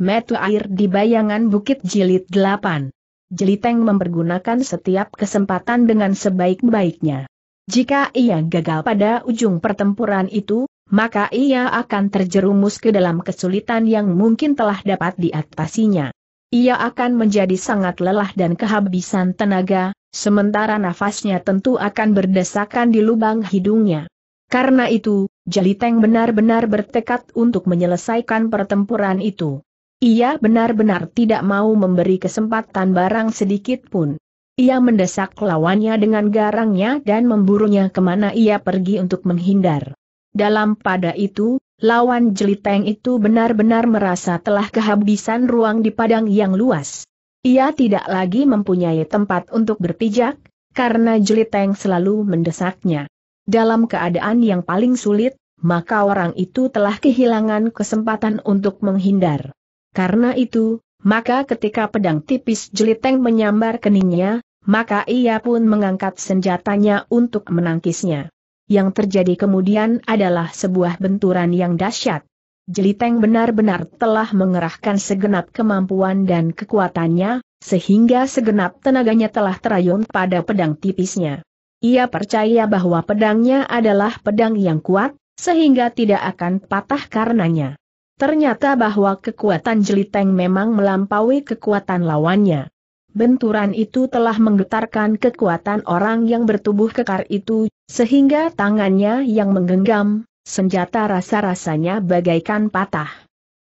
metu air di bayangan bukit jilid 8. Jeliteng mempergunakan setiap kesempatan dengan sebaik-baiknya. Jika ia gagal pada ujung pertempuran itu, maka ia akan terjerumus ke dalam kesulitan yang mungkin telah dapat diatasinya. Ia akan menjadi sangat lelah dan kehabisan tenaga, sementara nafasnya tentu akan berdesakan di lubang hidungnya. Karena itu, Jeliteng benar-benar bertekad untuk menyelesaikan pertempuran itu. Ia benar-benar tidak mau memberi kesempatan barang sedikit pun. Ia mendesak lawannya dengan garangnya dan memburunya kemana ia pergi untuk menghindar. Dalam pada itu, lawan jeliteng itu benar-benar merasa telah kehabisan ruang di padang yang luas. Ia tidak lagi mempunyai tempat untuk berpijak, karena jeliteng selalu mendesaknya. Dalam keadaan yang paling sulit, maka orang itu telah kehilangan kesempatan untuk menghindar. Karena itu, maka ketika pedang tipis jeliteng menyambar keningnya, maka ia pun mengangkat senjatanya untuk menangkisnya. Yang terjadi kemudian adalah sebuah benturan yang dahsyat. Jeliteng benar-benar telah mengerahkan segenap kemampuan dan kekuatannya, sehingga segenap tenaganya telah terayun pada pedang tipisnya. Ia percaya bahwa pedangnya adalah pedang yang kuat, sehingga tidak akan patah karenanya. Ternyata bahwa kekuatan Jeliteng memang melampaui kekuatan lawannya. Benturan itu telah menggetarkan kekuatan orang yang bertubuh kekar itu, sehingga tangannya yang menggenggam, senjata rasa-rasanya bagaikan patah.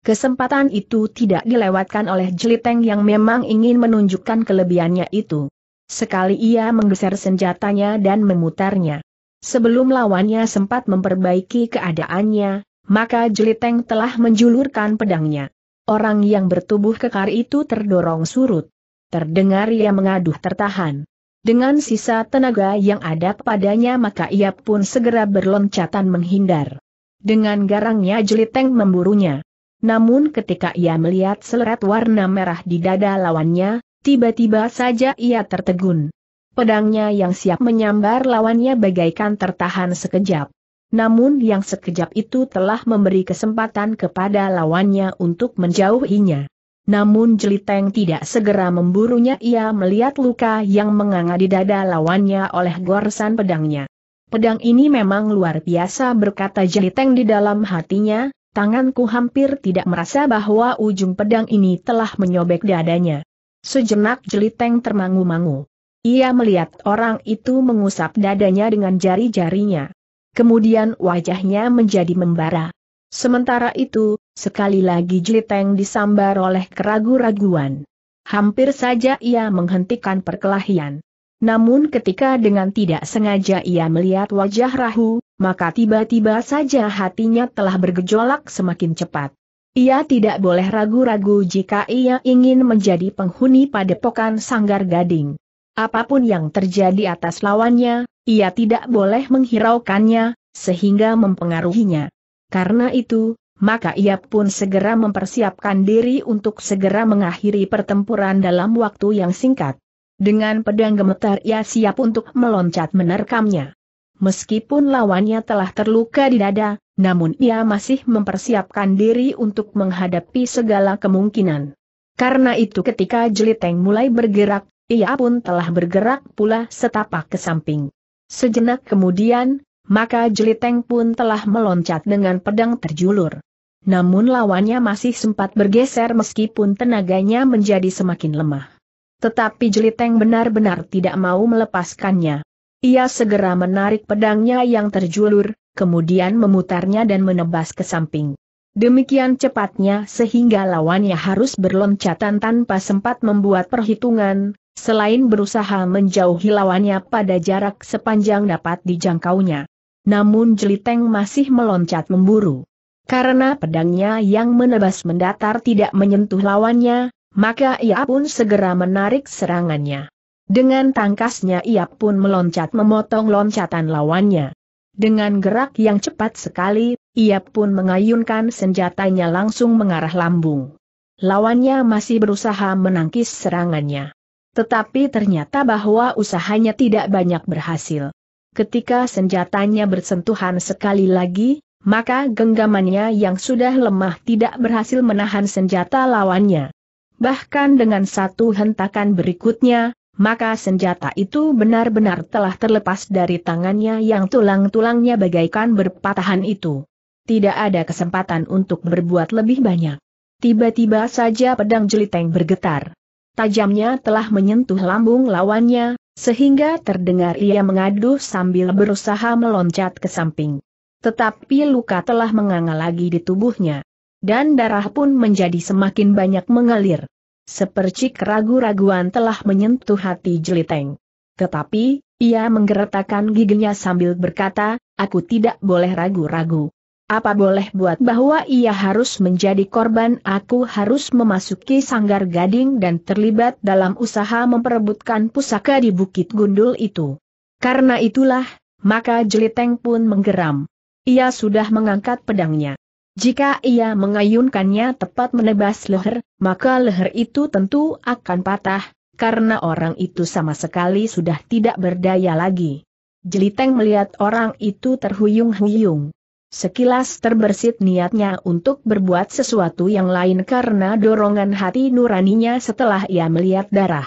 Kesempatan itu tidak dilewatkan oleh Jeliteng yang memang ingin menunjukkan kelebihannya itu. Sekali ia menggeser senjatanya dan memutarnya. Sebelum lawannya sempat memperbaiki keadaannya, maka Jeliteng telah menjulurkan pedangnya. Orang yang bertubuh kekar itu terdorong surut. Terdengar ia mengaduh tertahan. Dengan sisa tenaga yang ada padanya maka ia pun segera berloncatan menghindar. Dengan garangnya Jeliteng memburunya. Namun ketika ia melihat seleret warna merah di dada lawannya, tiba-tiba saja ia tertegun. Pedangnya yang siap menyambar lawannya bagaikan tertahan sekejap namun yang sekejap itu telah memberi kesempatan kepada lawannya untuk menjauhinya. Namun Jeliteng tidak segera memburunya ia melihat luka yang menganga di dada lawannya oleh goresan pedangnya. Pedang ini memang luar biasa berkata Jeliteng di dalam hatinya, tanganku hampir tidak merasa bahwa ujung pedang ini telah menyobek dadanya. Sejenak Jeliteng termangu-mangu. Ia melihat orang itu mengusap dadanya dengan jari-jarinya. Kemudian wajahnya menjadi membara. Sementara itu, sekali lagi Jiteng disambar oleh keragu-raguan. Hampir saja ia menghentikan perkelahian. Namun ketika dengan tidak sengaja ia melihat wajah Rahu, maka tiba-tiba saja hatinya telah bergejolak semakin cepat. Ia tidak boleh ragu-ragu jika ia ingin menjadi penghuni padepokan Sanggar Gading. Apapun yang terjadi atas lawannya, ia tidak boleh menghiraukannya, sehingga mempengaruhinya. Karena itu, maka ia pun segera mempersiapkan diri untuk segera mengakhiri pertempuran dalam waktu yang singkat. Dengan pedang gemetar ia siap untuk meloncat menerkamnya. Meskipun lawannya telah terluka di dada, namun ia masih mempersiapkan diri untuk menghadapi segala kemungkinan. Karena itu ketika Jeliteng mulai bergerak, ia pun telah bergerak pula setapak ke samping. Sejenak kemudian, maka Jeliteng pun telah meloncat dengan pedang terjulur. Namun lawannya masih sempat bergeser meskipun tenaganya menjadi semakin lemah. Tetapi Jeliteng benar-benar tidak mau melepaskannya. Ia segera menarik pedangnya yang terjulur, kemudian memutarnya dan menebas ke samping. Demikian cepatnya sehingga lawannya harus berloncatan tanpa sempat membuat perhitungan, selain berusaha menjauhi lawannya pada jarak sepanjang dapat dijangkaunya. Namun Jeliteng masih meloncat memburu. Karena pedangnya yang menebas mendatar tidak menyentuh lawannya, maka ia pun segera menarik serangannya. Dengan tangkasnya ia pun meloncat memotong loncatan lawannya. Dengan gerak yang cepat sekali, ia pun mengayunkan senjatanya langsung mengarah lambung. Lawannya masih berusaha menangkis serangannya. Tetapi ternyata bahwa usahanya tidak banyak berhasil. Ketika senjatanya bersentuhan sekali lagi, maka genggamannya yang sudah lemah tidak berhasil menahan senjata lawannya. Bahkan dengan satu hentakan berikutnya, maka senjata itu benar-benar telah terlepas dari tangannya yang tulang-tulangnya bagaikan berpatahan itu. Tidak ada kesempatan untuk berbuat lebih banyak. Tiba-tiba saja pedang jeliteng bergetar tajamnya telah menyentuh lambung lawannya, sehingga terdengar ia mengadu sambil berusaha meloncat ke samping. Tetapi luka telah menganga lagi di tubuhnya. Dan darah pun menjadi semakin banyak mengalir. Sepercik ragu-raguan telah menyentuh hati Jeliteng. Tetapi, ia menggeretakkan giginya sambil berkata, aku tidak boleh ragu-ragu. Apa boleh buat bahwa ia harus menjadi korban aku harus memasuki sanggar gading dan terlibat dalam usaha memperebutkan pusaka di Bukit Gundul itu. Karena itulah, maka Jeliteng pun menggeram. Ia sudah mengangkat pedangnya. Jika ia mengayunkannya tepat menebas leher, maka leher itu tentu akan patah, karena orang itu sama sekali sudah tidak berdaya lagi. Jeliteng melihat orang itu terhuyung-huyung. Sekilas terbersit niatnya untuk berbuat sesuatu yang lain karena dorongan hati nuraninya setelah ia melihat darah.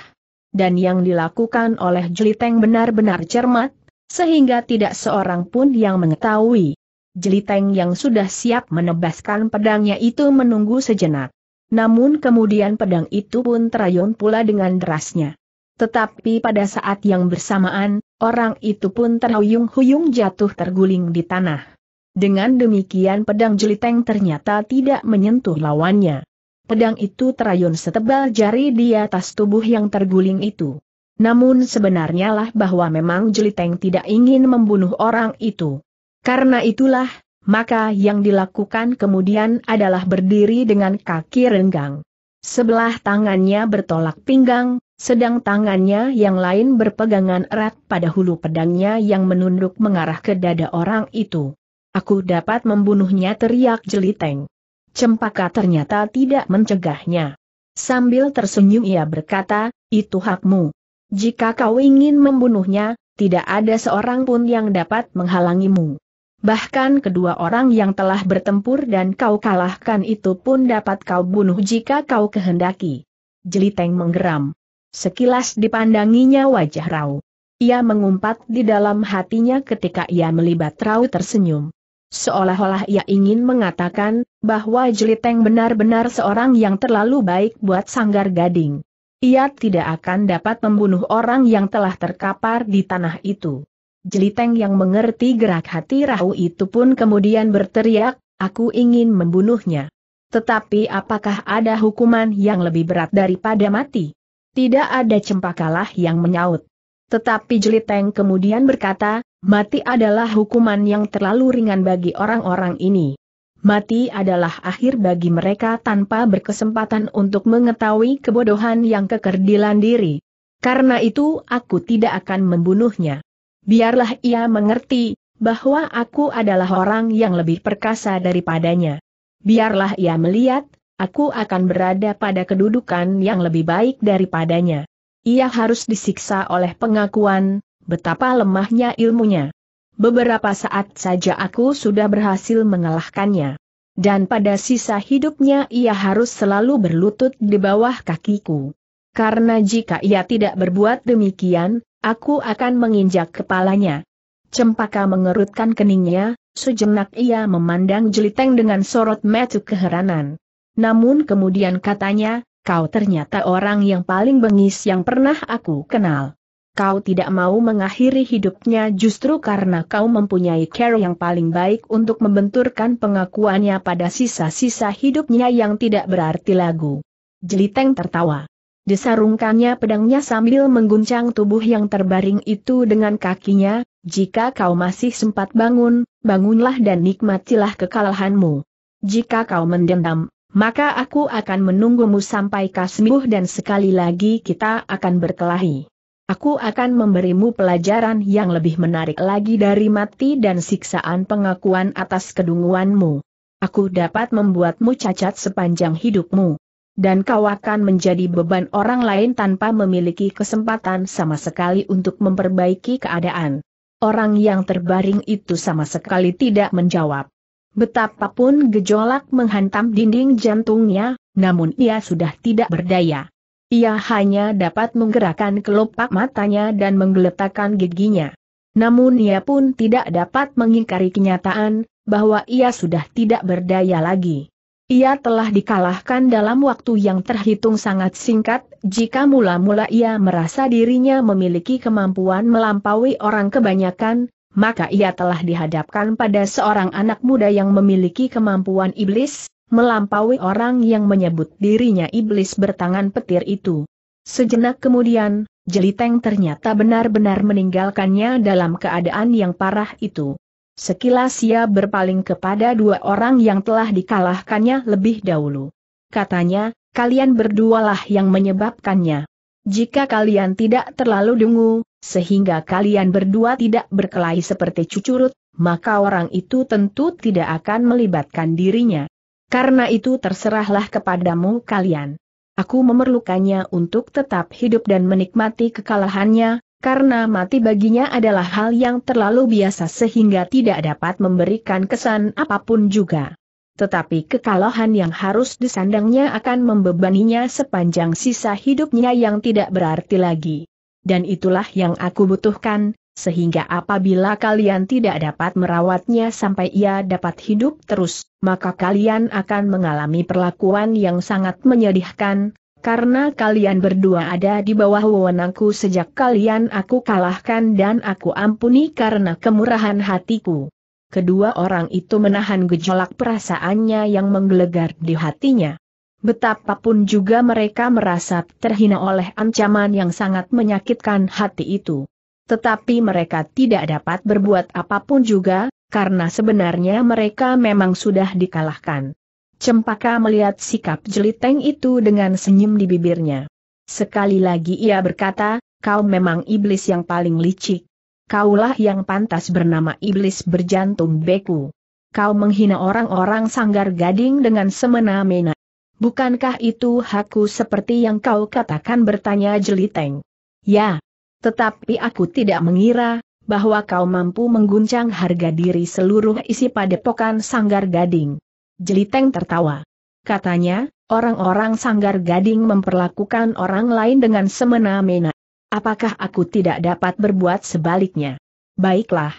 Dan yang dilakukan oleh Jeliteng benar-benar cermat, sehingga tidak seorang pun yang mengetahui. Jeliteng yang sudah siap menebaskan pedangnya itu menunggu sejenak. Namun kemudian pedang itu pun terayun pula dengan derasnya. Tetapi pada saat yang bersamaan, orang itu pun terhuyung-huyung jatuh terguling di tanah. Dengan demikian pedang jeliteng ternyata tidak menyentuh lawannya. Pedang itu terayun setebal jari di atas tubuh yang terguling itu. Namun sebenarnya lah bahwa memang Jeliteng tidak ingin membunuh orang itu. Karena itulah, maka yang dilakukan kemudian adalah berdiri dengan kaki renggang. Sebelah tangannya bertolak pinggang, sedang tangannya yang lain berpegangan erat pada hulu pedangnya yang menunduk mengarah ke dada orang itu. Aku dapat membunuhnya teriak jeliteng. Cempaka ternyata tidak mencegahnya. Sambil tersenyum ia berkata, itu hakmu. Jika kau ingin membunuhnya, tidak ada seorang pun yang dapat menghalangimu. Bahkan kedua orang yang telah bertempur dan kau kalahkan itu pun dapat kau bunuh jika kau kehendaki. Jeliteng menggeram. Sekilas dipandanginya wajah Rau. Ia mengumpat di dalam hatinya ketika ia melibat Rau tersenyum. Seolah-olah ia ingin mengatakan, bahwa Jeliteng benar-benar seorang yang terlalu baik buat sanggar gading. Ia tidak akan dapat membunuh orang yang telah terkapar di tanah itu. Jeliteng yang mengerti gerak hati Rahu itu pun kemudian berteriak, aku ingin membunuhnya. Tetapi apakah ada hukuman yang lebih berat daripada mati? Tidak ada cempakalah yang menyaut. Tetapi Jeliteng kemudian berkata, Mati adalah hukuman yang terlalu ringan bagi orang-orang ini. Mati adalah akhir bagi mereka tanpa berkesempatan untuk mengetahui kebodohan yang kekerdilan diri. Karena itu aku tidak akan membunuhnya. Biarlah ia mengerti, bahwa aku adalah orang yang lebih perkasa daripadanya. Biarlah ia melihat, aku akan berada pada kedudukan yang lebih baik daripadanya. Ia harus disiksa oleh pengakuan, betapa lemahnya ilmunya. Beberapa saat saja aku sudah berhasil mengalahkannya. Dan pada sisa hidupnya ia harus selalu berlutut di bawah kakiku. Karena jika ia tidak berbuat demikian, aku akan menginjak kepalanya. Cempaka mengerutkan keningnya, sejenak ia memandang jeliteng dengan sorot metu keheranan. Namun kemudian katanya, kau ternyata orang yang paling bengis yang pernah aku kenal. Kau tidak mau mengakhiri hidupnya justru karena kau mempunyai care yang paling baik untuk membenturkan pengakuannya pada sisa-sisa hidupnya yang tidak berarti lagu. Jeliteng tertawa. Disarungkannya pedangnya sambil mengguncang tubuh yang terbaring itu dengan kakinya, jika kau masih sempat bangun, bangunlah dan nikmatilah kekalahanmu. Jika kau mendendam, maka aku akan menunggumu sampai kau sembuh dan sekali lagi kita akan berkelahi. Aku akan memberimu pelajaran yang lebih menarik lagi dari mati dan siksaan pengakuan atas kedunguanmu. Aku dapat membuatmu cacat sepanjang hidupmu. Dan kau akan menjadi beban orang lain tanpa memiliki kesempatan sama sekali untuk memperbaiki keadaan. Orang yang terbaring itu sama sekali tidak menjawab. Betapapun gejolak menghantam dinding jantungnya, namun ia sudah tidak berdaya. Ia hanya dapat menggerakkan kelopak matanya dan menggeletakkan giginya. Namun ia pun tidak dapat mengingkari kenyataan, bahwa ia sudah tidak berdaya lagi. Ia telah dikalahkan dalam waktu yang terhitung sangat singkat, jika mula-mula ia merasa dirinya memiliki kemampuan melampaui orang kebanyakan, maka ia telah dihadapkan pada seorang anak muda yang memiliki kemampuan iblis, melampaui orang yang menyebut dirinya iblis bertangan petir itu. Sejenak kemudian, Jeliteng ternyata benar-benar meninggalkannya dalam keadaan yang parah itu. Sekilas ia berpaling kepada dua orang yang telah dikalahkannya lebih dahulu. Katanya, kalian berdualah yang menyebabkannya. Jika kalian tidak terlalu dungu, sehingga kalian berdua tidak berkelahi seperti cucurut, maka orang itu tentu tidak akan melibatkan dirinya. Karena itu terserahlah kepadamu kalian. Aku memerlukannya untuk tetap hidup dan menikmati kekalahannya, karena mati baginya adalah hal yang terlalu biasa sehingga tidak dapat memberikan kesan apapun juga. Tetapi kekalahan yang harus disandangnya akan membebaninya sepanjang sisa hidupnya yang tidak berarti lagi. Dan itulah yang aku butuhkan, sehingga apabila kalian tidak dapat merawatnya sampai ia dapat hidup terus, maka kalian akan mengalami perlakuan yang sangat menyedihkan, karena kalian berdua ada di bawah wewenangku sejak kalian aku kalahkan dan aku ampuni karena kemurahan hatiku. Kedua orang itu menahan gejolak perasaannya yang menggelegar di hatinya. Betapapun juga mereka merasa terhina oleh ancaman yang sangat menyakitkan hati itu. Tetapi mereka tidak dapat berbuat apapun juga, karena sebenarnya mereka memang sudah dikalahkan. Cempaka melihat sikap jeliteng itu dengan senyum di bibirnya. Sekali lagi ia berkata, kau memang iblis yang paling licik. Kaulah yang pantas bernama iblis berjantung beku. Kau menghina orang-orang sanggar gading dengan semena-mena. Bukankah itu hakku seperti yang kau katakan bertanya jeliteng? Ya, tetapi aku tidak mengira bahwa kau mampu mengguncang harga diri seluruh isi padepokan Sanggar Gading. Jeliteng tertawa. Katanya, orang-orang Sanggar Gading memperlakukan orang lain dengan semena-mena. Apakah aku tidak dapat berbuat sebaliknya? Baiklah.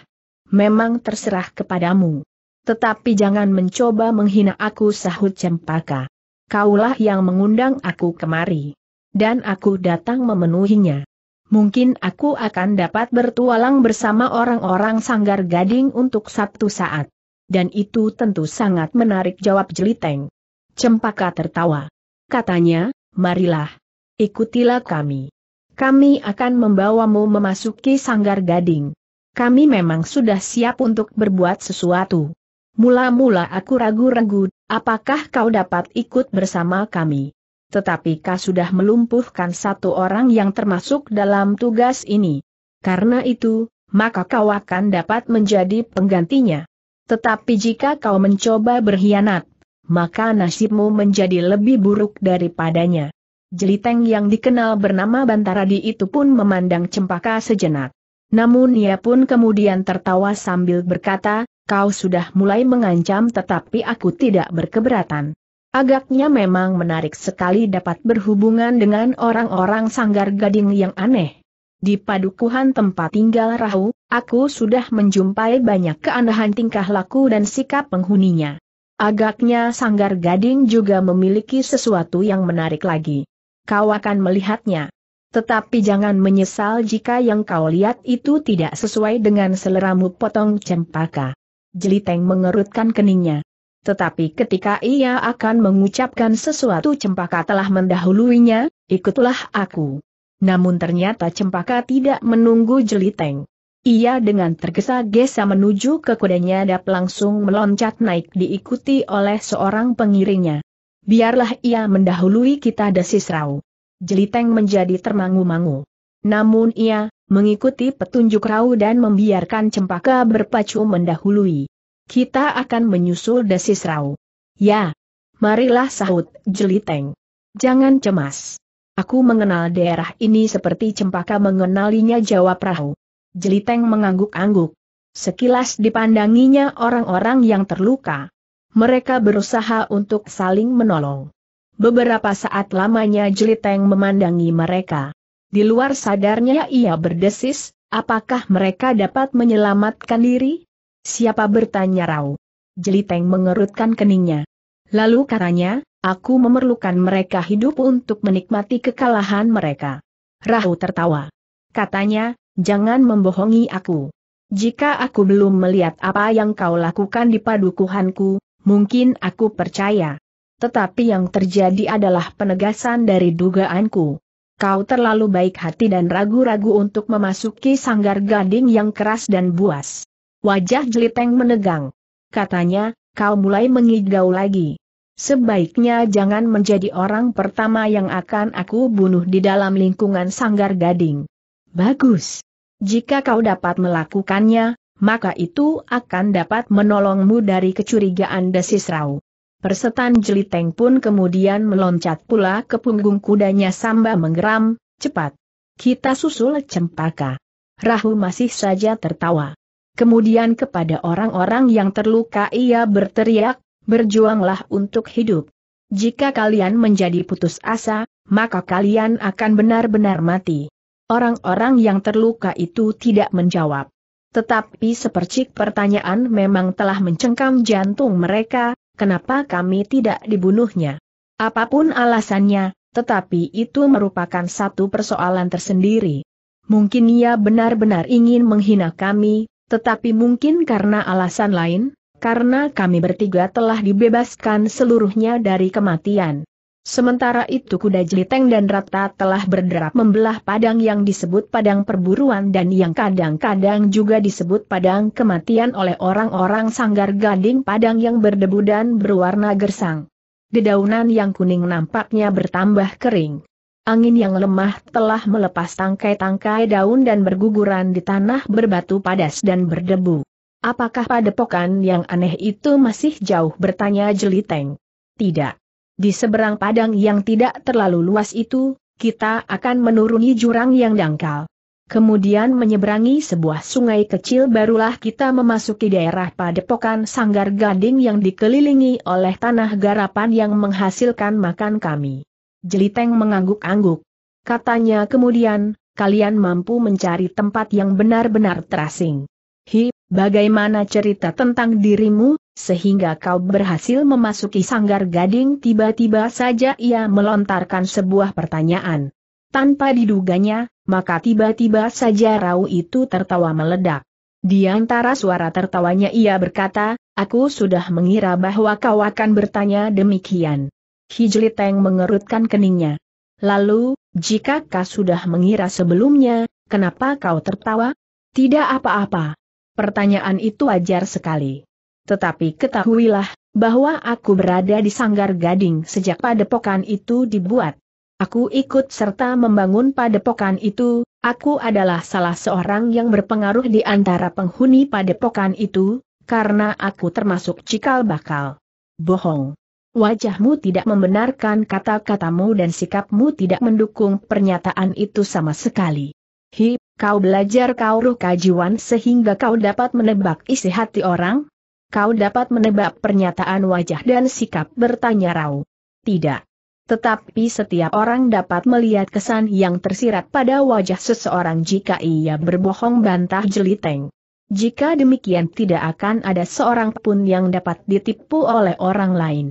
Memang terserah kepadamu. Tetapi jangan mencoba menghina aku sahut cempaka. Kaulah yang mengundang aku kemari. Dan aku datang memenuhinya mungkin aku akan dapat bertualang bersama orang-orang sanggar gading untuk satu saat. Dan itu tentu sangat menarik jawab Jeliteng. Cempaka tertawa. Katanya, marilah. Ikutilah kami. Kami akan membawamu memasuki sanggar gading. Kami memang sudah siap untuk berbuat sesuatu. Mula-mula aku ragu-ragu, apakah kau dapat ikut bersama kami? tetapi kau sudah melumpuhkan satu orang yang termasuk dalam tugas ini. Karena itu, maka kau akan dapat menjadi penggantinya. Tetapi jika kau mencoba berkhianat, maka nasibmu menjadi lebih buruk daripadanya. Jeliteng yang dikenal bernama Bantaradi itu pun memandang cempaka sejenak. Namun ia pun kemudian tertawa sambil berkata, kau sudah mulai mengancam tetapi aku tidak berkeberatan. Agaknya memang menarik sekali dapat berhubungan dengan orang-orang sanggar gading yang aneh. Di padukuhan tempat tinggal Rahu, aku sudah menjumpai banyak keanehan tingkah laku dan sikap penghuninya. Agaknya sanggar gading juga memiliki sesuatu yang menarik lagi. Kau akan melihatnya. Tetapi jangan menyesal jika yang kau lihat itu tidak sesuai dengan seleramu potong cempaka. Jeliteng mengerutkan keningnya. Tetapi ketika ia akan mengucapkan sesuatu cempaka telah mendahuluinya, ikutlah aku. Namun ternyata cempaka tidak menunggu jeliteng. Ia dengan tergesa-gesa menuju ke kudanya dan langsung meloncat naik diikuti oleh seorang pengiringnya. Biarlah ia mendahului kita desis rau. Jeliteng menjadi termangu-mangu. Namun ia, mengikuti petunjuk Rau dan membiarkan cempaka berpacu mendahului kita akan menyusul desis Rau. Ya, marilah sahut Jeliteng. Jangan cemas. Aku mengenal daerah ini seperti cempaka mengenalinya jawab Rau. Jeliteng mengangguk-angguk. Sekilas dipandanginya orang-orang yang terluka. Mereka berusaha untuk saling menolong. Beberapa saat lamanya Jeliteng memandangi mereka. Di luar sadarnya ia berdesis, apakah mereka dapat menyelamatkan diri? Siapa bertanya Rau? Jeliteng mengerutkan keningnya. Lalu katanya, aku memerlukan mereka hidup untuk menikmati kekalahan mereka. Rahu tertawa. Katanya, jangan membohongi aku. Jika aku belum melihat apa yang kau lakukan di padukuhanku, mungkin aku percaya. Tetapi yang terjadi adalah penegasan dari dugaanku. Kau terlalu baik hati dan ragu-ragu untuk memasuki sanggar gading yang keras dan buas. Wajah Jeliteng menegang. Katanya, kau mulai mengigau lagi. Sebaiknya jangan menjadi orang pertama yang akan aku bunuh di dalam lingkungan sanggar gading. Bagus. Jika kau dapat melakukannya, maka itu akan dapat menolongmu dari kecurigaan Desis Rau. Persetan Jeliteng pun kemudian meloncat pula ke punggung kudanya samba menggeram, cepat. Kita susul cempaka. Rahu masih saja tertawa. Kemudian kepada orang-orang yang terluka ia berteriak, berjuanglah untuk hidup. Jika kalian menjadi putus asa, maka kalian akan benar-benar mati. Orang-orang yang terluka itu tidak menjawab. Tetapi sepercik pertanyaan memang telah mencengkam jantung mereka, kenapa kami tidak dibunuhnya? Apapun alasannya, tetapi itu merupakan satu persoalan tersendiri. Mungkin ia benar-benar ingin menghina kami, tetapi mungkin karena alasan lain, karena kami bertiga telah dibebaskan seluruhnya dari kematian. Sementara itu kuda jeliteng dan rata telah berderap membelah padang yang disebut padang perburuan dan yang kadang-kadang juga disebut padang kematian oleh orang-orang sanggar gading padang yang berdebu dan berwarna gersang. Dedaunan yang kuning nampaknya bertambah kering angin yang lemah telah melepas tangkai-tangkai daun dan berguguran di tanah berbatu padas dan berdebu. Apakah padepokan yang aneh itu masih jauh bertanya Jeliteng? Tidak. Di seberang padang yang tidak terlalu luas itu, kita akan menuruni jurang yang dangkal. Kemudian menyeberangi sebuah sungai kecil barulah kita memasuki daerah padepokan sanggar gading yang dikelilingi oleh tanah garapan yang menghasilkan makan kami. Jeliteng mengangguk-angguk. Katanya kemudian, kalian mampu mencari tempat yang benar-benar terasing. Hi, bagaimana cerita tentang dirimu, sehingga kau berhasil memasuki sanggar gading tiba-tiba saja ia melontarkan sebuah pertanyaan. Tanpa diduganya, maka tiba-tiba saja Rau itu tertawa meledak. Di antara suara tertawanya ia berkata, aku sudah mengira bahwa kau akan bertanya demikian. Hijli Teng mengerutkan keningnya. Lalu, jika kau sudah mengira sebelumnya, kenapa kau tertawa? Tidak apa-apa. Pertanyaan itu wajar sekali. Tetapi ketahuilah, bahwa aku berada di sanggar gading sejak padepokan itu dibuat. Aku ikut serta membangun padepokan itu, aku adalah salah seorang yang berpengaruh di antara penghuni padepokan itu, karena aku termasuk cikal bakal. Bohong. Wajahmu tidak membenarkan kata-katamu dan sikapmu tidak mendukung pernyataan itu sama sekali. Hi, kau belajar kau ruh kajiwan sehingga kau dapat menebak isi hati orang? Kau dapat menebak pernyataan wajah dan sikap bertanya Rau. Tidak. Tetapi setiap orang dapat melihat kesan yang tersirat pada wajah seseorang jika ia berbohong bantah jeliteng. Jika demikian tidak akan ada seorang pun yang dapat ditipu oleh orang lain.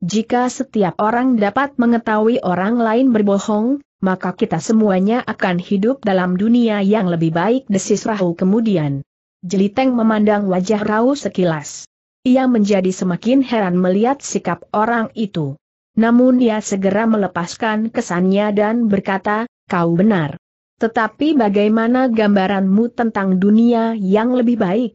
Jika setiap orang dapat mengetahui orang lain berbohong, maka kita semuanya akan hidup dalam dunia yang lebih baik desis Rahu kemudian. Jeliteng memandang wajah Rahu sekilas. Ia menjadi semakin heran melihat sikap orang itu. Namun ia segera melepaskan kesannya dan berkata, kau benar. Tetapi bagaimana gambaranmu tentang dunia yang lebih baik?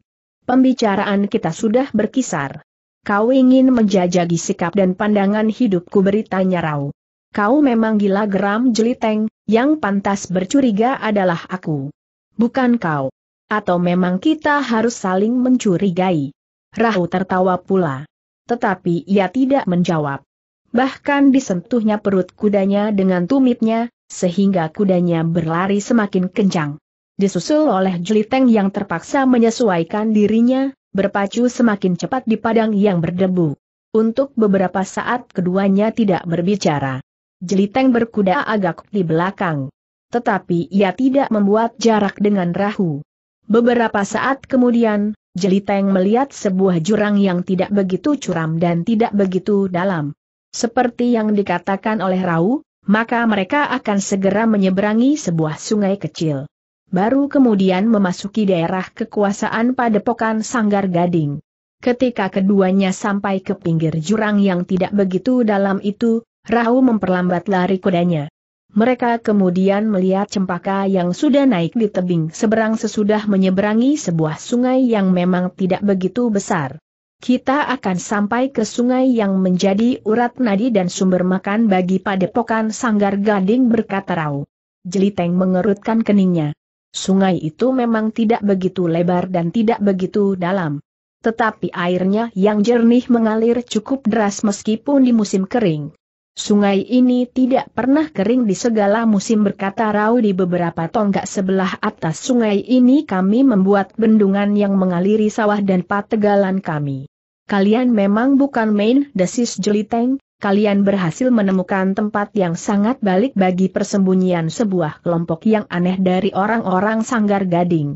Pembicaraan kita sudah berkisar. Kau ingin menjajagi sikap dan pandangan hidupku beritanya Rau. Kau memang gila geram jeliteng, yang pantas bercuriga adalah aku. Bukan kau. Atau memang kita harus saling mencurigai. Rahu tertawa pula. Tetapi ia tidak menjawab. Bahkan disentuhnya perut kudanya dengan tumitnya, sehingga kudanya berlari semakin kencang. Disusul oleh Jeliteng yang terpaksa menyesuaikan dirinya, berpacu semakin cepat di padang yang berdebu. Untuk beberapa saat keduanya tidak berbicara. Jeliteng berkuda agak di belakang. Tetapi ia tidak membuat jarak dengan Rahu. Beberapa saat kemudian, Jeliteng melihat sebuah jurang yang tidak begitu curam dan tidak begitu dalam. Seperti yang dikatakan oleh Rahu, maka mereka akan segera menyeberangi sebuah sungai kecil baru kemudian memasuki daerah kekuasaan Padepokan Sanggar Gading. Ketika keduanya sampai ke pinggir jurang yang tidak begitu dalam itu, Rahu memperlambat lari kudanya. Mereka kemudian melihat cempaka yang sudah naik di tebing seberang sesudah menyeberangi sebuah sungai yang memang tidak begitu besar. Kita akan sampai ke sungai yang menjadi urat nadi dan sumber makan bagi padepokan Sanggar Gading berkata Rau. Jeliteng mengerutkan keningnya. Sungai itu memang tidak begitu lebar dan tidak begitu dalam. Tetapi airnya yang jernih mengalir cukup deras meskipun di musim kering. Sungai ini tidak pernah kering di segala musim berkata Rau di beberapa tonggak sebelah atas sungai ini kami membuat bendungan yang mengaliri sawah dan pategalan kami. Kalian memang bukan main desis jeliteng, kalian berhasil menemukan tempat yang sangat balik bagi persembunyian sebuah kelompok yang aneh dari orang-orang sanggar gading.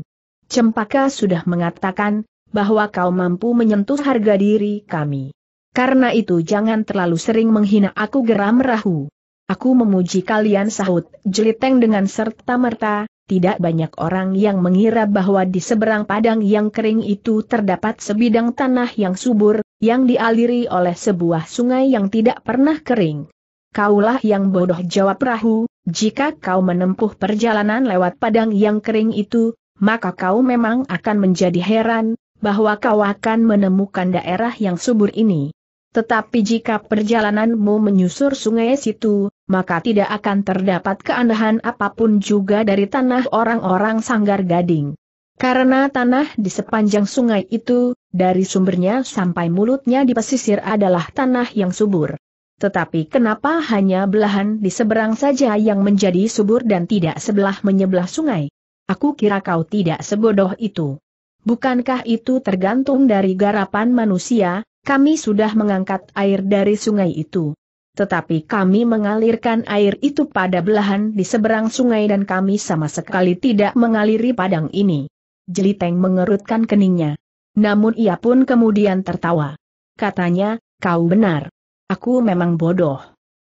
Cempaka sudah mengatakan, bahwa kau mampu menyentuh harga diri kami. Karena itu jangan terlalu sering menghina aku geram Rahu. Aku memuji kalian sahut, jeliteng dengan serta merta, tidak banyak orang yang mengira bahwa di seberang padang yang kering itu terdapat sebidang tanah yang subur, yang dialiri oleh sebuah sungai yang tidak pernah kering. Kaulah yang bodoh jawab Rahu, jika kau menempuh perjalanan lewat padang yang kering itu, maka kau memang akan menjadi heran, bahwa kau akan menemukan daerah yang subur ini. Tetapi jika perjalananmu menyusur sungai situ, maka tidak akan terdapat keanehan apapun juga dari tanah orang-orang Sanggar Gading. Karena tanah di sepanjang sungai itu, dari sumbernya sampai mulutnya di pesisir adalah tanah yang subur. Tetapi kenapa hanya belahan di seberang saja yang menjadi subur dan tidak sebelah menyebelah sungai? Aku kira kau tidak sebodoh itu. Bukankah itu tergantung dari garapan manusia, kami sudah mengangkat air dari sungai itu. Tetapi kami mengalirkan air itu pada belahan di seberang sungai dan kami sama sekali tidak mengaliri padang ini. Jeliteng mengerutkan keningnya. Namun ia pun kemudian tertawa. Katanya, kau benar. Aku memang bodoh.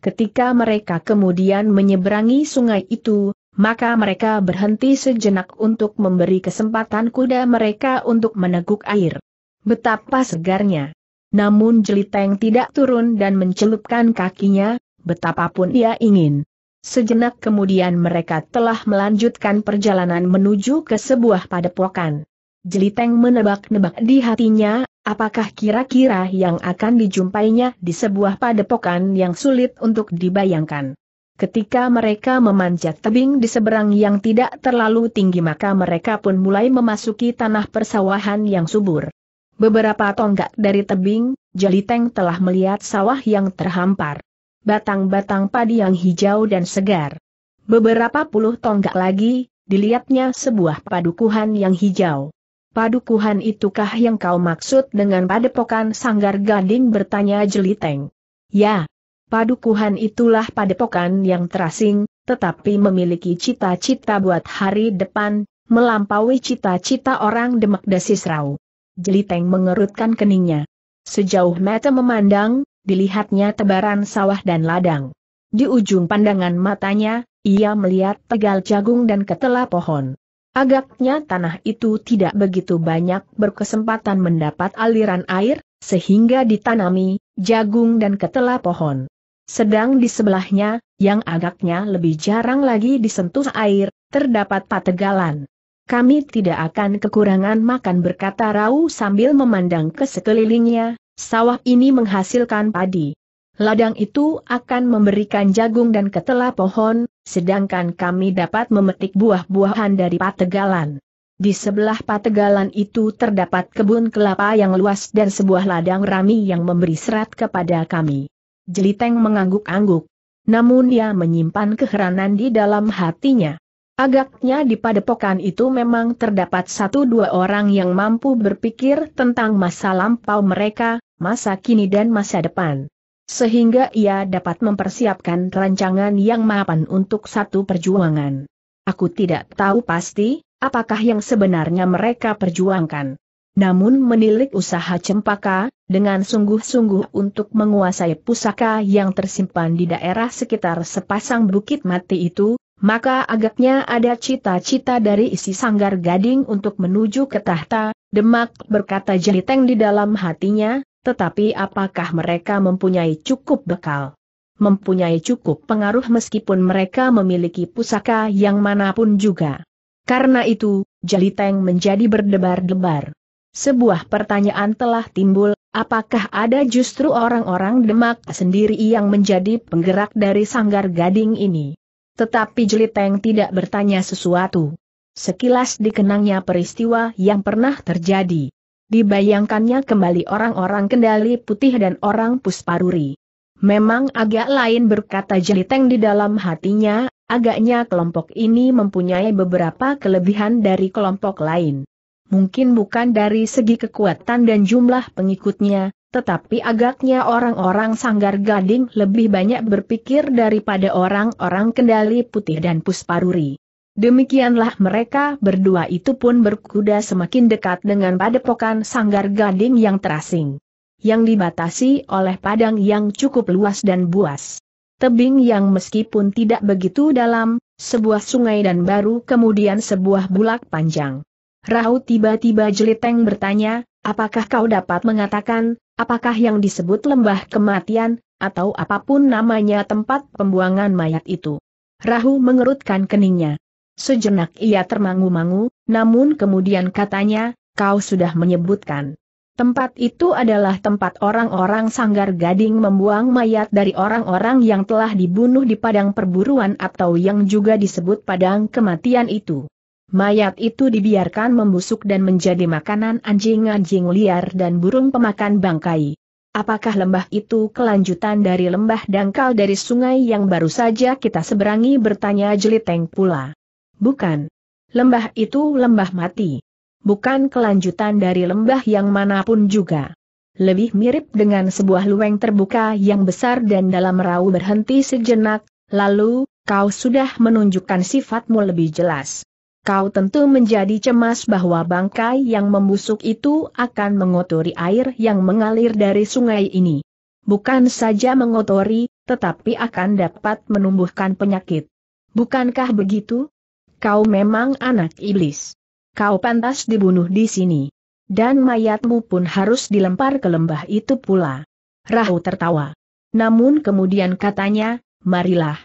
Ketika mereka kemudian menyeberangi sungai itu, maka mereka berhenti sejenak untuk memberi kesempatan kuda mereka untuk meneguk air. Betapa segarnya. Namun Jeliteng tidak turun dan mencelupkan kakinya, betapapun ia ingin. Sejenak kemudian mereka telah melanjutkan perjalanan menuju ke sebuah padepokan. Jeliteng menebak-nebak di hatinya, apakah kira-kira yang akan dijumpainya di sebuah padepokan yang sulit untuk dibayangkan. Ketika mereka memanjat tebing di seberang yang tidak terlalu tinggi maka mereka pun mulai memasuki tanah persawahan yang subur. Beberapa tonggak dari tebing, Jeliteng telah melihat sawah yang terhampar. Batang-batang padi yang hijau dan segar. Beberapa puluh tonggak lagi, dilihatnya sebuah padukuhan yang hijau. Padukuhan itukah yang kau maksud dengan padepokan sanggar gading bertanya Jeliteng? Ya, padukuhan itulah padepokan yang terasing, tetapi memiliki cita-cita buat hari depan, melampaui cita-cita orang Demak Desisrau. Jeliteng mengerutkan keningnya. Sejauh mata memandang, dilihatnya tebaran sawah dan ladang. Di ujung pandangan matanya, ia melihat tegal jagung dan ketela pohon. Agaknya tanah itu tidak begitu banyak berkesempatan mendapat aliran air, sehingga ditanami jagung dan ketela pohon. Sedang di sebelahnya, yang agaknya lebih jarang lagi disentuh air, terdapat pategalan kami tidak akan kekurangan makan berkata Rau sambil memandang ke sekelilingnya, sawah ini menghasilkan padi. Ladang itu akan memberikan jagung dan ketela pohon, sedangkan kami dapat memetik buah-buahan dari pategalan. Di sebelah pategalan itu terdapat kebun kelapa yang luas dan sebuah ladang rami yang memberi serat kepada kami. Jeliteng mengangguk-angguk. Namun ia menyimpan keheranan di dalam hatinya. Agaknya di padepokan itu memang terdapat satu dua orang yang mampu berpikir tentang masa lampau mereka, masa kini dan masa depan. Sehingga ia dapat mempersiapkan rancangan yang mapan untuk satu perjuangan. Aku tidak tahu pasti, apakah yang sebenarnya mereka perjuangkan. Namun menilik usaha cempaka, dengan sungguh-sungguh untuk menguasai pusaka yang tersimpan di daerah sekitar sepasang bukit mati itu, maka agaknya ada cita-cita dari isi sanggar gading untuk menuju ke tahta, Demak berkata jeliteng di dalam hatinya, tetapi apakah mereka mempunyai cukup bekal? Mempunyai cukup pengaruh meskipun mereka memiliki pusaka yang manapun juga. Karena itu, Jaliteng menjadi berdebar-debar. Sebuah pertanyaan telah timbul, apakah ada justru orang-orang Demak sendiri yang menjadi penggerak dari sanggar gading ini? Tetapi Jeliteng tidak bertanya sesuatu. Sekilas dikenangnya peristiwa yang pernah terjadi. Dibayangkannya kembali orang-orang kendali putih dan orang pusparuri. Memang agak lain berkata Jeliteng di dalam hatinya, agaknya kelompok ini mempunyai beberapa kelebihan dari kelompok lain. Mungkin bukan dari segi kekuatan dan jumlah pengikutnya, tetapi agaknya orang-orang sanggar gading lebih banyak berpikir daripada orang-orang kendali putih dan pusparuri. Demikianlah mereka berdua itu pun berkuda semakin dekat dengan padepokan sanggar gading yang terasing. Yang dibatasi oleh padang yang cukup luas dan buas. Tebing yang meskipun tidak begitu dalam, sebuah sungai dan baru kemudian sebuah bulak panjang. Rahu tiba-tiba jeliteng bertanya, Apakah kau dapat mengatakan, apakah yang disebut lembah kematian, atau apapun namanya tempat pembuangan mayat itu? Rahu mengerutkan keningnya. Sejenak ia termangu-mangu, namun kemudian katanya, kau sudah menyebutkan. Tempat itu adalah tempat orang-orang sanggar gading membuang mayat dari orang-orang yang telah dibunuh di padang perburuan atau yang juga disebut padang kematian itu. Mayat itu dibiarkan membusuk dan menjadi makanan anjing-anjing liar dan burung pemakan bangkai. Apakah lembah itu kelanjutan dari lembah dangkal dari sungai yang baru saja kita seberangi bertanya Jeliteng pula? Bukan. Lembah itu lembah mati. Bukan kelanjutan dari lembah yang manapun juga. Lebih mirip dengan sebuah lueng terbuka yang besar dan dalam rau berhenti sejenak, lalu, kau sudah menunjukkan sifatmu lebih jelas kau tentu menjadi cemas bahwa bangkai yang membusuk itu akan mengotori air yang mengalir dari sungai ini. Bukan saja mengotori, tetapi akan dapat menumbuhkan penyakit. Bukankah begitu? Kau memang anak iblis. Kau pantas dibunuh di sini. Dan mayatmu pun harus dilempar ke lembah itu pula. Rahu tertawa. Namun kemudian katanya, marilah.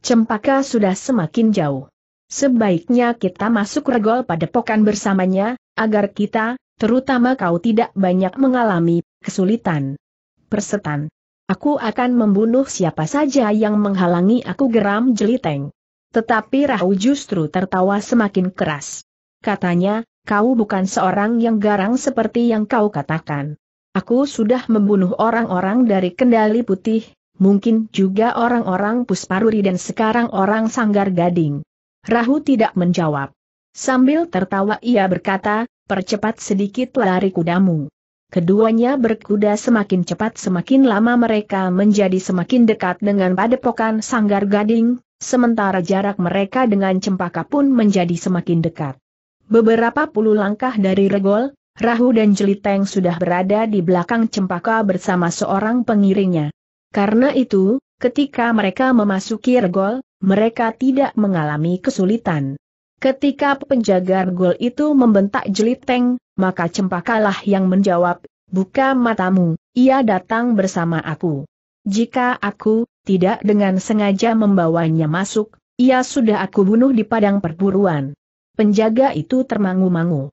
Cempaka sudah semakin jauh. Sebaiknya kita masuk regol pada pokan bersamanya, agar kita, terutama kau tidak banyak mengalami kesulitan. Persetan. Aku akan membunuh siapa saja yang menghalangi aku geram jeliteng. Tetapi Rahu justru tertawa semakin keras. Katanya, kau bukan seorang yang garang seperti yang kau katakan. Aku sudah membunuh orang-orang dari kendali putih, mungkin juga orang-orang Pusparuri dan sekarang orang Sanggar Gading. Rahu tidak menjawab. Sambil tertawa ia berkata, percepat sedikit lari kudamu. Keduanya berkuda semakin cepat semakin lama mereka menjadi semakin dekat dengan padepokan sanggar gading, sementara jarak mereka dengan cempaka pun menjadi semakin dekat. Beberapa puluh langkah dari regol, Rahu dan Jeliteng sudah berada di belakang cempaka bersama seorang pengiringnya. Karena itu, ketika mereka memasuki regol, mereka tidak mengalami kesulitan. Ketika penjaga gol itu membentak jeliteng, maka cempakalah yang menjawab, buka matamu, ia datang bersama aku. Jika aku, tidak dengan sengaja membawanya masuk, ia sudah aku bunuh di padang perburuan. Penjaga itu termangu-mangu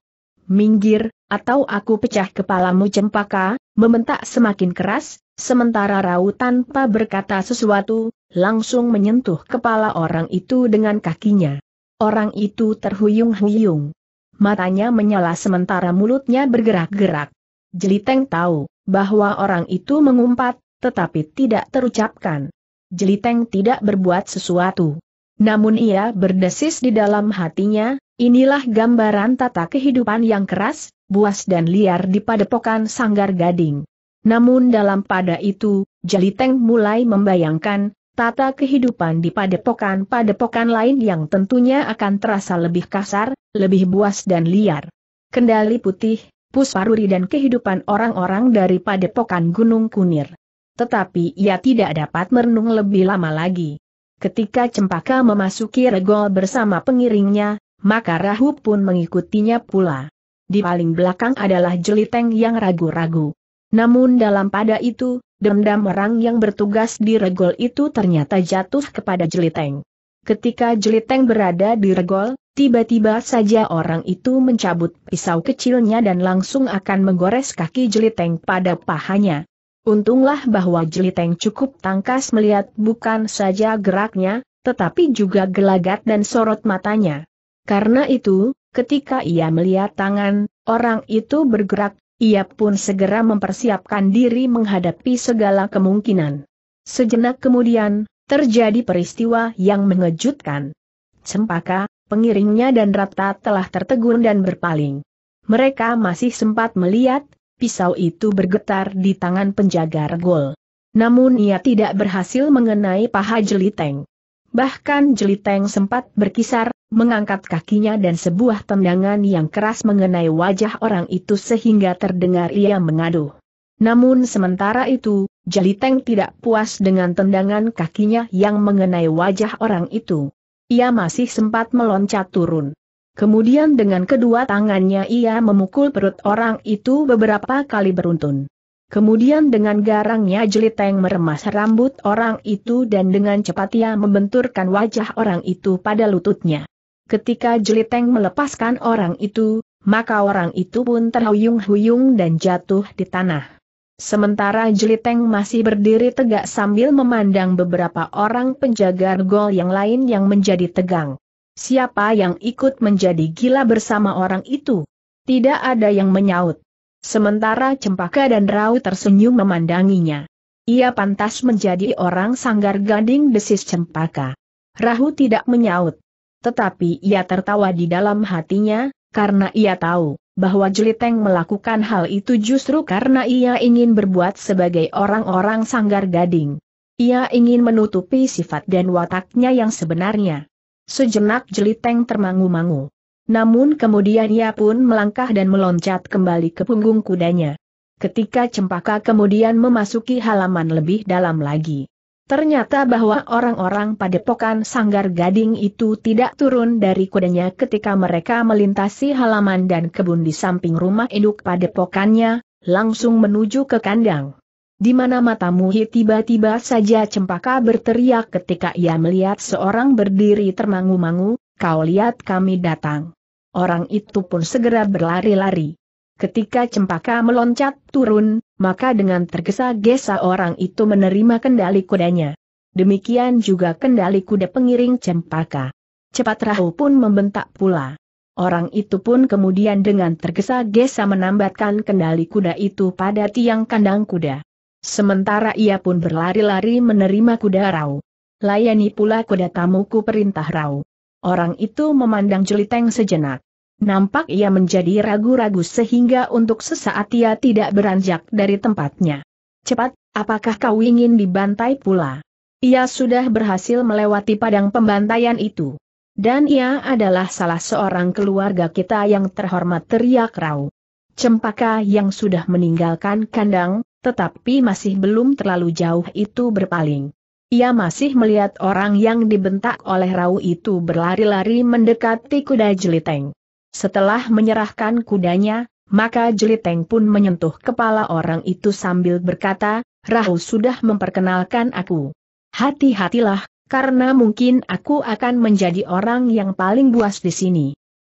minggir, atau aku pecah kepalamu cempaka, mementak semakin keras, sementara Rau tanpa berkata sesuatu, langsung menyentuh kepala orang itu dengan kakinya. Orang itu terhuyung-huyung. Matanya menyala sementara mulutnya bergerak-gerak. Jeliteng tahu bahwa orang itu mengumpat, tetapi tidak terucapkan. Jeliteng tidak berbuat sesuatu. Namun ia berdesis di dalam hatinya, Inilah gambaran tata kehidupan yang keras, buas dan liar di padepokan Sanggar Gading. Namun dalam pada itu, Jaliteng mulai membayangkan, tata kehidupan di padepokan-padepokan lain yang tentunya akan terasa lebih kasar, lebih buas dan liar. Kendali putih, pusparuri dan kehidupan orang-orang dari padepokan Gunung Kunir. Tetapi ia tidak dapat merenung lebih lama lagi. Ketika Cempaka memasuki regol bersama pengiringnya, maka Rahu pun mengikutinya pula. Di paling belakang adalah jeliteng yang ragu-ragu. Namun dalam pada itu, dendam orang yang bertugas di regol itu ternyata jatuh kepada jeliteng. Ketika jeliteng berada di regol, tiba-tiba saja orang itu mencabut pisau kecilnya dan langsung akan menggores kaki jeliteng pada pahanya. Untunglah bahwa jeliteng cukup tangkas melihat bukan saja geraknya, tetapi juga gelagat dan sorot matanya. Karena itu, ketika ia melihat tangan, orang itu bergerak, ia pun segera mempersiapkan diri menghadapi segala kemungkinan. Sejenak kemudian, terjadi peristiwa yang mengejutkan. Cempaka, pengiringnya dan Rata telah tertegun dan berpaling. Mereka masih sempat melihat, pisau itu bergetar di tangan penjaga regol. Namun ia tidak berhasil mengenai paha Jeliteng. Bahkan Jeliteng sempat berkisar, mengangkat kakinya dan sebuah tendangan yang keras mengenai wajah orang itu sehingga terdengar ia mengadu. Namun sementara itu, Jaliteng tidak puas dengan tendangan kakinya yang mengenai wajah orang itu. Ia masih sempat meloncat turun. Kemudian dengan kedua tangannya ia memukul perut orang itu beberapa kali beruntun. Kemudian dengan garangnya jeliteng meremas rambut orang itu dan dengan cepat ia membenturkan wajah orang itu pada lututnya. Ketika Jeliteng melepaskan orang itu, maka orang itu pun terhuyung-huyung dan jatuh di tanah. Sementara Jeliteng masih berdiri tegak sambil memandang beberapa orang penjaga gol yang lain yang menjadi tegang. Siapa yang ikut menjadi gila bersama orang itu? Tidak ada yang menyaut. Sementara Cempaka dan Rau tersenyum memandanginya. Ia pantas menjadi orang sanggar gading desis Cempaka. Rahu tidak menyaut. Tetapi ia tertawa di dalam hatinya, karena ia tahu bahwa Jeliteng melakukan hal itu justru karena ia ingin berbuat sebagai orang-orang sanggar gading. Ia ingin menutupi sifat dan wataknya yang sebenarnya. Sejenak Jeliteng termangu-mangu. Namun kemudian ia pun melangkah dan meloncat kembali ke punggung kudanya. Ketika cempaka kemudian memasuki halaman lebih dalam lagi, Ternyata bahwa orang-orang padepokan Sanggar Gading itu tidak turun dari kudanya ketika mereka melintasi halaman dan kebun di samping rumah induk padepokannya, langsung menuju ke kandang. Di mana mata Muhi tiba-tiba saja cempaka berteriak ketika ia melihat seorang berdiri termangu-mangu, kau lihat kami datang. Orang itu pun segera berlari-lari. Ketika cempaka meloncat turun, maka dengan tergesa-gesa orang itu menerima kendali kudanya. Demikian juga kendali kuda pengiring cempaka. Cepat Rahu pun membentak pula. Orang itu pun kemudian dengan tergesa-gesa menambatkan kendali kuda itu pada tiang kandang kuda. Sementara ia pun berlari-lari menerima kuda Rau. Layani pula kuda tamuku perintah Rau. Orang itu memandang jeliteng sejenak. Nampak ia menjadi ragu-ragu sehingga untuk sesaat ia tidak beranjak dari tempatnya. Cepat, apakah kau ingin dibantai pula? Ia sudah berhasil melewati padang pembantaian itu. Dan ia adalah salah seorang keluarga kita yang terhormat teriak Rau. Cempaka yang sudah meninggalkan kandang, tetapi masih belum terlalu jauh itu berpaling. Ia masih melihat orang yang dibentak oleh Rau itu berlari-lari mendekati kuda jeliteng. Setelah menyerahkan kudanya, maka Jeliteng pun menyentuh kepala orang itu sambil berkata, Rahu sudah memperkenalkan aku. Hati-hatilah, karena mungkin aku akan menjadi orang yang paling buas di sini.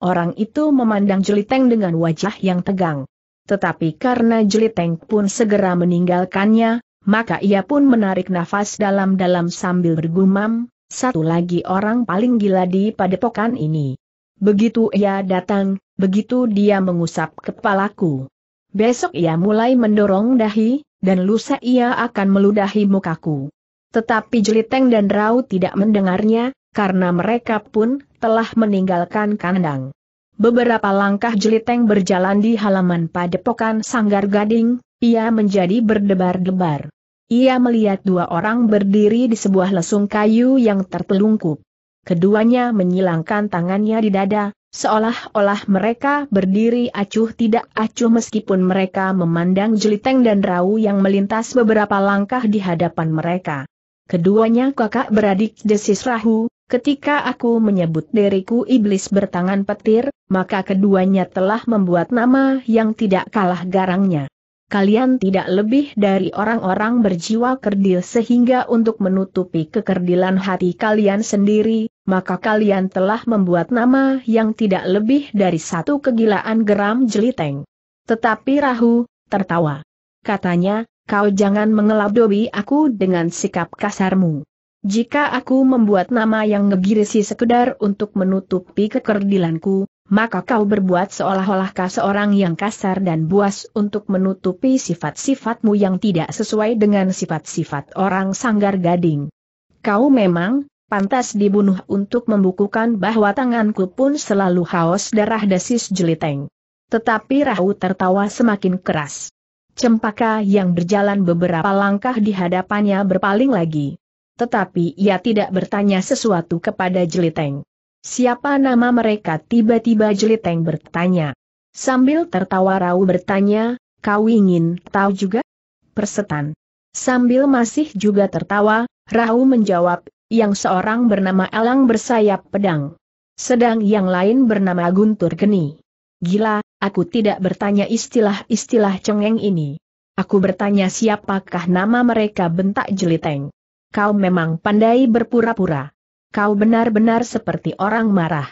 Orang itu memandang Jeliteng dengan wajah yang tegang. Tetapi karena Jeliteng pun segera meninggalkannya, maka ia pun menarik nafas dalam-dalam sambil bergumam, satu lagi orang paling gila di padepokan ini. Begitu ia datang, begitu dia mengusap kepalaku. Besok ia mulai mendorong dahi, dan lusa ia akan meludahi mukaku. Tetapi Jeliteng dan Rau tidak mendengarnya, karena mereka pun telah meninggalkan kandang. Beberapa langkah Jeliteng berjalan di halaman padepokan Sanggar Gading, ia menjadi berdebar-debar. Ia melihat dua orang berdiri di sebuah lesung kayu yang tertelungkup keduanya menyilangkan tangannya di dada, seolah-olah mereka berdiri acuh tidak acuh meskipun mereka memandang jeliteng dan rau yang melintas beberapa langkah di hadapan mereka. Keduanya kakak beradik desis rahu, ketika aku menyebut diriku iblis bertangan petir, maka keduanya telah membuat nama yang tidak kalah garangnya. Kalian tidak lebih dari orang-orang berjiwa kerdil sehingga untuk menutupi kekerdilan hati kalian sendiri, maka kalian telah membuat nama yang tidak lebih dari satu kegilaan geram jeliteng. Tetapi Rahu, tertawa. Katanya, kau jangan mengelabdobi aku dengan sikap kasarmu. Jika aku membuat nama yang ngegirisi sekedar untuk menutupi kekerdilanku, maka kau berbuat seolah-olah kau seorang yang kasar dan buas untuk menutupi sifat-sifatmu yang tidak sesuai dengan sifat-sifat orang sanggar gading. Kau memang, pantas dibunuh untuk membukukan bahwa tanganku pun selalu haus darah desis jeliteng. Tetapi Rahu tertawa semakin keras. Cempaka yang berjalan beberapa langkah di hadapannya berpaling lagi. Tetapi ia tidak bertanya sesuatu kepada Jeliteng. Siapa nama mereka tiba-tiba Jeliteng bertanya. Sambil tertawa Rahu bertanya, kau ingin tahu juga? Persetan. Sambil masih juga tertawa, Rahu menjawab, yang seorang bernama Elang bersayap pedang. Sedang yang lain bernama Guntur Geni. Gila, aku tidak bertanya istilah-istilah cengeng ini. Aku bertanya siapakah nama mereka bentak jeliteng. Kau memang pandai berpura-pura. Kau benar-benar seperti orang marah.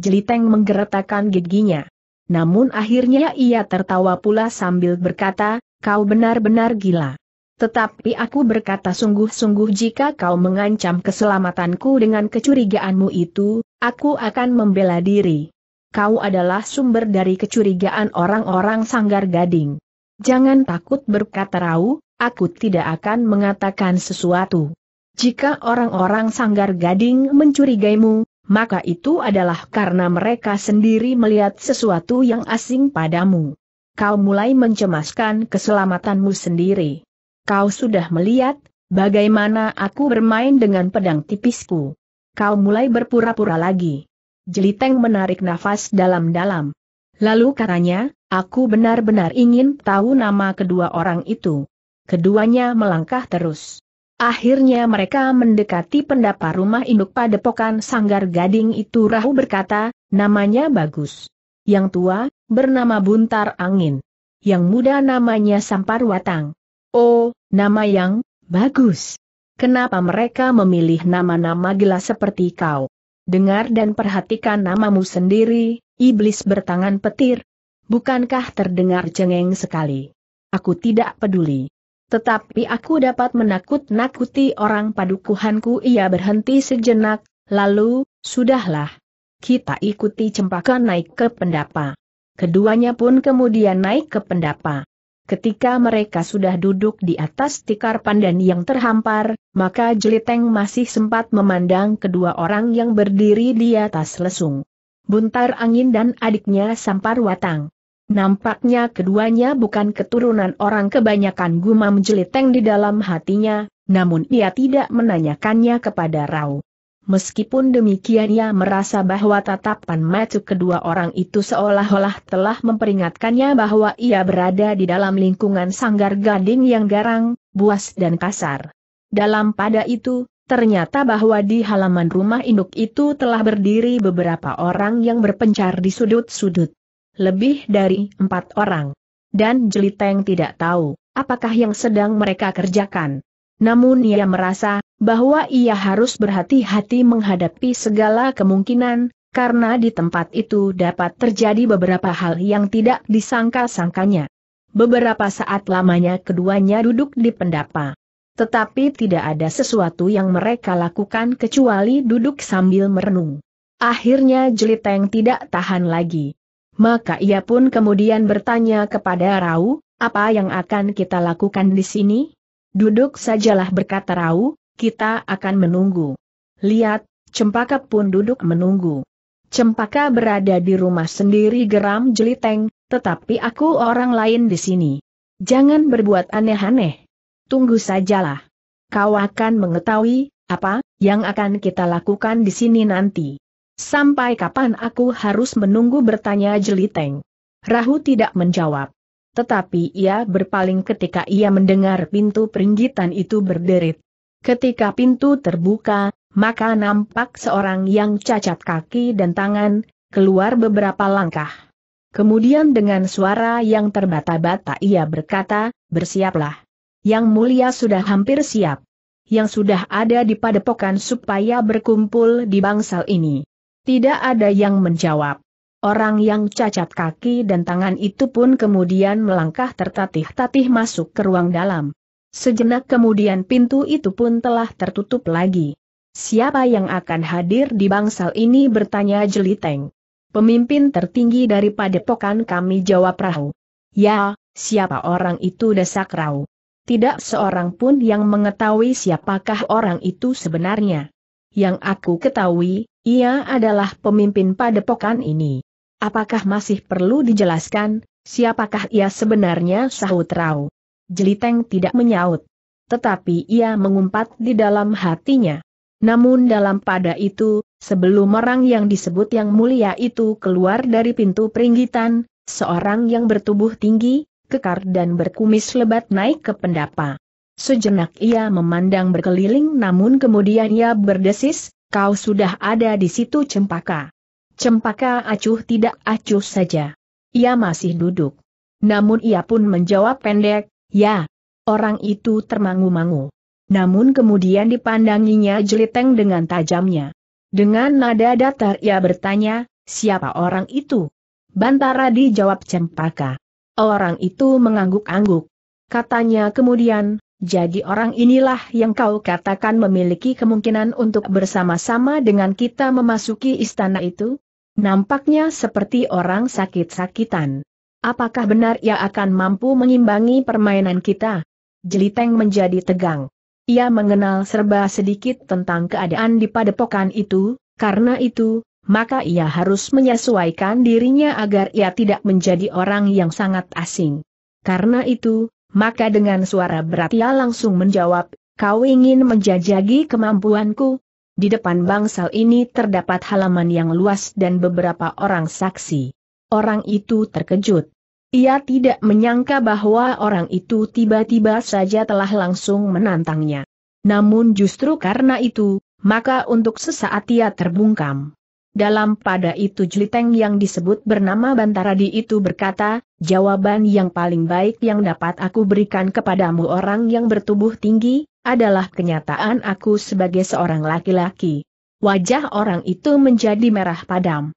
Jeliteng menggeretakan giginya. Namun akhirnya ia tertawa pula sambil berkata, kau benar-benar gila. Tetapi aku berkata sungguh-sungguh jika kau mengancam keselamatanku dengan kecurigaanmu itu, aku akan membela diri. Kau adalah sumber dari kecurigaan orang-orang sanggar gading. Jangan takut berkata rau, aku tidak akan mengatakan sesuatu. Jika orang-orang sanggar gading mencurigaimu, maka itu adalah karena mereka sendiri melihat sesuatu yang asing padamu. Kau mulai mencemaskan keselamatanmu sendiri. Kau sudah melihat, bagaimana aku bermain dengan pedang tipisku. Kau mulai berpura-pura lagi. Jeliteng menarik nafas dalam-dalam. Lalu katanya, aku benar-benar ingin tahu nama kedua orang itu. Keduanya melangkah terus. Akhirnya mereka mendekati pendapa rumah induk padepokan sanggar gading itu Rahu berkata, namanya bagus. Yang tua, bernama Buntar Angin. Yang muda namanya Sampar Watang. Oh, Nama yang bagus. Kenapa mereka memilih nama-nama gila seperti kau? Dengar dan perhatikan namamu sendiri, iblis bertangan petir. Bukankah terdengar cengeng sekali? Aku tidak peduli. Tetapi aku dapat menakut-nakuti orang padukuhanku ia berhenti sejenak, lalu, sudahlah. Kita ikuti cempaka naik ke pendapa. Keduanya pun kemudian naik ke pendapa. Ketika mereka sudah duduk di atas tikar pandan yang terhampar, maka Jeliteng masih sempat memandang kedua orang yang berdiri di atas lesung. Buntar Angin dan adiknya Sampar Watang. Nampaknya keduanya bukan keturunan orang kebanyakan gumam Jeliteng di dalam hatinya, namun ia tidak menanyakannya kepada Rau. Meskipun demikian ia merasa bahwa tatapan mata kedua orang itu seolah-olah telah memperingatkannya bahwa ia berada di dalam lingkungan sanggar gading yang garang, buas dan kasar. Dalam pada itu, ternyata bahwa di halaman rumah induk itu telah berdiri beberapa orang yang berpencar di sudut-sudut. Lebih dari empat orang. Dan Jeliteng tidak tahu apakah yang sedang mereka kerjakan. Namun ia merasa bahwa ia harus berhati-hati menghadapi segala kemungkinan, karena di tempat itu dapat terjadi beberapa hal yang tidak disangka-sangkanya. Beberapa saat lamanya keduanya duduk di pendapa. Tetapi tidak ada sesuatu yang mereka lakukan kecuali duduk sambil merenung. Akhirnya Jeliteng tidak tahan lagi. Maka ia pun kemudian bertanya kepada Rau, apa yang akan kita lakukan di sini? Duduk sajalah berkata Rau, kita akan menunggu. Lihat, Cempaka pun duduk menunggu. Cempaka berada di rumah sendiri geram jeliteng, tetapi aku orang lain di sini. Jangan berbuat aneh-aneh. Tunggu sajalah. Kau akan mengetahui, apa, yang akan kita lakukan di sini nanti. Sampai kapan aku harus menunggu bertanya jeliteng? Rahu tidak menjawab. Tetapi ia berpaling ketika ia mendengar pintu peringgitan itu berderit. Ketika pintu terbuka, maka nampak seorang yang cacat kaki dan tangan, keluar beberapa langkah. Kemudian dengan suara yang terbata-bata ia berkata, bersiaplah. Yang mulia sudah hampir siap. Yang sudah ada di padepokan supaya berkumpul di bangsal ini. Tidak ada yang menjawab. Orang yang cacat kaki dan tangan itu pun kemudian melangkah tertatih-tatih masuk ke ruang dalam. Sejenak kemudian pintu itu pun telah tertutup lagi. Siapa yang akan hadir di bangsal ini bertanya Jeliteng. Pemimpin tertinggi dari padepokan kami jawab Rahu. Ya, siapa orang itu desak rau. Tidak seorang pun yang mengetahui siapakah orang itu sebenarnya. Yang aku ketahui, ia adalah pemimpin padepokan ini. Apakah masih perlu dijelaskan, siapakah ia sebenarnya sahut rau. Jeliteng tidak menyaut. Tetapi ia mengumpat di dalam hatinya. Namun dalam pada itu, sebelum orang yang disebut yang mulia itu keluar dari pintu peringgitan, seorang yang bertubuh tinggi, kekar dan berkumis lebat naik ke pendapa. Sejenak ia memandang berkeliling namun kemudian ia berdesis, kau sudah ada di situ cempaka. Cempaka acuh tidak acuh saja. Ia masih duduk. Namun ia pun menjawab pendek, Ya, orang itu termangu-mangu. Namun kemudian dipandanginya jeliteng dengan tajamnya. Dengan nada datar ia bertanya, siapa orang itu? Bantara dijawab cempaka. Orang itu mengangguk-angguk. Katanya kemudian, jadi orang inilah yang kau katakan memiliki kemungkinan untuk bersama-sama dengan kita memasuki istana itu? Nampaknya seperti orang sakit-sakitan. Apakah benar ia akan mampu mengimbangi permainan kita? Jeliteng menjadi tegang. Ia mengenal serba sedikit tentang keadaan di padepokan itu, karena itu, maka ia harus menyesuaikan dirinya agar ia tidak menjadi orang yang sangat asing. Karena itu, maka dengan suara berat ia langsung menjawab, kau ingin menjajagi kemampuanku? Di depan bangsal ini terdapat halaman yang luas dan beberapa orang saksi. Orang itu terkejut. Ia tidak menyangka bahwa orang itu tiba-tiba saja telah langsung menantangnya. Namun justru karena itu, maka untuk sesaat ia terbungkam. Dalam pada itu Jliteng yang disebut bernama Bantaradi itu berkata, jawaban yang paling baik yang dapat aku berikan kepadamu orang yang bertubuh tinggi, adalah kenyataan aku sebagai seorang laki-laki. Wajah orang itu menjadi merah padam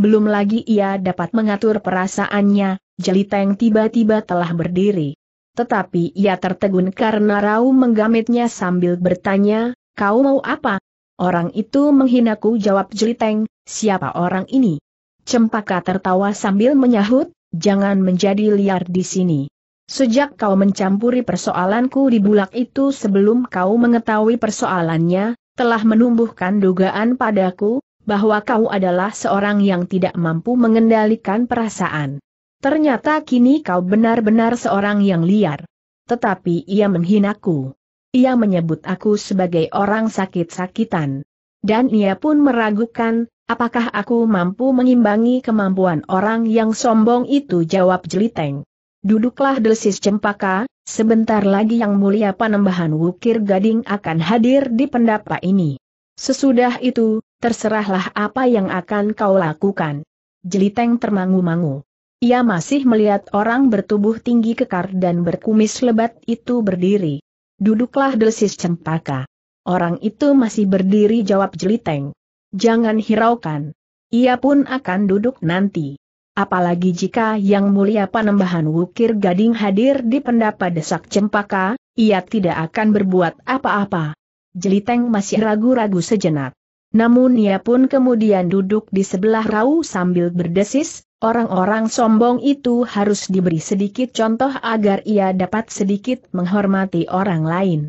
belum lagi ia dapat mengatur perasaannya, Jeliteng tiba-tiba telah berdiri. Tetapi ia tertegun karena Rau menggamitnya sambil bertanya, kau mau apa? Orang itu menghinaku jawab Jeliteng, siapa orang ini? Cempaka tertawa sambil menyahut, jangan menjadi liar di sini. Sejak kau mencampuri persoalanku di bulak itu sebelum kau mengetahui persoalannya, telah menumbuhkan dugaan padaku, bahwa kau adalah seorang yang tidak mampu mengendalikan perasaan. Ternyata kini kau benar-benar seorang yang liar. Tetapi ia menghinaku. Ia menyebut aku sebagai orang sakit-sakitan. Dan ia pun meragukan, apakah aku mampu mengimbangi kemampuan orang yang sombong itu jawab jeliteng. Duduklah desis cempaka, sebentar lagi yang mulia panembahan wukir gading akan hadir di pendapa ini. Sesudah itu, terserahlah apa yang akan kau lakukan. Jeliteng termangu-mangu. Ia masih melihat orang bertubuh tinggi kekar dan berkumis lebat itu berdiri. Duduklah desis cempaka. Orang itu masih berdiri jawab Jeliteng. Jangan hiraukan. Ia pun akan duduk nanti. Apalagi jika Yang Mulia Panembahan Wukir Gading hadir di pendapat desak cempaka, ia tidak akan berbuat apa-apa. Jeliteng masih ragu-ragu sejenak. Namun ia pun kemudian duduk di sebelah Rau sambil berdesis, orang-orang sombong itu harus diberi sedikit contoh agar ia dapat sedikit menghormati orang lain.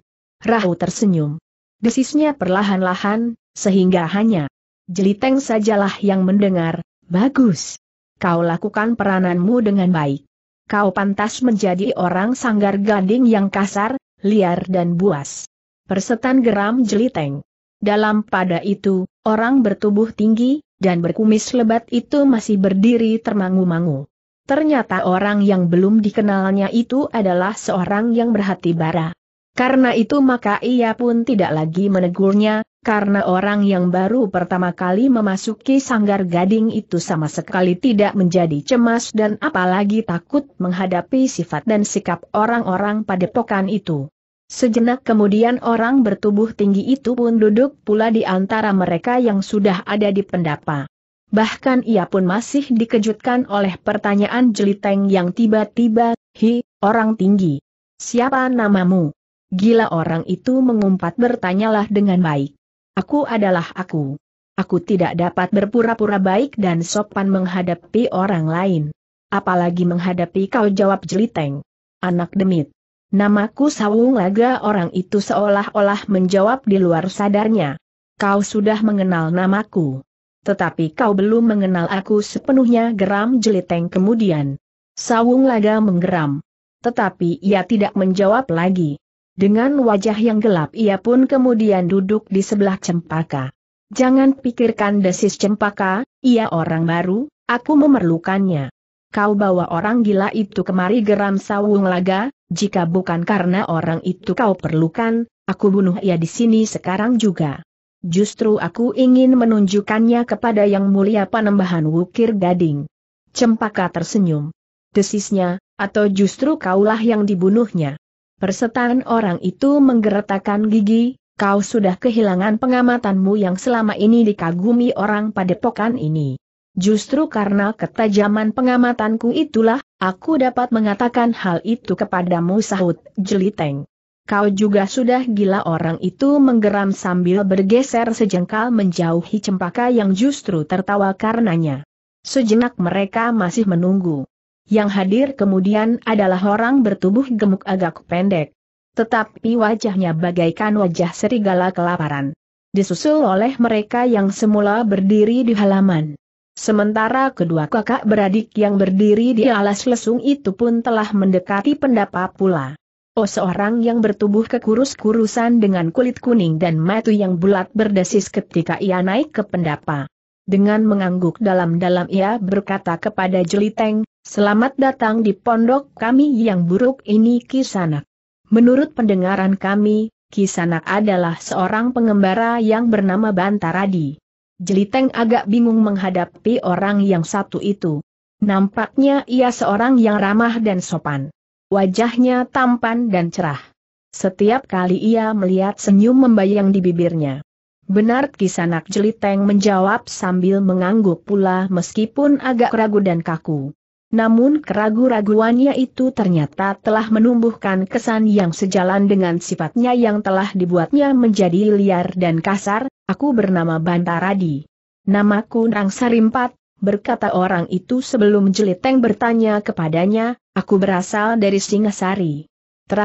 Rau tersenyum. Desisnya perlahan-lahan, sehingga hanya jeliteng sajalah yang mendengar, bagus. Kau lakukan perananmu dengan baik. Kau pantas menjadi orang sanggar gading yang kasar, liar dan buas. Persetan geram jeliteng. Dalam pada itu, orang bertubuh tinggi, dan berkumis lebat itu masih berdiri termangu-mangu. Ternyata orang yang belum dikenalnya itu adalah seorang yang berhati bara. Karena itu maka ia pun tidak lagi menegurnya, karena orang yang baru pertama kali memasuki sanggar gading itu sama sekali tidak menjadi cemas dan apalagi takut menghadapi sifat dan sikap orang-orang pada pokan itu. Sejenak kemudian orang bertubuh tinggi itu pun duduk pula di antara mereka yang sudah ada di pendapa. Bahkan ia pun masih dikejutkan oleh pertanyaan jeliteng yang tiba-tiba, hi, orang tinggi. Siapa namamu? Gila orang itu mengumpat bertanyalah dengan baik. Aku adalah aku. Aku tidak dapat berpura-pura baik dan sopan menghadapi orang lain. Apalagi menghadapi kau jawab jeliteng. Anak demit. Namaku Sawung Laga orang itu seolah-olah menjawab di luar sadarnya. Kau sudah mengenal namaku. Tetapi kau belum mengenal aku sepenuhnya geram jeliteng kemudian. Sawung Laga menggeram. Tetapi ia tidak menjawab lagi. Dengan wajah yang gelap ia pun kemudian duduk di sebelah cempaka. Jangan pikirkan desis cempaka, ia orang baru, aku memerlukannya kau bawa orang gila itu kemari geram Sawung Laga, jika bukan karena orang itu kau perlukan, aku bunuh ia di sini sekarang juga. Justru aku ingin menunjukkannya kepada yang mulia panembahan Wukir Gading. Cempaka tersenyum. Desisnya, atau justru kaulah yang dibunuhnya. Persetan orang itu menggeretakan gigi, kau sudah kehilangan pengamatanmu yang selama ini dikagumi orang pada padepokan ini. Justru karena ketajaman pengamatanku itulah, aku dapat mengatakan hal itu kepadamu sahut Jeliteng. Kau juga sudah gila orang itu menggeram sambil bergeser sejengkal menjauhi cempaka yang justru tertawa karenanya. Sejenak mereka masih menunggu. Yang hadir kemudian adalah orang bertubuh gemuk agak pendek. Tetapi wajahnya bagaikan wajah serigala kelaparan. Disusul oleh mereka yang semula berdiri di halaman. Sementara kedua kakak beradik yang berdiri di alas lesung itu pun telah mendekati pendapa pula. Oh seorang yang bertubuh kekurus-kurusan dengan kulit kuning dan matu yang bulat berdesis ketika ia naik ke pendapa. Dengan mengangguk dalam-dalam ia berkata kepada Jeliteng, Selamat datang di pondok kami yang buruk ini Kisanak. Menurut pendengaran kami, Kisanak adalah seorang pengembara yang bernama Bantaradi. Jeliteng agak bingung menghadapi orang yang satu itu. Nampaknya ia seorang yang ramah dan sopan. Wajahnya tampan dan cerah. Setiap kali ia melihat senyum membayang di bibirnya. Benar kisanak jeliteng menjawab sambil mengangguk pula meskipun agak ragu dan kaku. Namun keragu-raguannya itu ternyata telah menumbuhkan kesan yang sejalan dengan sifatnya yang telah dibuatnya menjadi liar dan kasar, Aku bernama Bantaradi. Namaku Nang Sarimpat, berkata orang itu sebelum Jeliteng bertanya kepadanya, aku berasal dari Singasari.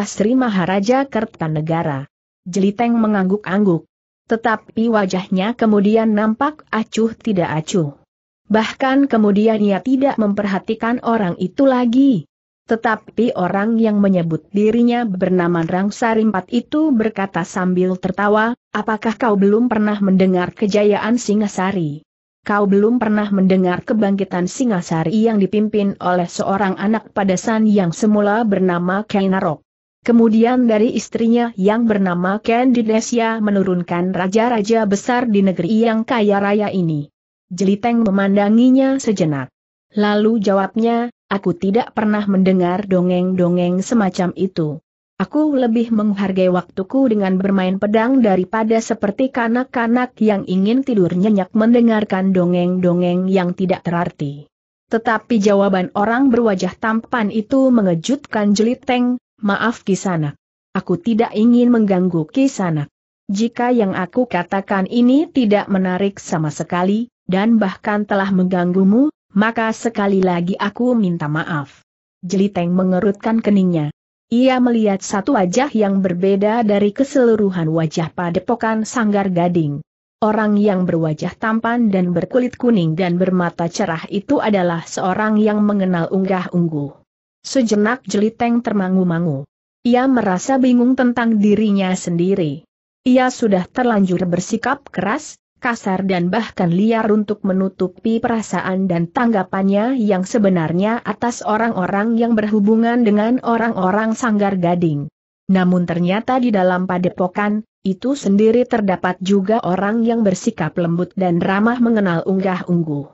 Sri Maharaja Kertanegara. Jeliteng mengangguk-angguk. Tetapi wajahnya kemudian nampak acuh tidak acuh. Bahkan kemudian ia tidak memperhatikan orang itu lagi, tetapi orang yang menyebut dirinya bernama Rang Sarimpat itu berkata sambil tertawa, apakah kau belum pernah mendengar kejayaan Singasari? Kau belum pernah mendengar kebangkitan Singasari yang dipimpin oleh seorang anak padasan yang semula bernama Kainarok. Kemudian dari istrinya yang bernama Candidesia menurunkan raja-raja besar di negeri yang kaya raya ini. Jeliteng memandanginya sejenak. Lalu jawabnya, Aku tidak pernah mendengar dongeng-dongeng semacam itu. Aku lebih menghargai waktuku dengan bermain pedang daripada seperti kanak-kanak yang ingin tidur nyenyak mendengarkan dongeng-dongeng yang tidak terarti. Tetapi jawaban orang berwajah tampan itu mengejutkan jeliteng, maaf kisanak. Aku tidak ingin mengganggu kisanak. Jika yang aku katakan ini tidak menarik sama sekali, dan bahkan telah mengganggumu, maka sekali lagi aku minta maaf. Jeliteng mengerutkan keningnya. Ia melihat satu wajah yang berbeda dari keseluruhan wajah padepokan sanggar gading. Orang yang berwajah tampan dan berkulit kuning dan bermata cerah itu adalah seorang yang mengenal unggah-ungguh. Sejenak jeliteng termangu-mangu. Ia merasa bingung tentang dirinya sendiri. Ia sudah terlanjur bersikap keras, kasar dan bahkan liar untuk menutupi perasaan dan tanggapannya yang sebenarnya atas orang-orang yang berhubungan dengan orang-orang sanggar gading. Namun ternyata di dalam padepokan, itu sendiri terdapat juga orang yang bersikap lembut dan ramah mengenal unggah-ungguh.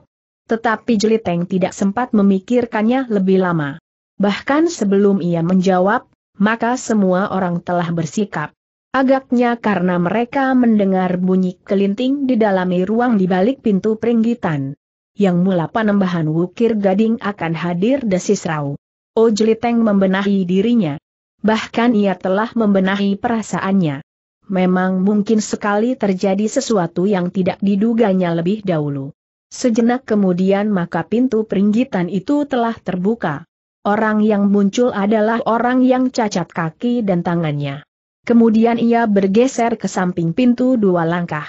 Tetapi Jeliteng tidak sempat memikirkannya lebih lama. Bahkan sebelum ia menjawab, maka semua orang telah bersikap Agaknya karena mereka mendengar bunyi kelinting di dalam ruang di balik pintu peringgitan. Yang mula panembahan wukir gading akan hadir rau. Ojliteng oh membenahi dirinya. Bahkan ia telah membenahi perasaannya. Memang mungkin sekali terjadi sesuatu yang tidak diduganya lebih dahulu. Sejenak kemudian maka pintu peringgitan itu telah terbuka. Orang yang muncul adalah orang yang cacat kaki dan tangannya. Kemudian ia bergeser ke samping pintu dua langkah.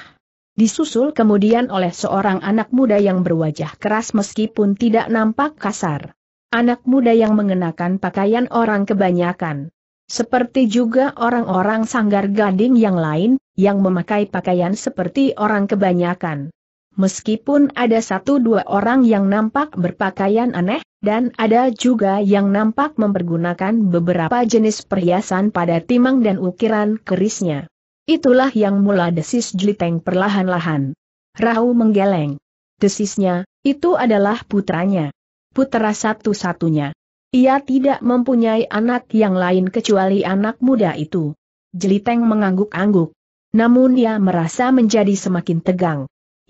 Disusul kemudian oleh seorang anak muda yang berwajah keras meskipun tidak nampak kasar. Anak muda yang mengenakan pakaian orang kebanyakan. Seperti juga orang-orang sanggar gading yang lain, yang memakai pakaian seperti orang kebanyakan. Meskipun ada satu dua orang yang nampak berpakaian aneh, dan ada juga yang nampak mempergunakan beberapa jenis perhiasan pada timang dan ukiran kerisnya. Itulah yang mula desis Jliteng perlahan-lahan. Rahu menggeleng. Desisnya, itu adalah putranya. Putra satu-satunya. Ia tidak mempunyai anak yang lain kecuali anak muda itu. Jeliteng mengangguk-angguk. Namun ia merasa menjadi semakin tegang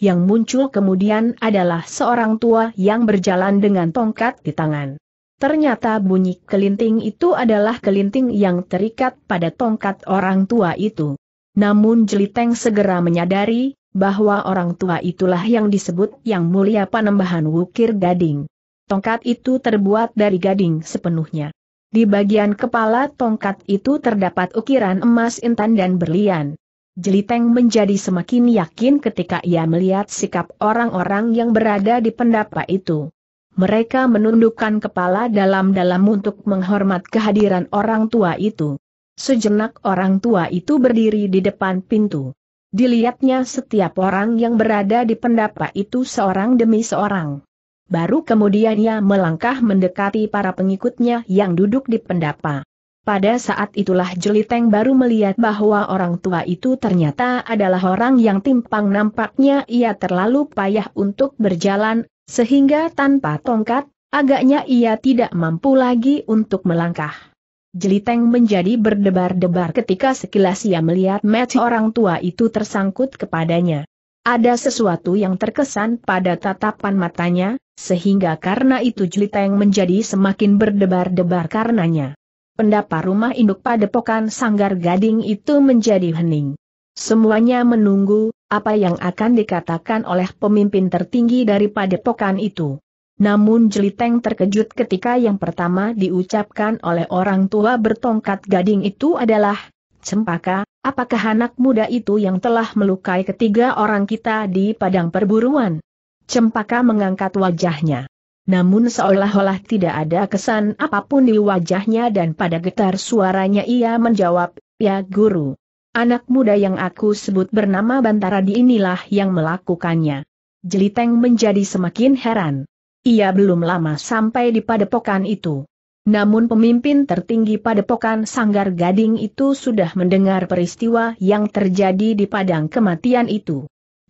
yang muncul kemudian adalah seorang tua yang berjalan dengan tongkat di tangan. Ternyata bunyi kelinting itu adalah kelinting yang terikat pada tongkat orang tua itu. Namun Jeliteng segera menyadari, bahwa orang tua itulah yang disebut yang mulia panembahan wukir gading. Tongkat itu terbuat dari gading sepenuhnya. Di bagian kepala tongkat itu terdapat ukiran emas intan dan berlian. Jeliteng menjadi semakin yakin ketika ia melihat sikap orang-orang yang berada di pendapa itu. Mereka menundukkan kepala dalam-dalam untuk menghormat kehadiran orang tua itu. Sejenak orang tua itu berdiri di depan pintu. Dilihatnya setiap orang yang berada di pendapa itu seorang demi seorang. Baru kemudian ia melangkah mendekati para pengikutnya yang duduk di pendapa. Pada saat itulah Jeliteng baru melihat bahwa orang tua itu ternyata adalah orang yang timpang nampaknya ia terlalu payah untuk berjalan, sehingga tanpa tongkat, agaknya ia tidak mampu lagi untuk melangkah. Jeliteng menjadi berdebar-debar ketika sekilas ia melihat match orang tua itu tersangkut kepadanya. Ada sesuatu yang terkesan pada tatapan matanya, sehingga karena itu Jeliteng menjadi semakin berdebar-debar karenanya pendapa rumah induk padepokan sanggar gading itu menjadi hening. Semuanya menunggu, apa yang akan dikatakan oleh pemimpin tertinggi dari padepokan itu. Namun Jeliteng terkejut ketika yang pertama diucapkan oleh orang tua bertongkat gading itu adalah, Cempaka, apakah anak muda itu yang telah melukai ketiga orang kita di padang perburuan? Cempaka mengangkat wajahnya namun seolah-olah tidak ada kesan apapun di wajahnya dan pada getar suaranya ia menjawab, ya guru. Anak muda yang aku sebut bernama Bantara di inilah yang melakukannya. Jeliteng menjadi semakin heran. Ia belum lama sampai di padepokan itu. Namun pemimpin tertinggi padepokan Sanggar Gading itu sudah mendengar peristiwa yang terjadi di padang kematian itu.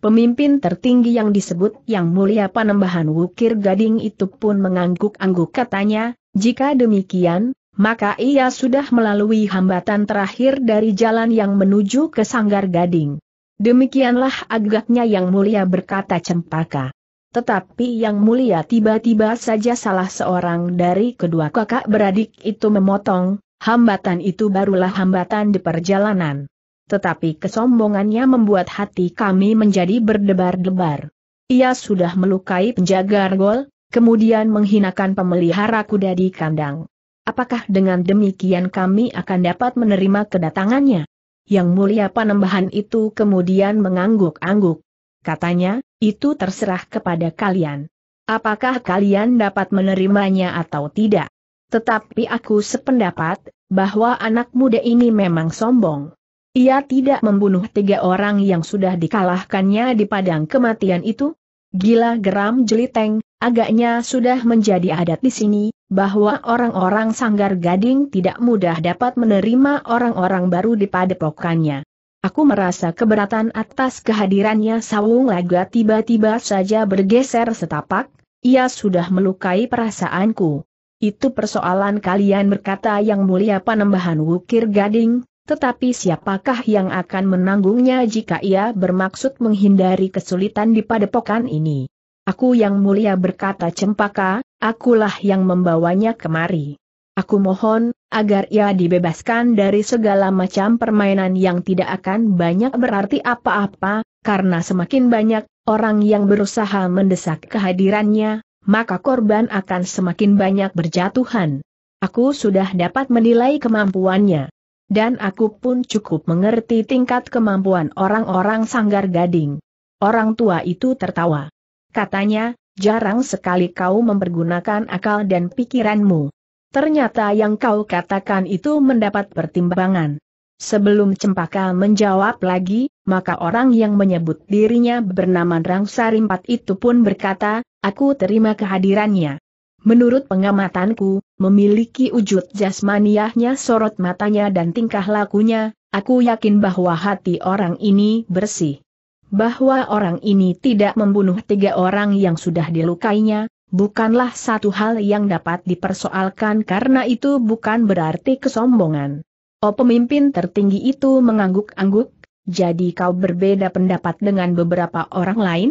Pemimpin tertinggi yang disebut Yang Mulia Panembahan Wukir Gading itu pun mengangguk-angguk katanya, jika demikian, maka ia sudah melalui hambatan terakhir dari jalan yang menuju ke Sanggar Gading. Demikianlah agaknya Yang Mulia berkata cempaka. Tetapi Yang Mulia tiba-tiba saja salah seorang dari kedua kakak beradik itu memotong, hambatan itu barulah hambatan di perjalanan tetapi kesombongannya membuat hati kami menjadi berdebar-debar. Ia sudah melukai penjaga gol, kemudian menghinakan pemelihara kuda di kandang. Apakah dengan demikian kami akan dapat menerima kedatangannya? Yang mulia panembahan itu kemudian mengangguk-angguk. Katanya, itu terserah kepada kalian. Apakah kalian dapat menerimanya atau tidak? Tetapi aku sependapat, bahwa anak muda ini memang sombong. Ia tidak membunuh tiga orang yang sudah dikalahkannya di padang kematian itu? Gila geram jeliteng, agaknya sudah menjadi adat di sini, bahwa orang-orang sanggar gading tidak mudah dapat menerima orang-orang baru di padepokannya. Aku merasa keberatan atas kehadirannya Sawung Laga tiba-tiba saja bergeser setapak, ia sudah melukai perasaanku. Itu persoalan kalian berkata yang mulia panembahan Wukir Gading, tetapi siapakah yang akan menanggungnya jika ia bermaksud menghindari kesulitan di padepokan ini? Aku yang mulia berkata cempaka, akulah yang membawanya kemari. Aku mohon, agar ia dibebaskan dari segala macam permainan yang tidak akan banyak berarti apa-apa, karena semakin banyak orang yang berusaha mendesak kehadirannya, maka korban akan semakin banyak berjatuhan. Aku sudah dapat menilai kemampuannya. Dan aku pun cukup mengerti tingkat kemampuan orang-orang sanggar gading. Orang tua itu tertawa. Katanya, jarang sekali kau mempergunakan akal dan pikiranmu. Ternyata yang kau katakan itu mendapat pertimbangan. Sebelum Cempaka menjawab lagi, maka orang yang menyebut dirinya bernama Rangsarimpat itu pun berkata, aku terima kehadirannya. Menurut pengamatanku, memiliki wujud jasmaniahnya sorot matanya dan tingkah lakunya, aku yakin bahwa hati orang ini bersih. Bahwa orang ini tidak membunuh tiga orang yang sudah dilukainya, bukanlah satu hal yang dapat dipersoalkan karena itu bukan berarti kesombongan. Oh pemimpin tertinggi itu mengangguk-angguk, jadi kau berbeda pendapat dengan beberapa orang lain?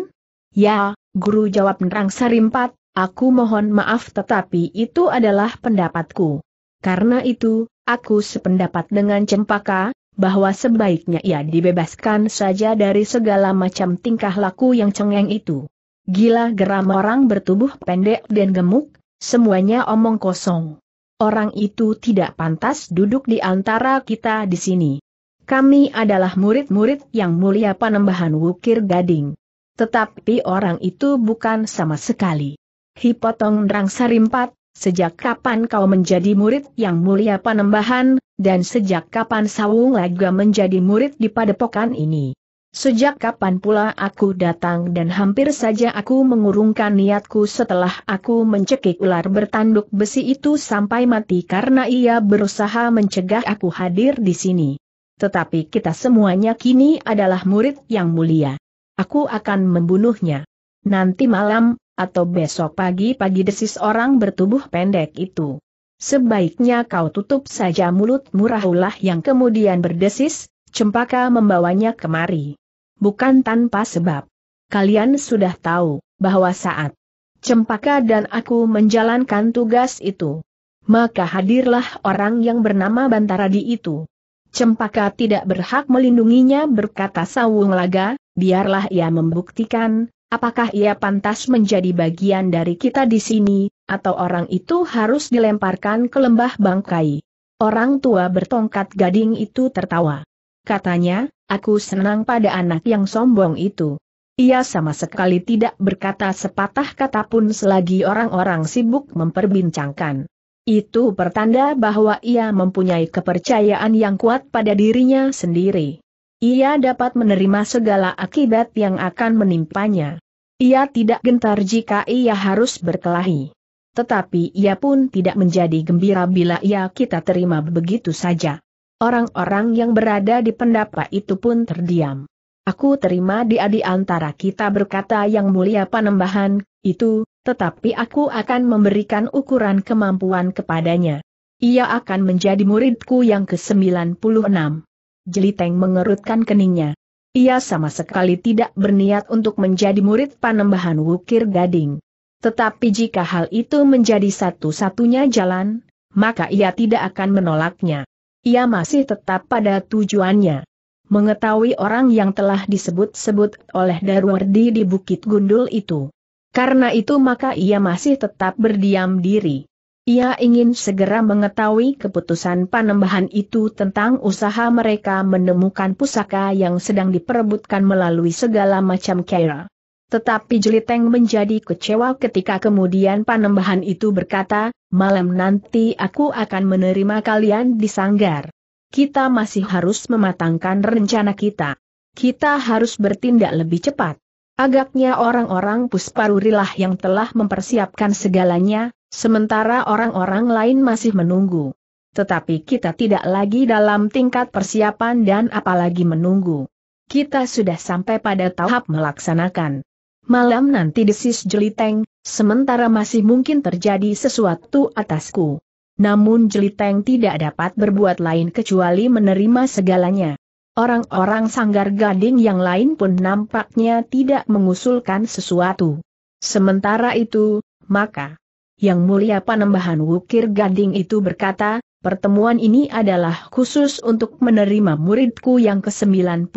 Ya, guru jawab Nerang Sarimpat, Aku mohon maaf tetapi itu adalah pendapatku. Karena itu, aku sependapat dengan Cempaka, bahwa sebaiknya ia dibebaskan saja dari segala macam tingkah laku yang cengeng itu. Gila geram orang bertubuh pendek dan gemuk, semuanya omong kosong. Orang itu tidak pantas duduk di antara kita di sini. Kami adalah murid-murid yang mulia panembahan Wukir Gading. Tetapi orang itu bukan sama sekali. Hipotong Rang Sarimpat, sejak kapan kau menjadi murid yang mulia panembahan, dan sejak kapan Sawung Laga menjadi murid di padepokan ini? Sejak kapan pula aku datang dan hampir saja aku mengurungkan niatku setelah aku mencekik ular bertanduk besi itu sampai mati karena ia berusaha mencegah aku hadir di sini. Tetapi kita semuanya kini adalah murid yang mulia. Aku akan membunuhnya. Nanti malam, atau besok pagi-pagi desis orang bertubuh pendek itu. Sebaiknya kau tutup saja mulut. Murahulah yang kemudian berdesis, Cempaka membawanya kemari. Bukan tanpa sebab. Kalian sudah tahu, bahwa saat Cempaka dan aku menjalankan tugas itu. Maka hadirlah orang yang bernama Bantaradi itu. Cempaka tidak berhak melindunginya berkata Sawung Laga, biarlah ia membuktikan, Apakah ia pantas menjadi bagian dari kita di sini, atau orang itu harus dilemparkan ke lembah bangkai? Orang tua bertongkat gading itu tertawa. Katanya, aku senang pada anak yang sombong itu. Ia sama sekali tidak berkata sepatah kata pun selagi orang-orang sibuk memperbincangkan. Itu pertanda bahwa ia mempunyai kepercayaan yang kuat pada dirinya sendiri. Ia dapat menerima segala akibat yang akan menimpanya. Ia tidak gentar jika ia harus berkelahi. Tetapi ia pun tidak menjadi gembira bila ia kita terima begitu saja. Orang-orang yang berada di pendapat itu pun terdiam. Aku terima dia di antara kita berkata yang mulia panembahan, itu, tetapi aku akan memberikan ukuran kemampuan kepadanya. Ia akan menjadi muridku yang ke-96. Jeliteng mengerutkan keningnya. Ia sama sekali tidak berniat untuk menjadi murid panembahan Wukir Gading. Tetapi jika hal itu menjadi satu-satunya jalan, maka ia tidak akan menolaknya. Ia masih tetap pada tujuannya. Mengetahui orang yang telah disebut-sebut oleh Darwardi di Bukit Gundul itu. Karena itu maka ia masih tetap berdiam diri. Ia ingin segera mengetahui keputusan panembahan itu tentang usaha mereka menemukan pusaka yang sedang diperebutkan melalui segala macam cara. Tetapi Jeliteng menjadi kecewa ketika kemudian panembahan itu berkata, malam nanti aku akan menerima kalian di sanggar. Kita masih harus mematangkan rencana kita. Kita harus bertindak lebih cepat. Agaknya orang-orang rilah yang telah mempersiapkan segalanya, Sementara orang-orang lain masih menunggu. Tetapi kita tidak lagi dalam tingkat persiapan dan apalagi menunggu. Kita sudah sampai pada tahap melaksanakan. Malam nanti desis Jeliteng, sementara masih mungkin terjadi sesuatu atasku. Namun Jeliteng tidak dapat berbuat lain kecuali menerima segalanya. Orang-orang sanggar gading yang lain pun nampaknya tidak mengusulkan sesuatu. Sementara itu, maka yang mulia panembahan Wukir Gading itu berkata, pertemuan ini adalah khusus untuk menerima muridku yang ke-96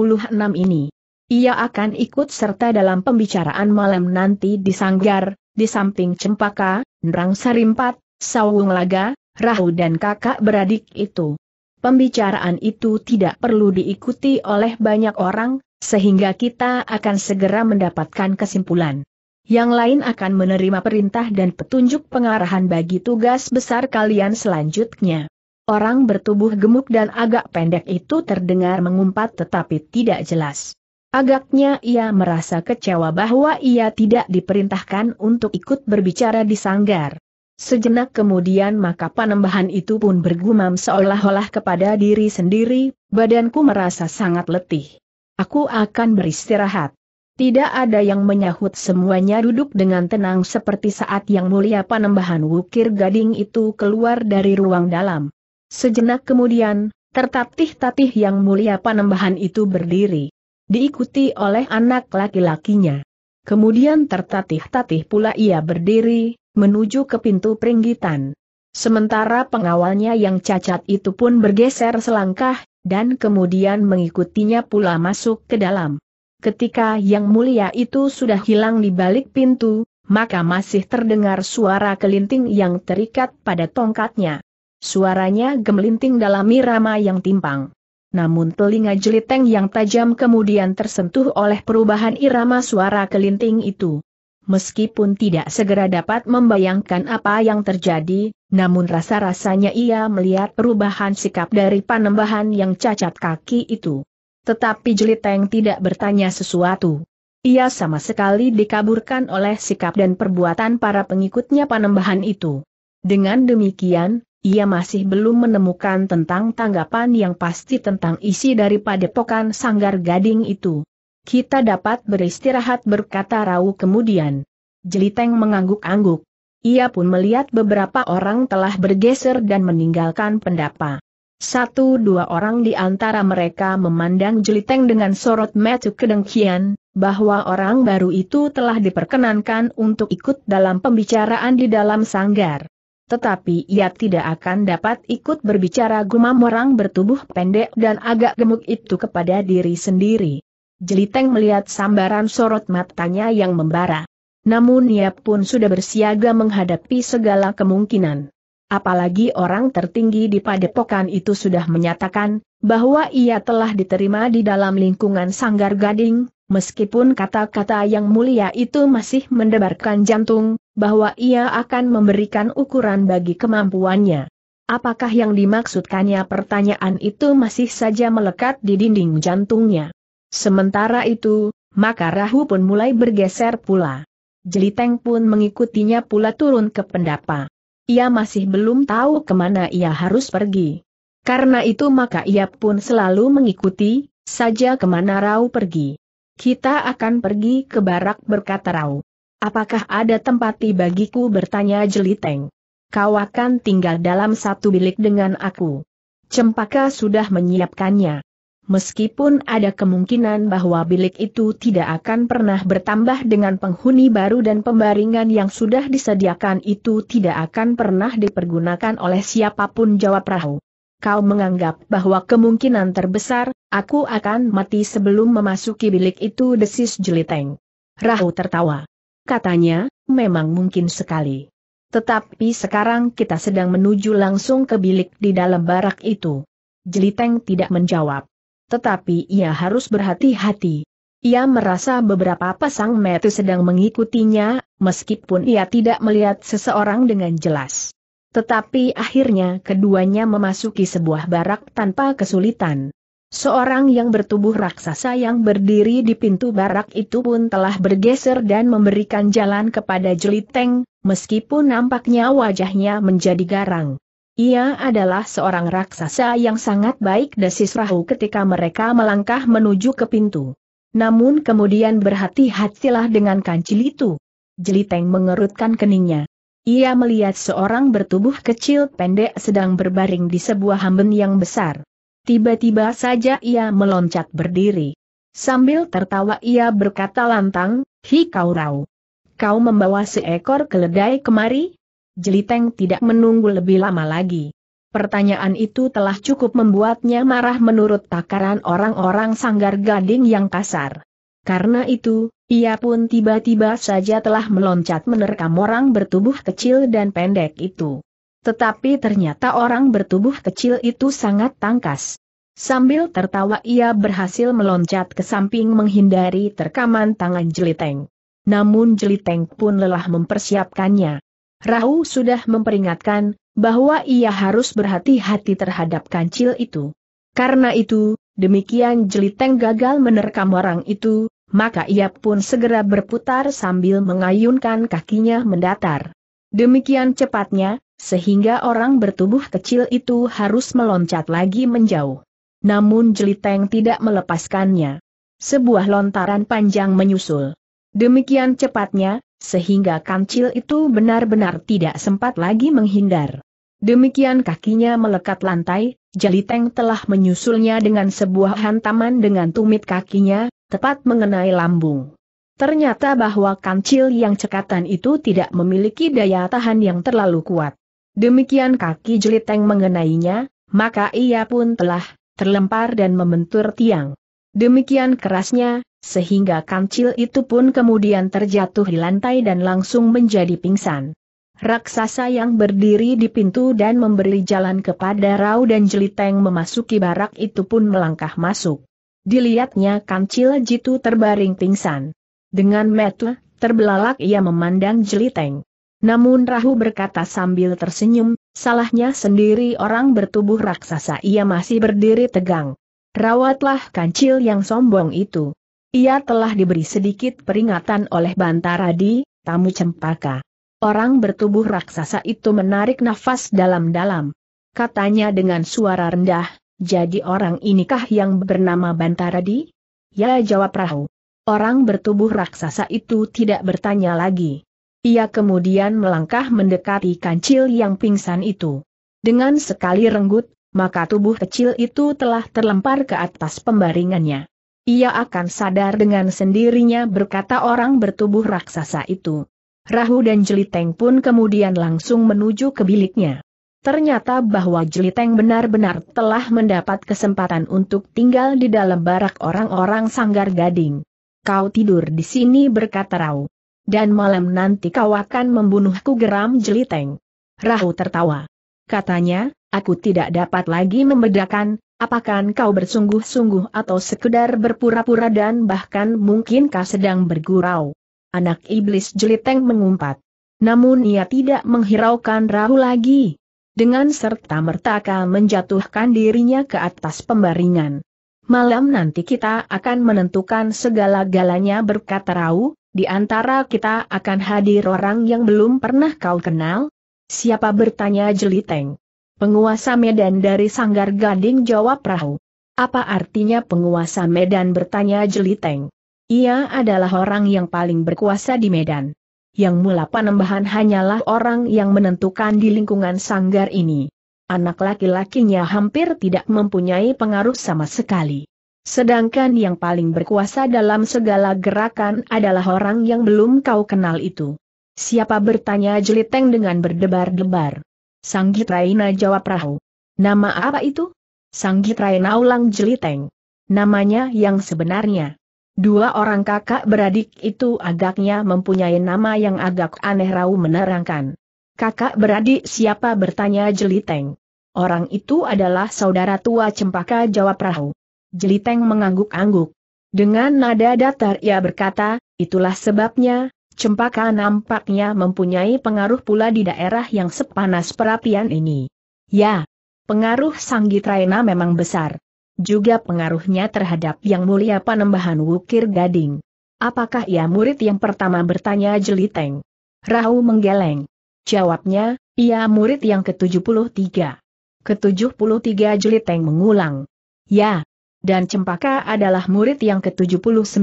ini. Ia akan ikut serta dalam pembicaraan malam nanti di Sanggar, di samping Cempaka, Nrang Sarimpat, Sawung Laga, Rahu dan kakak beradik itu. Pembicaraan itu tidak perlu diikuti oleh banyak orang, sehingga kita akan segera mendapatkan kesimpulan yang lain akan menerima perintah dan petunjuk pengarahan bagi tugas besar kalian selanjutnya. Orang bertubuh gemuk dan agak pendek itu terdengar mengumpat tetapi tidak jelas. Agaknya ia merasa kecewa bahwa ia tidak diperintahkan untuk ikut berbicara di sanggar. Sejenak kemudian maka panembahan itu pun bergumam seolah-olah kepada diri sendiri, badanku merasa sangat letih. Aku akan beristirahat. Tidak ada yang menyahut semuanya duduk dengan tenang seperti saat yang mulia panembahan wukir gading itu keluar dari ruang dalam. Sejenak kemudian, tertatih-tatih yang mulia panembahan itu berdiri. Diikuti oleh anak laki-lakinya. Kemudian tertatih-tatih pula ia berdiri, menuju ke pintu peringgitan. Sementara pengawalnya yang cacat itu pun bergeser selangkah, dan kemudian mengikutinya pula masuk ke dalam. Ketika yang mulia itu sudah hilang di balik pintu, maka masih terdengar suara kelinting yang terikat pada tongkatnya. Suaranya gemelinting dalam irama yang timpang. Namun telinga jeliteng yang tajam kemudian tersentuh oleh perubahan irama suara kelinting itu. Meskipun tidak segera dapat membayangkan apa yang terjadi, namun rasa-rasanya ia melihat perubahan sikap dari panembahan yang cacat kaki itu. Tetapi Jeliteng tidak bertanya sesuatu. Ia sama sekali dikaburkan oleh sikap dan perbuatan para pengikutnya panembahan itu. Dengan demikian, ia masih belum menemukan tentang tanggapan yang pasti tentang isi daripada pokan sanggar gading itu. Kita dapat beristirahat berkata Rau kemudian. Jeliteng mengangguk-angguk. Ia pun melihat beberapa orang telah bergeser dan meninggalkan pendapa. Satu dua orang di antara mereka memandang Jeliteng dengan sorot metu kedengkian, bahwa orang baru itu telah diperkenankan untuk ikut dalam pembicaraan di dalam sanggar. Tetapi ia tidak akan dapat ikut berbicara gumam orang bertubuh pendek dan agak gemuk itu kepada diri sendiri. Jeliteng melihat sambaran sorot matanya yang membara. Namun ia pun sudah bersiaga menghadapi segala kemungkinan apalagi orang tertinggi di padepokan itu sudah menyatakan, bahwa ia telah diterima di dalam lingkungan sanggar gading, meskipun kata-kata yang mulia itu masih mendebarkan jantung, bahwa ia akan memberikan ukuran bagi kemampuannya. Apakah yang dimaksudkannya pertanyaan itu masih saja melekat di dinding jantungnya. Sementara itu, maka Rahu pun mulai bergeser pula. Jeliteng pun mengikutinya pula turun ke pendapa. Ia masih belum tahu kemana ia harus pergi. Karena itu maka ia pun selalu mengikuti, saja kemana Rau pergi. Kita akan pergi ke barak berkata Rau. Apakah ada tempat bagiku bertanya Jeliteng? Kau akan tinggal dalam satu bilik dengan aku. Cempaka sudah menyiapkannya. Meskipun ada kemungkinan bahwa bilik itu tidak akan pernah bertambah dengan penghuni baru dan pembaringan yang sudah disediakan itu tidak akan pernah dipergunakan oleh siapapun jawab Rahu. Kau menganggap bahwa kemungkinan terbesar, aku akan mati sebelum memasuki bilik itu desis jeliteng. Rahu tertawa. Katanya, memang mungkin sekali. Tetapi sekarang kita sedang menuju langsung ke bilik di dalam barak itu. Jeliteng tidak menjawab tetapi ia harus berhati-hati. Ia merasa beberapa pasang mata sedang mengikutinya, meskipun ia tidak melihat seseorang dengan jelas. Tetapi akhirnya keduanya memasuki sebuah barak tanpa kesulitan. Seorang yang bertubuh raksasa yang berdiri di pintu barak itu pun telah bergeser dan memberikan jalan kepada Jeliteng, meskipun nampaknya wajahnya menjadi garang. Ia adalah seorang raksasa yang sangat baik desis Rahu ketika mereka melangkah menuju ke pintu. Namun kemudian berhati-hatilah dengan kancil itu. Jeliteng mengerutkan keningnya. Ia melihat seorang bertubuh kecil pendek sedang berbaring di sebuah hamben yang besar. Tiba-tiba saja ia meloncat berdiri. Sambil tertawa ia berkata lantang, Hi kau rau. Kau membawa seekor keledai kemari? Jeliteng tidak menunggu lebih lama lagi. Pertanyaan itu telah cukup membuatnya marah menurut takaran orang-orang sanggar gading yang kasar. Karena itu, ia pun tiba-tiba saja telah meloncat menerkam orang bertubuh kecil dan pendek itu. Tetapi ternyata orang bertubuh kecil itu sangat tangkas. Sambil tertawa ia berhasil meloncat ke samping menghindari terkaman tangan Jeliteng. Namun Jeliteng pun lelah mempersiapkannya. Rahu sudah memperingatkan bahwa ia harus berhati-hati terhadap kancil itu. Karena itu, demikian Jeliteng gagal menerkam orang itu, maka ia pun segera berputar sambil mengayunkan kakinya mendatar. Demikian cepatnya, sehingga orang bertubuh kecil itu harus meloncat lagi menjauh. Namun Jeliteng tidak melepaskannya. Sebuah lontaran panjang menyusul. Demikian cepatnya, sehingga kancil itu benar-benar tidak sempat lagi menghindar. Demikian kakinya melekat lantai, Jaliteng telah menyusulnya dengan sebuah hantaman dengan tumit kakinya, tepat mengenai lambung. Ternyata bahwa kancil yang cekatan itu tidak memiliki daya tahan yang terlalu kuat. Demikian kaki Jeliteng mengenainya, maka ia pun telah terlempar dan membentur tiang. Demikian kerasnya, sehingga kancil itu pun kemudian terjatuh di lantai dan langsung menjadi pingsan. Raksasa yang berdiri di pintu dan memberi jalan kepada Rau dan Jeliteng memasuki barak itu pun melangkah masuk. Dilihatnya kancil jitu terbaring pingsan. Dengan metu, terbelalak ia memandang Jeliteng. Namun Rahu berkata sambil tersenyum, salahnya sendiri orang bertubuh raksasa ia masih berdiri tegang. Rawatlah kancil yang sombong itu. Ia telah diberi sedikit peringatan oleh Bantara di, tamu cempaka. Orang bertubuh raksasa itu menarik nafas dalam-dalam. Katanya dengan suara rendah, jadi orang inikah yang bernama Bantara di?" Ya jawab Rahu. Orang bertubuh raksasa itu tidak bertanya lagi. Ia kemudian melangkah mendekati kancil yang pingsan itu. Dengan sekali renggut, maka tubuh kecil itu telah terlempar ke atas pembaringannya. Ia akan sadar dengan sendirinya berkata orang bertubuh raksasa itu. Rahu dan Jeliteng pun kemudian langsung menuju ke biliknya. Ternyata bahwa Jeliteng benar-benar telah mendapat kesempatan untuk tinggal di dalam barak orang-orang sanggar gading. Kau tidur di sini berkata Rahu. Dan malam nanti kau akan membunuhku geram Jeliteng. Rahu tertawa. Katanya, aku tidak dapat lagi membedakan, Apakah kau bersungguh-sungguh atau sekedar berpura-pura dan bahkan mungkinkah sedang bergurau? Anak iblis jeliteng mengumpat. Namun ia tidak menghiraukan Rahu lagi. Dengan serta-merta akan menjatuhkan dirinya ke atas pembaringan. Malam nanti kita akan menentukan segala-galanya berkata Rahu, di antara kita akan hadir orang yang belum pernah kau kenal. Siapa bertanya jeliteng? Penguasa Medan dari Sanggar Gading jawab perahu. Apa artinya penguasa Medan bertanya Jeliteng? Ia adalah orang yang paling berkuasa di Medan. Yang mula panembahan hanyalah orang yang menentukan di lingkungan sanggar ini. Anak laki-lakinya hampir tidak mempunyai pengaruh sama sekali. Sedangkan yang paling berkuasa dalam segala gerakan adalah orang yang belum kau kenal itu. Siapa bertanya Jeliteng dengan berdebar-debar. Sanggit Raina jawab perahu. Nama apa itu? Sanggit Raina ulang jeliteng. Namanya yang sebenarnya. Dua orang kakak beradik itu agaknya mempunyai nama yang agak aneh Rau menerangkan. Kakak beradik siapa bertanya jeliteng. Orang itu adalah saudara tua cempaka jawab perahu. Jeliteng mengangguk-angguk. Dengan nada datar ia berkata, itulah sebabnya, Cempaka nampaknya mempunyai pengaruh pula di daerah yang sepanas perapian ini. Ya, pengaruh Sanggitraina memang besar. Juga pengaruhnya terhadap yang mulia panembahan Wukir Gading. Apakah ia murid yang pertama bertanya Jeliteng? Rahu menggeleng. Jawabnya, ia murid yang ke-73. Ke-73 Jeliteng mengulang. Ya, dan Cempaka adalah murid yang ke-79.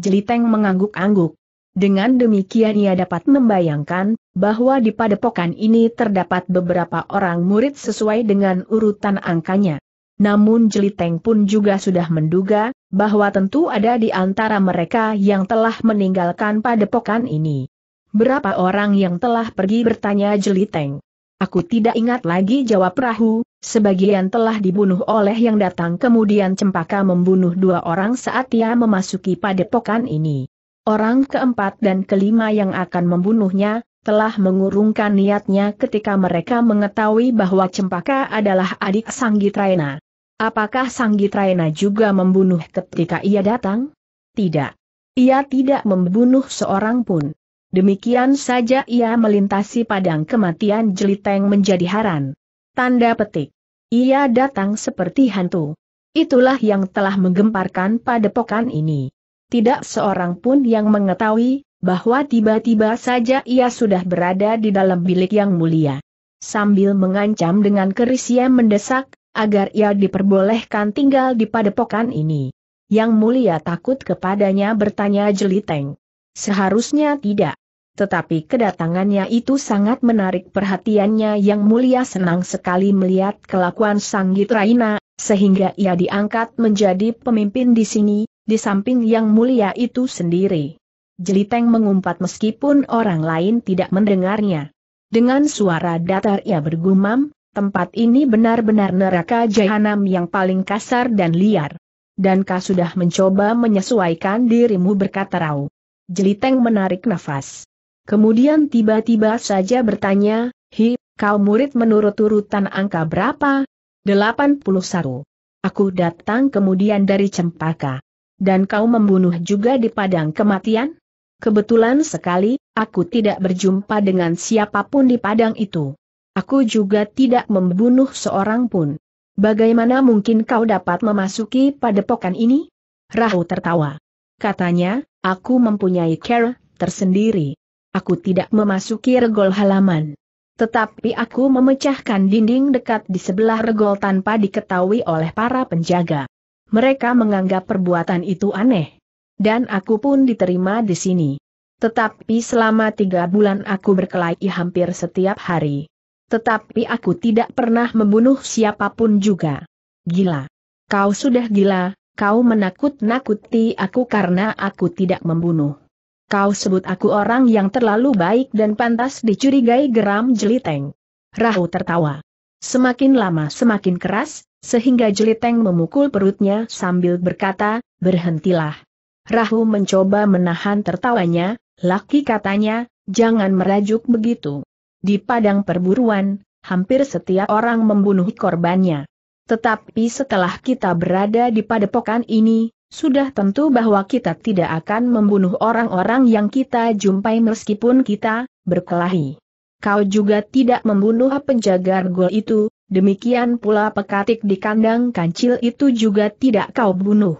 Jeliteng mengangguk-angguk. Dengan demikian ia dapat membayangkan, bahwa di padepokan ini terdapat beberapa orang murid sesuai dengan urutan angkanya. Namun Jeliteng pun juga sudah menduga, bahwa tentu ada di antara mereka yang telah meninggalkan padepokan ini. Berapa orang yang telah pergi bertanya Jeliteng. Aku tidak ingat lagi jawab perahu, sebagian telah dibunuh oleh yang datang kemudian Cempaka membunuh dua orang saat ia memasuki padepokan ini. Orang keempat dan kelima yang akan membunuhnya, telah mengurungkan niatnya ketika mereka mengetahui bahwa Cempaka adalah adik Sanggitraena. Apakah Sanggitraena juga membunuh ketika ia datang? Tidak. Ia tidak membunuh seorang pun. Demikian saja ia melintasi padang kematian Jeliteng menjadi haran. Tanda petik. Ia datang seperti hantu. Itulah yang telah menggemparkan padepokan ini. Tidak seorang pun yang mengetahui, bahwa tiba-tiba saja ia sudah berada di dalam bilik yang mulia. Sambil mengancam dengan keris ia mendesak, agar ia diperbolehkan tinggal di padepokan ini. Yang mulia takut kepadanya bertanya jeliteng. Seharusnya tidak. Tetapi kedatangannya itu sangat menarik perhatiannya yang mulia senang sekali melihat kelakuan Sanggit Raina, sehingga ia diangkat menjadi pemimpin di sini, di samping yang mulia itu sendiri. Jeliteng mengumpat meskipun orang lain tidak mendengarnya. Dengan suara datar ia bergumam, tempat ini benar-benar neraka jahanam yang paling kasar dan liar. Dan kau sudah mencoba menyesuaikan dirimu berkata Rau. Jeliteng menarik nafas. Kemudian tiba-tiba saja bertanya, Hi, kau murid menurut urutan angka berapa? 81. Aku datang kemudian dari Cempaka. Dan kau membunuh juga di padang kematian? Kebetulan sekali, aku tidak berjumpa dengan siapapun di padang itu. Aku juga tidak membunuh seorang pun. Bagaimana mungkin kau dapat memasuki padepokan ini? Rahu tertawa. Katanya, aku mempunyai care tersendiri. Aku tidak memasuki regol halaman. Tetapi aku memecahkan dinding dekat di sebelah regol tanpa diketahui oleh para penjaga mereka menganggap perbuatan itu aneh. Dan aku pun diterima di sini. Tetapi selama tiga bulan aku berkelahi hampir setiap hari. Tetapi aku tidak pernah membunuh siapapun juga. Gila. Kau sudah gila, kau menakut-nakuti aku karena aku tidak membunuh. Kau sebut aku orang yang terlalu baik dan pantas dicurigai geram jeliteng. Rahu tertawa. Semakin lama semakin keras, sehingga Jeliteng memukul perutnya sambil berkata, berhentilah. Rahu mencoba menahan tertawanya, laki katanya, jangan merajuk begitu. Di padang perburuan, hampir setiap orang membunuh korbannya. Tetapi setelah kita berada di padepokan ini, sudah tentu bahwa kita tidak akan membunuh orang-orang yang kita jumpai meskipun kita berkelahi. Kau juga tidak membunuh penjaga gol itu, Demikian pula pekatik di kandang kancil itu juga tidak kau bunuh.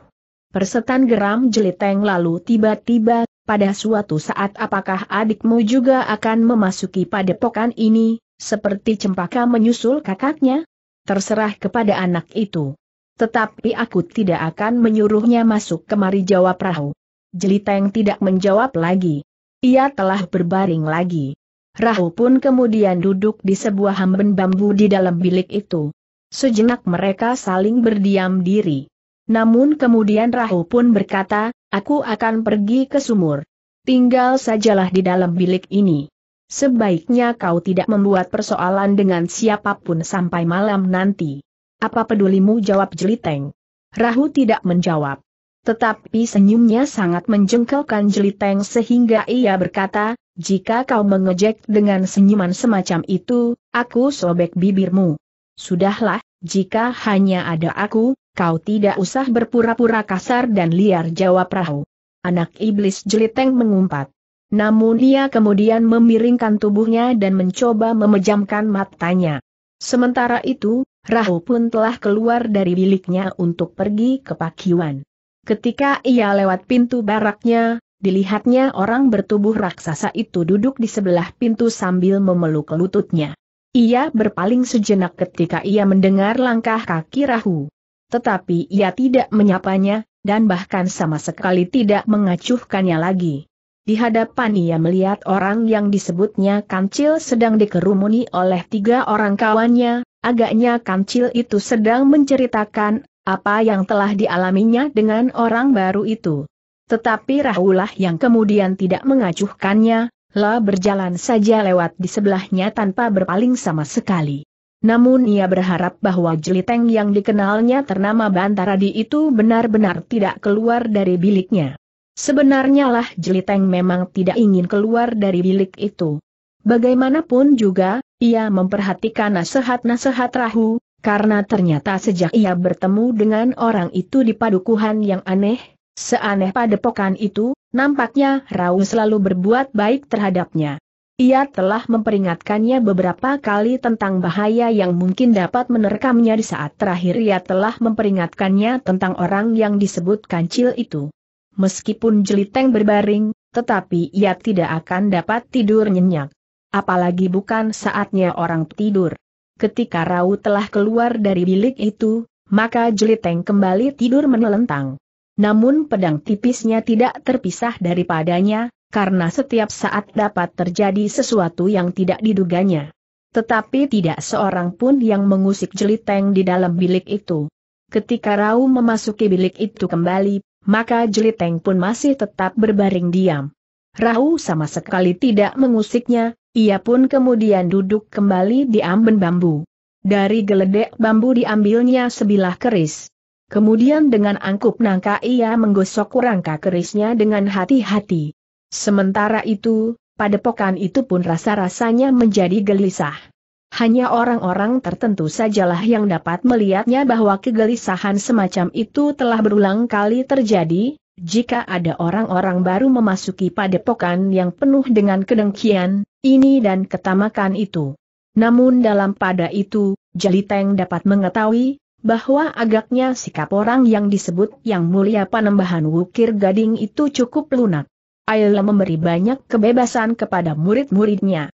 Persetan geram jeliteng lalu tiba-tiba, pada suatu saat apakah adikmu juga akan memasuki padepokan ini, seperti cempaka menyusul kakaknya? Terserah kepada anak itu. Tetapi aku tidak akan menyuruhnya masuk kemari jawab Rahu. Jeliteng tidak menjawab lagi. Ia telah berbaring lagi. Rahu pun kemudian duduk di sebuah hamben bambu di dalam bilik itu. Sejenak mereka saling berdiam diri. Namun kemudian Rahu pun berkata, aku akan pergi ke sumur. Tinggal sajalah di dalam bilik ini. Sebaiknya kau tidak membuat persoalan dengan siapapun sampai malam nanti. Apa pedulimu jawab Jeliteng? Rahu tidak menjawab. Tetapi senyumnya sangat menjengkelkan Jeliteng sehingga ia berkata, jika kau mengejek dengan senyuman semacam itu, aku sobek bibirmu. Sudahlah, jika hanya ada aku, kau tidak usah berpura-pura kasar dan liar jawab Rahu. Anak iblis jeliteng mengumpat. Namun ia kemudian memiringkan tubuhnya dan mencoba memejamkan matanya. Sementara itu, Rahu pun telah keluar dari biliknya untuk pergi ke pakiwan. Ketika ia lewat pintu baraknya, dilihatnya orang bertubuh raksasa itu duduk di sebelah pintu sambil memeluk lututnya. Ia berpaling sejenak ketika ia mendengar langkah kaki Rahu. Tetapi ia tidak menyapanya, dan bahkan sama sekali tidak mengacuhkannya lagi. Di hadapan ia melihat orang yang disebutnya Kancil sedang dikerumuni oleh tiga orang kawannya, agaknya Kancil itu sedang menceritakan apa yang telah dialaminya dengan orang baru itu. Tetapi Rahulah yang kemudian tidak mengacuhkannya, La berjalan saja lewat di sebelahnya tanpa berpaling sama sekali. Namun ia berharap bahwa Jeliteng yang dikenalnya ternama Bantaradi itu benar-benar tidak keluar dari biliknya. Sebenarnya lah Jeliteng memang tidak ingin keluar dari bilik itu. Bagaimanapun juga, ia memperhatikan nasihat-nasihat Rahu, karena ternyata sejak ia bertemu dengan orang itu di padukuhan yang aneh, Seaneh pada padepokan itu, nampaknya Rau selalu berbuat baik terhadapnya. Ia telah memperingatkannya beberapa kali tentang bahaya yang mungkin dapat menerkamnya di saat terakhir ia telah memperingatkannya tentang orang yang disebut kancil itu. Meskipun jeliteng berbaring, tetapi ia tidak akan dapat tidur nyenyak. Apalagi bukan saatnya orang tidur. Ketika Rau telah keluar dari bilik itu, maka jeliteng kembali tidur menelentang. Namun pedang tipisnya tidak terpisah daripadanya, karena setiap saat dapat terjadi sesuatu yang tidak diduganya. Tetapi tidak seorang pun yang mengusik jeliteng di dalam bilik itu. Ketika Rau memasuki bilik itu kembali, maka jeliteng pun masih tetap berbaring diam. Rau sama sekali tidak mengusiknya, ia pun kemudian duduk kembali di amben bambu. Dari geledek bambu diambilnya sebilah keris. Kemudian dengan angkup nangka ia menggosok rangka kerisnya dengan hati-hati. Sementara itu, padepokan itu pun rasa-rasanya menjadi gelisah. Hanya orang-orang tertentu sajalah yang dapat melihatnya bahwa kegelisahan semacam itu telah berulang kali terjadi, jika ada orang-orang baru memasuki padepokan yang penuh dengan kedengkian, ini dan ketamakan itu. Namun dalam pada itu, Jeliteng dapat mengetahui, bahwa agaknya sikap orang yang disebut yang mulia panembahan Wukir Gading itu cukup lunak. Ayla memberi banyak kebebasan kepada murid-muridnya.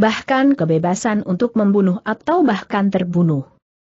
Bahkan kebebasan untuk membunuh atau bahkan terbunuh.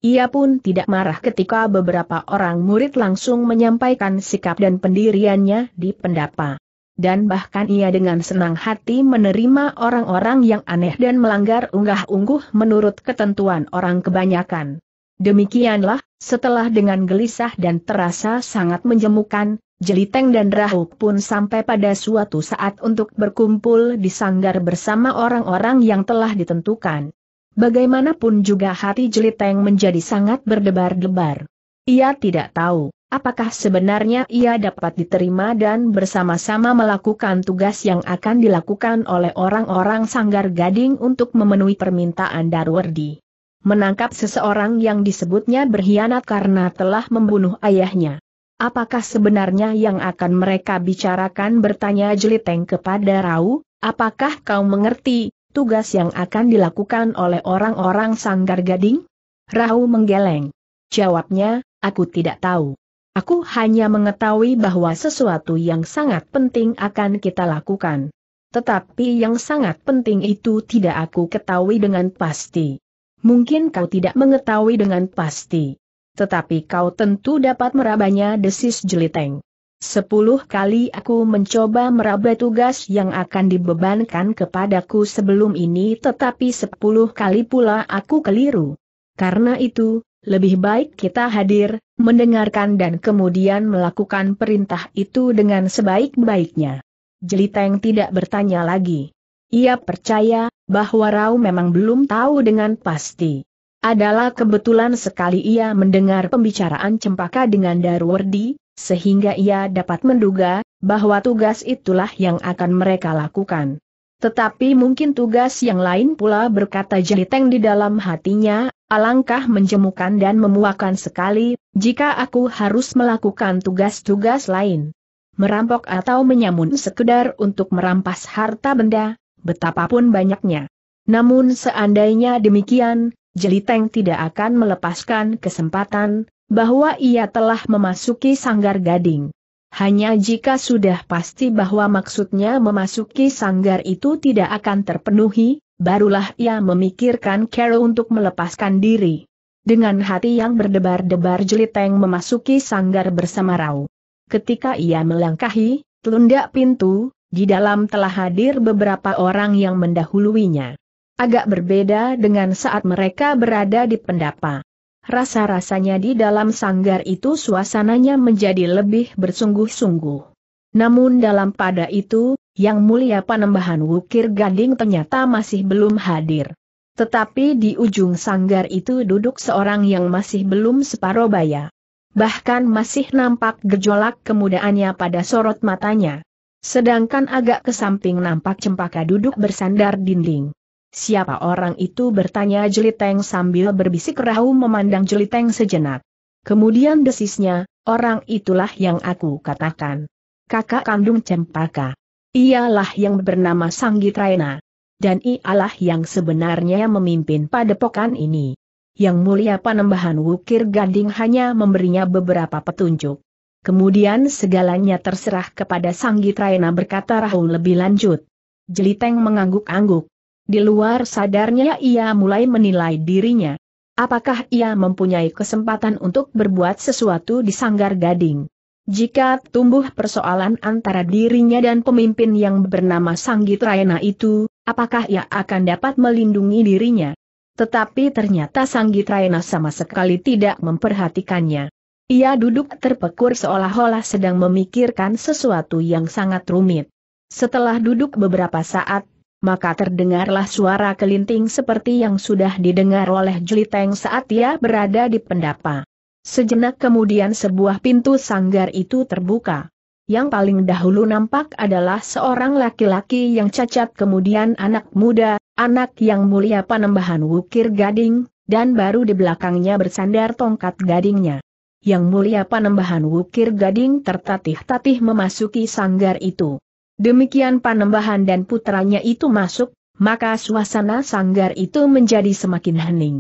Ia pun tidak marah ketika beberapa orang murid langsung menyampaikan sikap dan pendiriannya di pendapa. Dan bahkan ia dengan senang hati menerima orang-orang yang aneh dan melanggar unggah-ungguh menurut ketentuan orang kebanyakan. Demikianlah, setelah dengan gelisah dan terasa sangat menjemukan, Jeliteng dan Rahuk pun sampai pada suatu saat untuk berkumpul di sanggar bersama orang-orang yang telah ditentukan. Bagaimanapun juga hati Jeliteng menjadi sangat berdebar-debar. Ia tidak tahu, apakah sebenarnya ia dapat diterima dan bersama-sama melakukan tugas yang akan dilakukan oleh orang-orang sanggar gading untuk memenuhi permintaan Darwardi menangkap seseorang yang disebutnya berkhianat karena telah membunuh ayahnya. Apakah sebenarnya yang akan mereka bicarakan bertanya Jeliteng kepada Rau, apakah kau mengerti, tugas yang akan dilakukan oleh orang-orang sanggar gading? Rau menggeleng. Jawabnya, aku tidak tahu. Aku hanya mengetahui bahwa sesuatu yang sangat penting akan kita lakukan. Tetapi yang sangat penting itu tidak aku ketahui dengan pasti. Mungkin kau tidak mengetahui dengan pasti. Tetapi kau tentu dapat merabanya desis jeliteng. Sepuluh kali aku mencoba meraba tugas yang akan dibebankan kepadaku sebelum ini tetapi sepuluh kali pula aku keliru. Karena itu, lebih baik kita hadir, mendengarkan dan kemudian melakukan perintah itu dengan sebaik-baiknya. Jeliteng tidak bertanya lagi. Ia percaya, bahwa Rau memang belum tahu dengan pasti. Adalah kebetulan sekali ia mendengar pembicaraan Cempaka dengan Darwardi, sehingga ia dapat menduga, bahwa tugas itulah yang akan mereka lakukan. Tetapi mungkin tugas yang lain pula berkata jeliteng di dalam hatinya, alangkah menjemukan dan memuakan sekali, jika aku harus melakukan tugas-tugas lain. Merampok atau menyamun sekedar untuk merampas harta benda, betapapun banyaknya. Namun seandainya demikian, Jeliteng tidak akan melepaskan kesempatan, bahwa ia telah memasuki sanggar gading. Hanya jika sudah pasti bahwa maksudnya memasuki sanggar itu tidak akan terpenuhi, barulah ia memikirkan Carol untuk melepaskan diri. Dengan hati yang berdebar-debar Jeliteng memasuki sanggar bersama Rau. Ketika ia melangkahi, telundak pintu, di dalam telah hadir beberapa orang yang mendahuluinya. Agak berbeda dengan saat mereka berada di pendapa. Rasa-rasanya di dalam sanggar itu suasananya menjadi lebih bersungguh-sungguh. Namun dalam pada itu, yang mulia panembahan Wukir Gading ternyata masih belum hadir. Tetapi di ujung sanggar itu duduk seorang yang masih belum separobaya. Bahkan masih nampak gejolak kemudaannya pada sorot matanya. Sedangkan agak ke samping nampak cempaka duduk bersandar dinding. Siapa orang itu bertanya Jeliteng sambil berbisik rahu memandang Jeliteng sejenak. Kemudian desisnya, orang itulah yang aku katakan. Kakak kandung cempaka. Ialah yang bernama Raina. Dan ialah yang sebenarnya memimpin padepokan ini. Yang mulia panembahan Wukir Ganding hanya memberinya beberapa petunjuk. Kemudian segalanya terserah kepada Sang Gitraena berkata Rahul lebih lanjut. Jeliteng mengangguk-angguk. Di luar sadarnya ia mulai menilai dirinya. Apakah ia mempunyai kesempatan untuk berbuat sesuatu di sanggar gading? Jika tumbuh persoalan antara dirinya dan pemimpin yang bernama Sanggitrayana itu, apakah ia akan dapat melindungi dirinya? Tetapi ternyata Sanggitrayana sama sekali tidak memperhatikannya. Ia duduk terpekur seolah-olah sedang memikirkan sesuatu yang sangat rumit. Setelah duduk beberapa saat, maka terdengarlah suara kelinting seperti yang sudah didengar oleh Juliteng saat ia berada di pendapa. Sejenak kemudian sebuah pintu sanggar itu terbuka. Yang paling dahulu nampak adalah seorang laki-laki yang cacat kemudian anak muda, anak yang mulia panembahan wukir gading, dan baru di belakangnya bersandar tongkat gadingnya. Yang mulia panembahan wukir gading tertatih-tatih memasuki sanggar itu. Demikian panembahan dan putranya itu masuk, maka suasana sanggar itu menjadi semakin hening.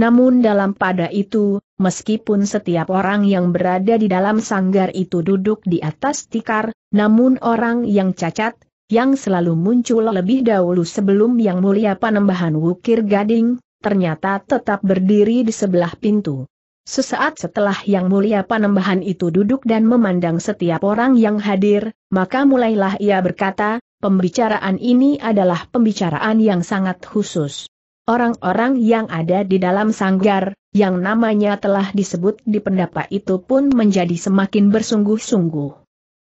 Namun dalam pada itu, meskipun setiap orang yang berada di dalam sanggar itu duduk di atas tikar, namun orang yang cacat, yang selalu muncul lebih dahulu sebelum yang mulia panembahan wukir gading, ternyata tetap berdiri di sebelah pintu. Sesaat setelah yang mulia panembahan itu duduk dan memandang setiap orang yang hadir, maka mulailah ia berkata, pembicaraan ini adalah pembicaraan yang sangat khusus. Orang-orang yang ada di dalam sanggar, yang namanya telah disebut di pendapa itu pun menjadi semakin bersungguh-sungguh.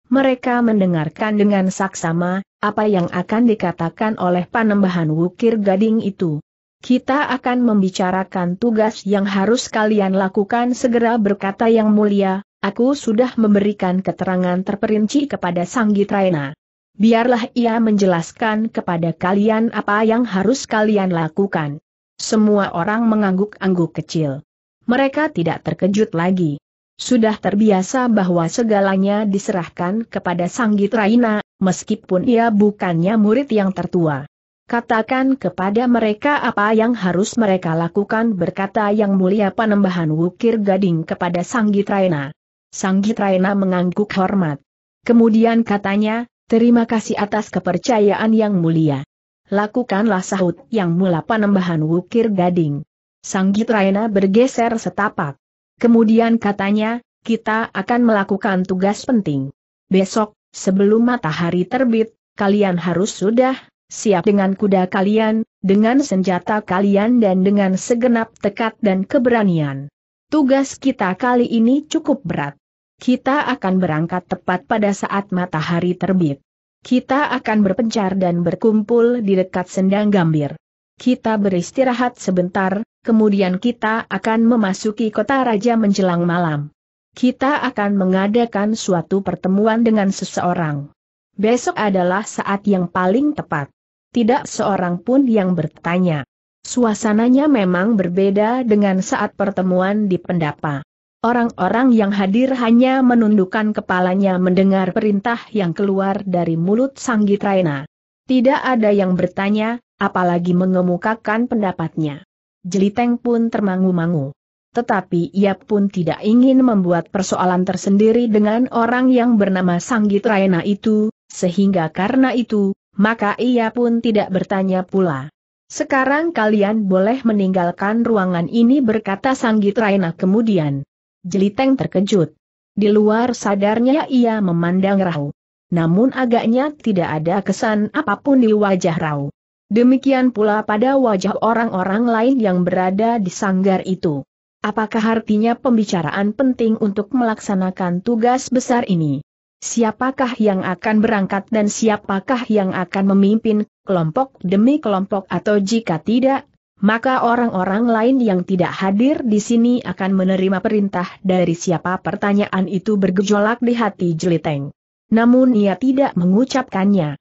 Mereka mendengarkan dengan saksama, apa yang akan dikatakan oleh panembahan wukir gading itu, kita akan membicarakan tugas yang harus kalian lakukan segera berkata yang mulia, aku sudah memberikan keterangan terperinci kepada Gitraena. Biarlah ia menjelaskan kepada kalian apa yang harus kalian lakukan. Semua orang mengangguk-angguk kecil. Mereka tidak terkejut lagi. Sudah terbiasa bahwa segalanya diserahkan kepada Gitraena, meskipun ia bukannya murid yang tertua. Katakan kepada mereka apa yang harus mereka lakukan berkata yang mulia panembahan Wukir Gading kepada Sanggitraena. Sanggitraena mengangguk hormat. Kemudian katanya, terima kasih atas kepercayaan yang mulia. Lakukanlah sahut yang mula panembahan Wukir Gading. Sanggitraena bergeser setapak. Kemudian katanya, kita akan melakukan tugas penting. Besok, sebelum matahari terbit, kalian harus sudah siap dengan kuda kalian, dengan senjata kalian dan dengan segenap tekad dan keberanian. Tugas kita kali ini cukup berat. Kita akan berangkat tepat pada saat matahari terbit. Kita akan berpencar dan berkumpul di dekat sendang gambir. Kita beristirahat sebentar, kemudian kita akan memasuki kota raja menjelang malam. Kita akan mengadakan suatu pertemuan dengan seseorang. Besok adalah saat yang paling tepat tidak seorang pun yang bertanya. Suasananya memang berbeda dengan saat pertemuan di pendapa. Orang-orang yang hadir hanya menundukkan kepalanya mendengar perintah yang keluar dari mulut Sanggitraina. Tidak ada yang bertanya, apalagi mengemukakan pendapatnya. Jeliteng pun termangu-mangu. Tetapi ia pun tidak ingin membuat persoalan tersendiri dengan orang yang bernama Sanggitraina itu, sehingga karena itu, maka ia pun tidak bertanya pula. Sekarang kalian boleh meninggalkan ruangan ini berkata Sanggit Raina kemudian. Jeliteng terkejut. Di luar sadarnya ia memandang Rau. Namun agaknya tidak ada kesan apapun di wajah Rau. Demikian pula pada wajah orang-orang lain yang berada di sanggar itu. Apakah artinya pembicaraan penting untuk melaksanakan tugas besar ini? Siapakah yang akan berangkat dan siapakah yang akan memimpin, kelompok demi kelompok atau jika tidak, maka orang-orang lain yang tidak hadir di sini akan menerima perintah dari siapa pertanyaan itu bergejolak di hati Jeliteng. Namun ia tidak mengucapkannya.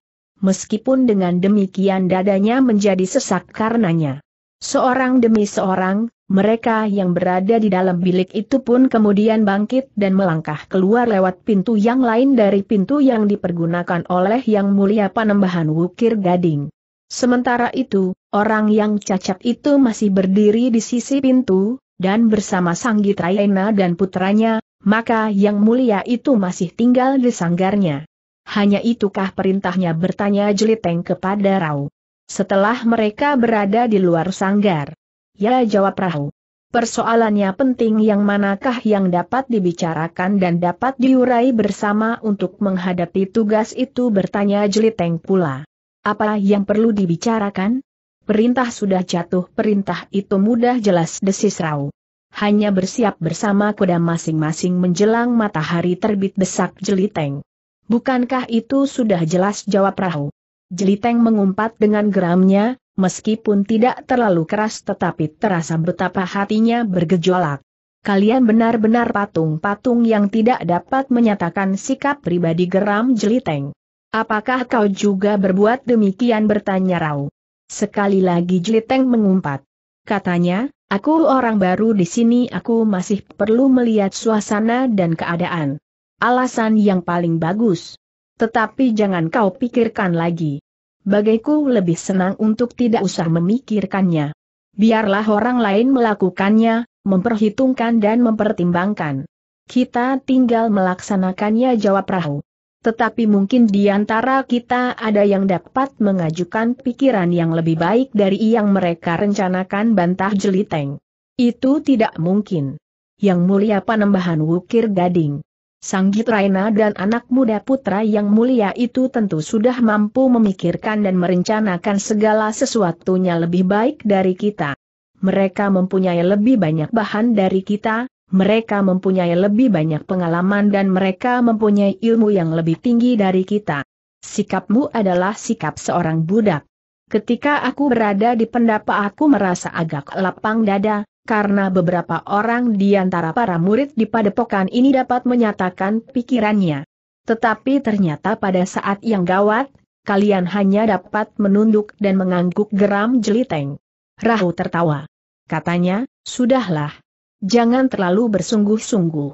Meskipun dengan demikian dadanya menjadi sesak karenanya. Seorang demi seorang, mereka yang berada di dalam bilik itu pun kemudian bangkit dan melangkah keluar lewat pintu yang lain dari pintu yang dipergunakan oleh Yang Mulia Panembahan Wukir Gading. Sementara itu, orang yang cacat itu masih berdiri di sisi pintu, dan bersama Sanggitrayana dan putranya, maka Yang Mulia itu masih tinggal di sanggarnya. Hanya itukah perintahnya bertanya Jeliteng kepada Rau. Setelah mereka berada di luar sanggar. Ya jawab perahu. Persoalannya penting yang manakah yang dapat dibicarakan dan dapat diurai bersama untuk menghadapi tugas itu bertanya Jeliteng pula. Apa yang perlu dibicarakan? Perintah sudah jatuh, perintah itu mudah jelas desis Rau. Hanya bersiap bersama kuda masing-masing menjelang matahari terbit desak Jeliteng. Bukankah itu sudah jelas jawab Rahu? Jeliteng mengumpat dengan geramnya, meskipun tidak terlalu keras tetapi terasa betapa hatinya bergejolak. Kalian benar-benar patung-patung yang tidak dapat menyatakan sikap pribadi geram jeliteng. Apakah kau juga berbuat demikian bertanya Rau? Sekali lagi jeliteng mengumpat. Katanya, aku orang baru di sini aku masih perlu melihat suasana dan keadaan. Alasan yang paling bagus. Tetapi jangan kau pikirkan lagi bagaiku lebih senang untuk tidak usah memikirkannya. Biarlah orang lain melakukannya, memperhitungkan dan mempertimbangkan. Kita tinggal melaksanakannya jawab Rahu. Tetapi mungkin di antara kita ada yang dapat mengajukan pikiran yang lebih baik dari yang mereka rencanakan bantah jeliteng. Itu tidak mungkin. Yang mulia panembahan wukir gading. Sanggit Raina dan anak muda putra yang mulia itu tentu sudah mampu memikirkan dan merencanakan segala sesuatunya lebih baik dari kita. Mereka mempunyai lebih banyak bahan dari kita, mereka mempunyai lebih banyak pengalaman dan mereka mempunyai ilmu yang lebih tinggi dari kita. Sikapmu adalah sikap seorang budak. Ketika aku berada di pendapa aku merasa agak lapang dada, karena beberapa orang di antara para murid di padepokan ini dapat menyatakan pikirannya. Tetapi ternyata pada saat yang gawat, kalian hanya dapat menunduk dan mengangguk geram jeliteng. Rahu tertawa. Katanya, sudahlah. Jangan terlalu bersungguh-sungguh.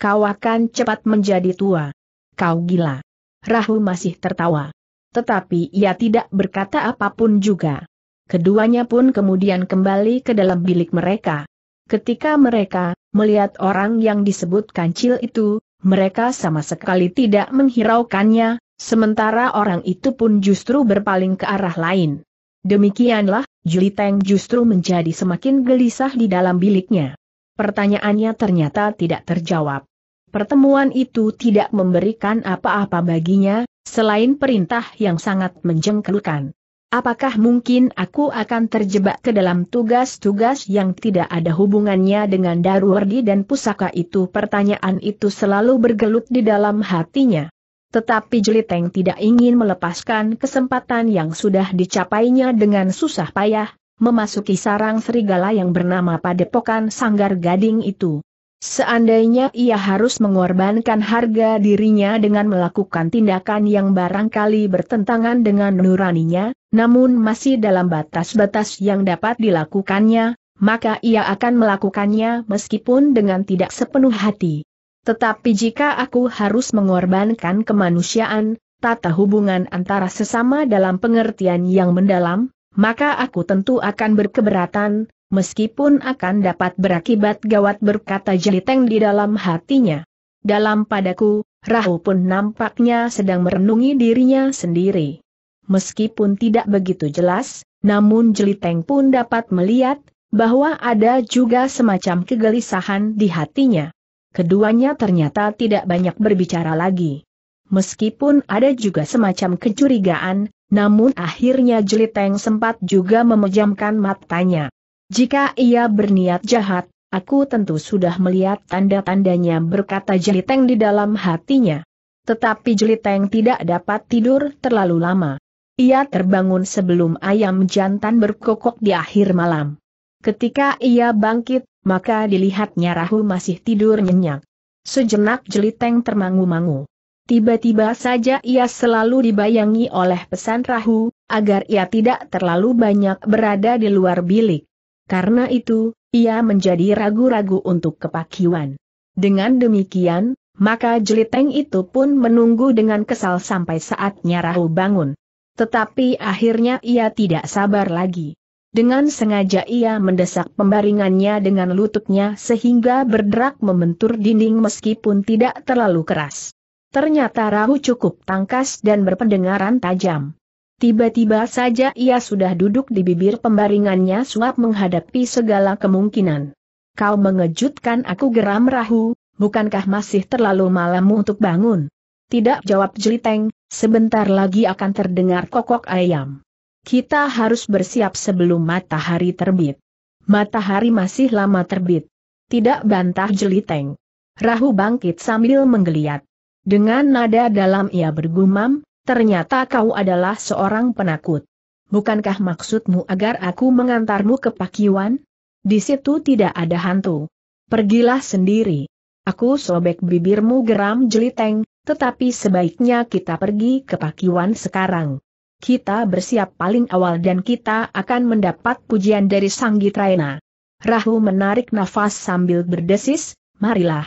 Kau akan cepat menjadi tua. Kau gila. Rahu masih tertawa. Tetapi ia tidak berkata apapun juga. Keduanya pun kemudian kembali ke dalam bilik mereka. Ketika mereka melihat orang yang disebut kancil itu, mereka sama sekali tidak menghiraukannya, sementara orang itu pun justru berpaling ke arah lain. Demikianlah, Juliteng justru menjadi semakin gelisah di dalam biliknya. Pertanyaannya ternyata tidak terjawab. Pertemuan itu tidak memberikan apa-apa baginya, selain perintah yang sangat menjengkelkan. Apakah mungkin aku akan terjebak ke dalam tugas-tugas yang tidak ada hubungannya dengan Daruwardi dan pusaka itu? Pertanyaan itu selalu bergelut di dalam hatinya. Tetapi Jeliteng tidak ingin melepaskan kesempatan yang sudah dicapainya dengan susah payah, memasuki sarang serigala yang bernama Padepokan Sanggar Gading itu. Seandainya ia harus mengorbankan harga dirinya dengan melakukan tindakan yang barangkali bertentangan dengan nuraninya, namun masih dalam batas-batas yang dapat dilakukannya, maka ia akan melakukannya meskipun dengan tidak sepenuh hati. Tetapi jika aku harus mengorbankan kemanusiaan, tata hubungan antara sesama dalam pengertian yang mendalam, maka aku tentu akan berkeberatan, meskipun akan dapat berakibat gawat berkata jeliteng di dalam hatinya. Dalam padaku, Rahu pun nampaknya sedang merenungi dirinya sendiri meskipun tidak begitu jelas, namun Jeliteng pun dapat melihat, bahwa ada juga semacam kegelisahan di hatinya. Keduanya ternyata tidak banyak berbicara lagi. Meskipun ada juga semacam kecurigaan, namun akhirnya Jeliteng sempat juga memejamkan matanya. Jika ia berniat jahat, Aku tentu sudah melihat tanda-tandanya berkata Jeliteng di dalam hatinya. Tetapi Jeliteng tidak dapat tidur terlalu lama. Ia terbangun sebelum ayam jantan berkokok di akhir malam. Ketika ia bangkit, maka dilihatnya Rahu masih tidur nyenyak. Sejenak jeliteng termangu-mangu. Tiba-tiba saja ia selalu dibayangi oleh pesan Rahu, agar ia tidak terlalu banyak berada di luar bilik. Karena itu, ia menjadi ragu-ragu untuk kepakiwan. Dengan demikian, maka jeliteng itu pun menunggu dengan kesal sampai saatnya Rahu bangun. Tetapi akhirnya ia tidak sabar lagi. Dengan sengaja ia mendesak pembaringannya dengan lututnya sehingga berderak membentur dinding meskipun tidak terlalu keras. Ternyata Rahu cukup tangkas dan berpendengaran tajam. Tiba-tiba saja ia sudah duduk di bibir pembaringannya suap menghadapi segala kemungkinan. Kau mengejutkan aku geram Rahu, bukankah masih terlalu malam untuk bangun? Tidak jawab Jeliteng, sebentar lagi akan terdengar kokok ayam. Kita harus bersiap sebelum matahari terbit. Matahari masih lama terbit. Tidak bantah Jeliteng. Rahu bangkit sambil menggeliat. Dengan nada dalam ia bergumam, ternyata kau adalah seorang penakut. Bukankah maksudmu agar aku mengantarmu ke Pakiwan? Di situ tidak ada hantu. Pergilah sendiri. Aku sobek bibirmu geram jeliteng, tetapi sebaiknya kita pergi ke Pakiwan sekarang. Kita bersiap paling awal dan kita akan mendapat pujian dari Sang Gitraena. Rahu menarik nafas sambil berdesis, marilah.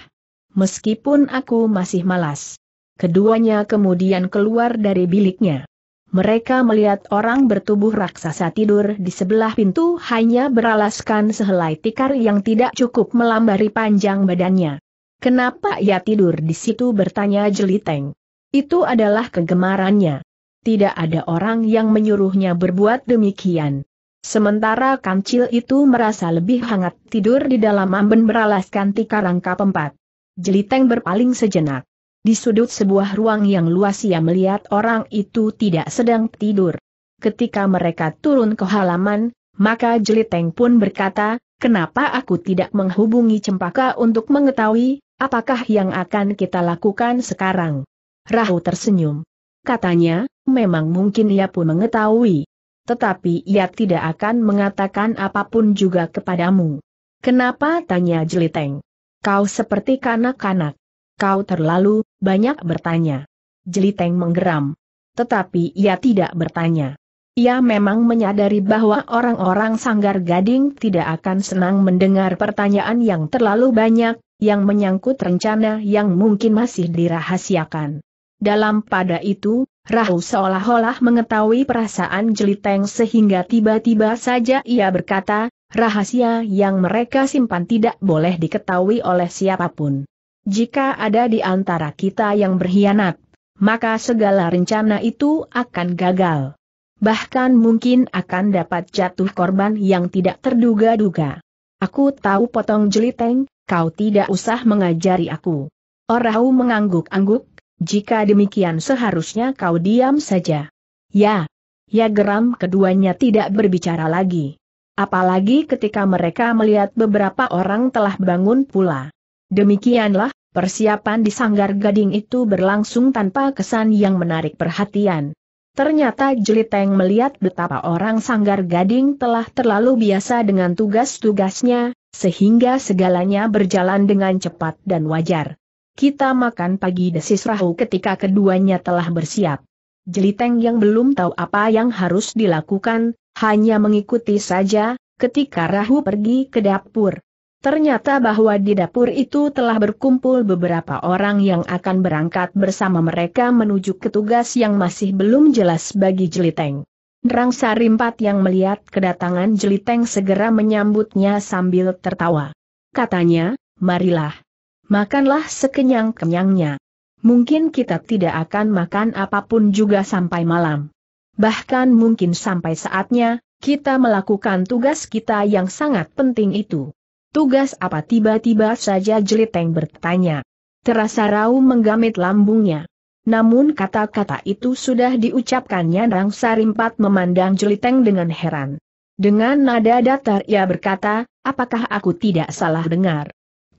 Meskipun aku masih malas. Keduanya kemudian keluar dari biliknya. Mereka melihat orang bertubuh raksasa tidur di sebelah pintu hanya beralaskan sehelai tikar yang tidak cukup melambari panjang badannya. Kenapa ia tidur di situ bertanya Jeliteng. Itu adalah kegemarannya. Tidak ada orang yang menyuruhnya berbuat demikian. Sementara kancil itu merasa lebih hangat tidur di dalam amben beralaskan tika rangka pempat. Jeliteng berpaling sejenak. Di sudut sebuah ruang yang luas ia melihat orang itu tidak sedang tidur. Ketika mereka turun ke halaman, maka Jeliteng pun berkata, kenapa aku tidak menghubungi Cempaka untuk mengetahui, Apakah yang akan kita lakukan sekarang? Rahu tersenyum. Katanya, memang mungkin ia pun mengetahui. Tetapi ia tidak akan mengatakan apapun juga kepadamu. Kenapa tanya Jeliteng? Kau seperti kanak-kanak. Kau terlalu banyak bertanya. Jeliteng menggeram. Tetapi ia tidak bertanya. Ia memang menyadari bahwa orang-orang sanggar gading tidak akan senang mendengar pertanyaan yang terlalu banyak, yang menyangkut rencana yang mungkin masih dirahasiakan. Dalam pada itu, Rahu seolah-olah mengetahui perasaan Jeliteng sehingga tiba-tiba saja ia berkata, rahasia yang mereka simpan tidak boleh diketahui oleh siapapun. Jika ada di antara kita yang berkhianat, maka segala rencana itu akan gagal. Bahkan mungkin akan dapat jatuh korban yang tidak terduga-duga. Aku tahu potong jeliteng, kau tidak usah mengajari aku. Orau mengangguk-angguk, jika demikian seharusnya kau diam saja. Ya. Ya geram keduanya tidak berbicara lagi. Apalagi ketika mereka melihat beberapa orang telah bangun pula. Demikianlah, persiapan di sanggar gading itu berlangsung tanpa kesan yang menarik perhatian. Ternyata Jeliteng melihat betapa orang sanggar gading telah terlalu biasa dengan tugas-tugasnya, sehingga segalanya berjalan dengan cepat dan wajar. Kita makan pagi desis Rahu ketika keduanya telah bersiap. Jeliteng yang belum tahu apa yang harus dilakukan, hanya mengikuti saja, ketika Rahu pergi ke dapur, Ternyata bahwa di dapur itu telah berkumpul beberapa orang yang akan berangkat bersama mereka menuju ke tugas yang masih belum jelas bagi Jeliteng. Nerang Sarimpat yang melihat kedatangan Jeliteng segera menyambutnya sambil tertawa. Katanya, marilah. Makanlah sekenyang-kenyangnya. Mungkin kita tidak akan makan apapun juga sampai malam. Bahkan mungkin sampai saatnya, kita melakukan tugas kita yang sangat penting itu. Tugas apa tiba-tiba saja Jeliteng bertanya. Terasa Rau menggamit lambungnya. Namun kata-kata itu sudah diucapkannya Rang Sarimpat memandang Jeliteng dengan heran. Dengan nada datar ia berkata, apakah aku tidak salah dengar?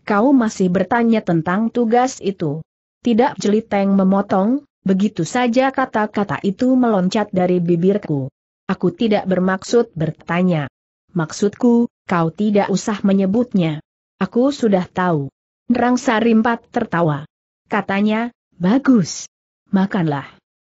Kau masih bertanya tentang tugas itu. Tidak Jeliteng memotong, begitu saja kata-kata itu meloncat dari bibirku. Aku tidak bermaksud bertanya. Maksudku, kau tidak usah menyebutnya. Aku sudah tahu. Nerang Sarimpat tertawa. Katanya, bagus. Makanlah.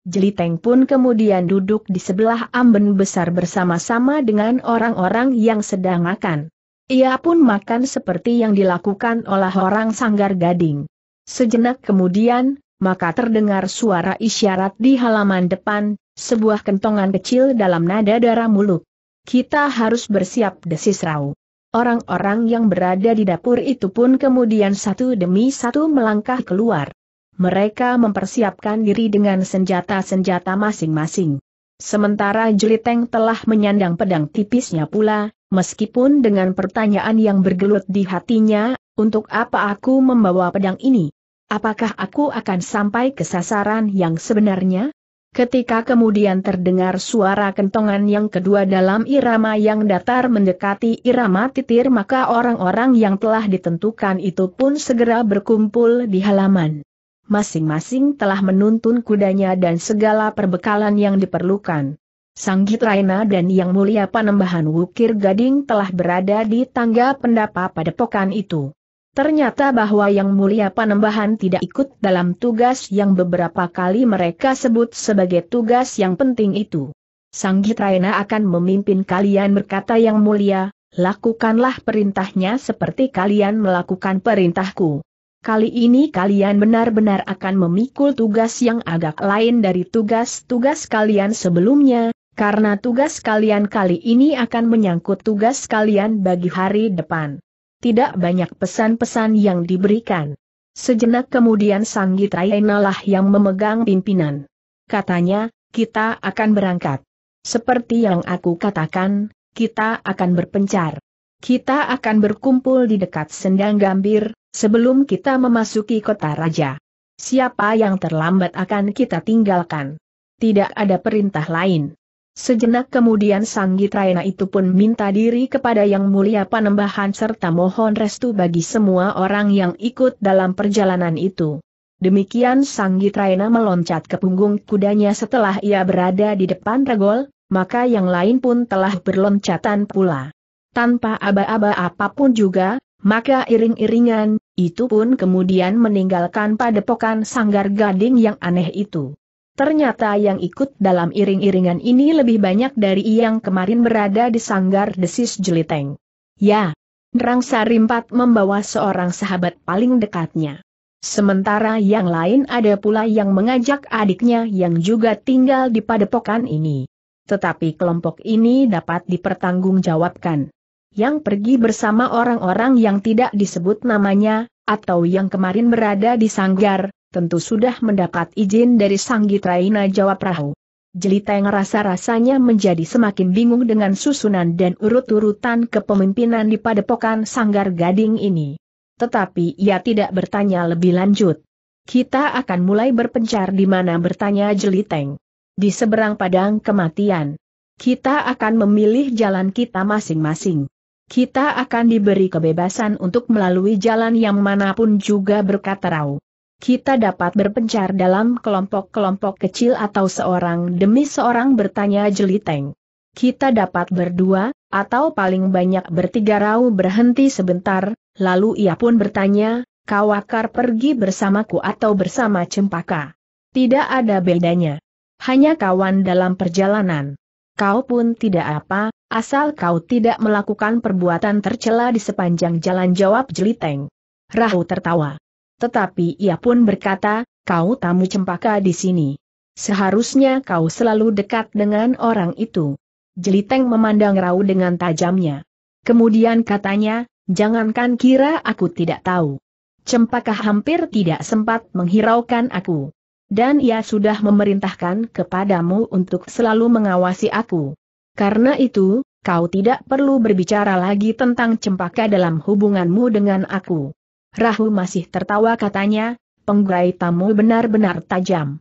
Jeliteng pun kemudian duduk di sebelah amben besar bersama-sama dengan orang-orang yang sedang makan. Ia pun makan seperti yang dilakukan oleh orang sanggar gading. Sejenak kemudian, maka terdengar suara isyarat di halaman depan, sebuah kentongan kecil dalam nada darah muluk. Kita harus bersiap desis Rau. Orang-orang yang berada di dapur itu pun kemudian satu demi satu melangkah keluar. Mereka mempersiapkan diri dengan senjata-senjata masing-masing. Sementara Jeliteng telah menyandang pedang tipisnya pula, meskipun dengan pertanyaan yang bergelut di hatinya, untuk apa aku membawa pedang ini? Apakah aku akan sampai ke sasaran yang sebenarnya? Ketika kemudian terdengar suara kentongan yang kedua dalam irama yang datar mendekati irama titir maka orang-orang yang telah ditentukan itu pun segera berkumpul di halaman. Masing-masing telah menuntun kudanya dan segala perbekalan yang diperlukan. Sanggit Raina dan Yang Mulia Panembahan Wukir Gading telah berada di tangga pendapa padepokan itu. Ternyata bahwa yang mulia Panembahan tidak ikut dalam tugas yang beberapa kali mereka sebut sebagai tugas yang penting itu. Sang Gitraena akan memimpin kalian berkata yang mulia, lakukanlah perintahnya seperti kalian melakukan perintahku. Kali ini kalian benar-benar akan memikul tugas yang agak lain dari tugas-tugas kalian sebelumnya, karena tugas kalian kali ini akan menyangkut tugas kalian bagi hari depan tidak banyak pesan-pesan yang diberikan. Sejenak kemudian Sanggitrayana lah yang memegang pimpinan. Katanya, kita akan berangkat. Seperti yang aku katakan, kita akan berpencar. Kita akan berkumpul di dekat Sendang Gambir, sebelum kita memasuki kota raja. Siapa yang terlambat akan kita tinggalkan. Tidak ada perintah lain. Sejenak kemudian Sang Gitraena itu pun minta diri kepada Yang Mulia Panembahan serta mohon restu bagi semua orang yang ikut dalam perjalanan itu. Demikian Sang Gitraena meloncat ke punggung kudanya setelah ia berada di depan regol, maka yang lain pun telah berloncatan pula. Tanpa aba-aba apapun juga, maka iring-iringan, itu pun kemudian meninggalkan padepokan sanggar gading yang aneh itu. Ternyata yang ikut dalam iring-iringan ini lebih banyak dari yang kemarin berada di sanggar desis jeliteng. Ya, Nerang Sarimpat membawa seorang sahabat paling dekatnya. Sementara yang lain ada pula yang mengajak adiknya yang juga tinggal di padepokan ini. Tetapi kelompok ini dapat dipertanggungjawabkan. Yang pergi bersama orang-orang yang tidak disebut namanya, atau yang kemarin berada di sanggar, tentu sudah mendapat izin dari Sang Gitraina jawab Rahu. yang rasa-rasanya menjadi semakin bingung dengan susunan dan urut-urutan kepemimpinan di padepokan Sanggar Gading ini. Tetapi ia tidak bertanya lebih lanjut. Kita akan mulai berpencar di mana bertanya Jeliteng. Di seberang padang kematian. Kita akan memilih jalan kita masing-masing. Kita akan diberi kebebasan untuk melalui jalan yang manapun juga berkata Rau kita dapat berpencar dalam kelompok-kelompok kecil atau seorang demi seorang bertanya jeliteng. Kita dapat berdua, atau paling banyak bertiga rau berhenti sebentar, lalu ia pun bertanya, kau akar pergi bersamaku atau bersama cempaka. Tidak ada bedanya. Hanya kawan dalam perjalanan. Kau pun tidak apa, asal kau tidak melakukan perbuatan tercela di sepanjang jalan jawab jeliteng. Rahu tertawa. Tetapi ia pun berkata, kau tamu cempaka di sini. Seharusnya kau selalu dekat dengan orang itu. Jeliteng memandang Rau dengan tajamnya. Kemudian katanya, jangankan kira aku tidak tahu. Cempaka hampir tidak sempat menghiraukan aku. Dan ia sudah memerintahkan kepadamu untuk selalu mengawasi aku. Karena itu, kau tidak perlu berbicara lagi tentang cempaka dalam hubunganmu dengan aku. Rahu masih tertawa katanya, penggai tamu benar-benar tajam.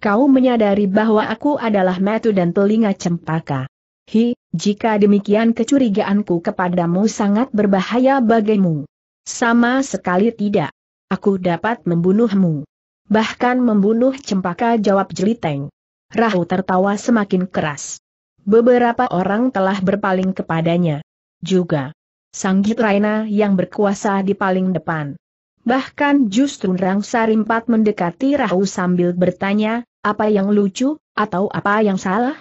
Kau menyadari bahwa aku adalah metu dan telinga cempaka. Hi, jika demikian kecurigaanku kepadamu sangat berbahaya bagimu. Sama sekali tidak. Aku dapat membunuhmu. Bahkan membunuh cempaka jawab jeliteng. Rahu tertawa semakin keras. Beberapa orang telah berpaling kepadanya. Juga. Sanggit Raina yang berkuasa di paling depan. Bahkan justru Rang Empat mendekati Rahu sambil bertanya, apa yang lucu, atau apa yang salah?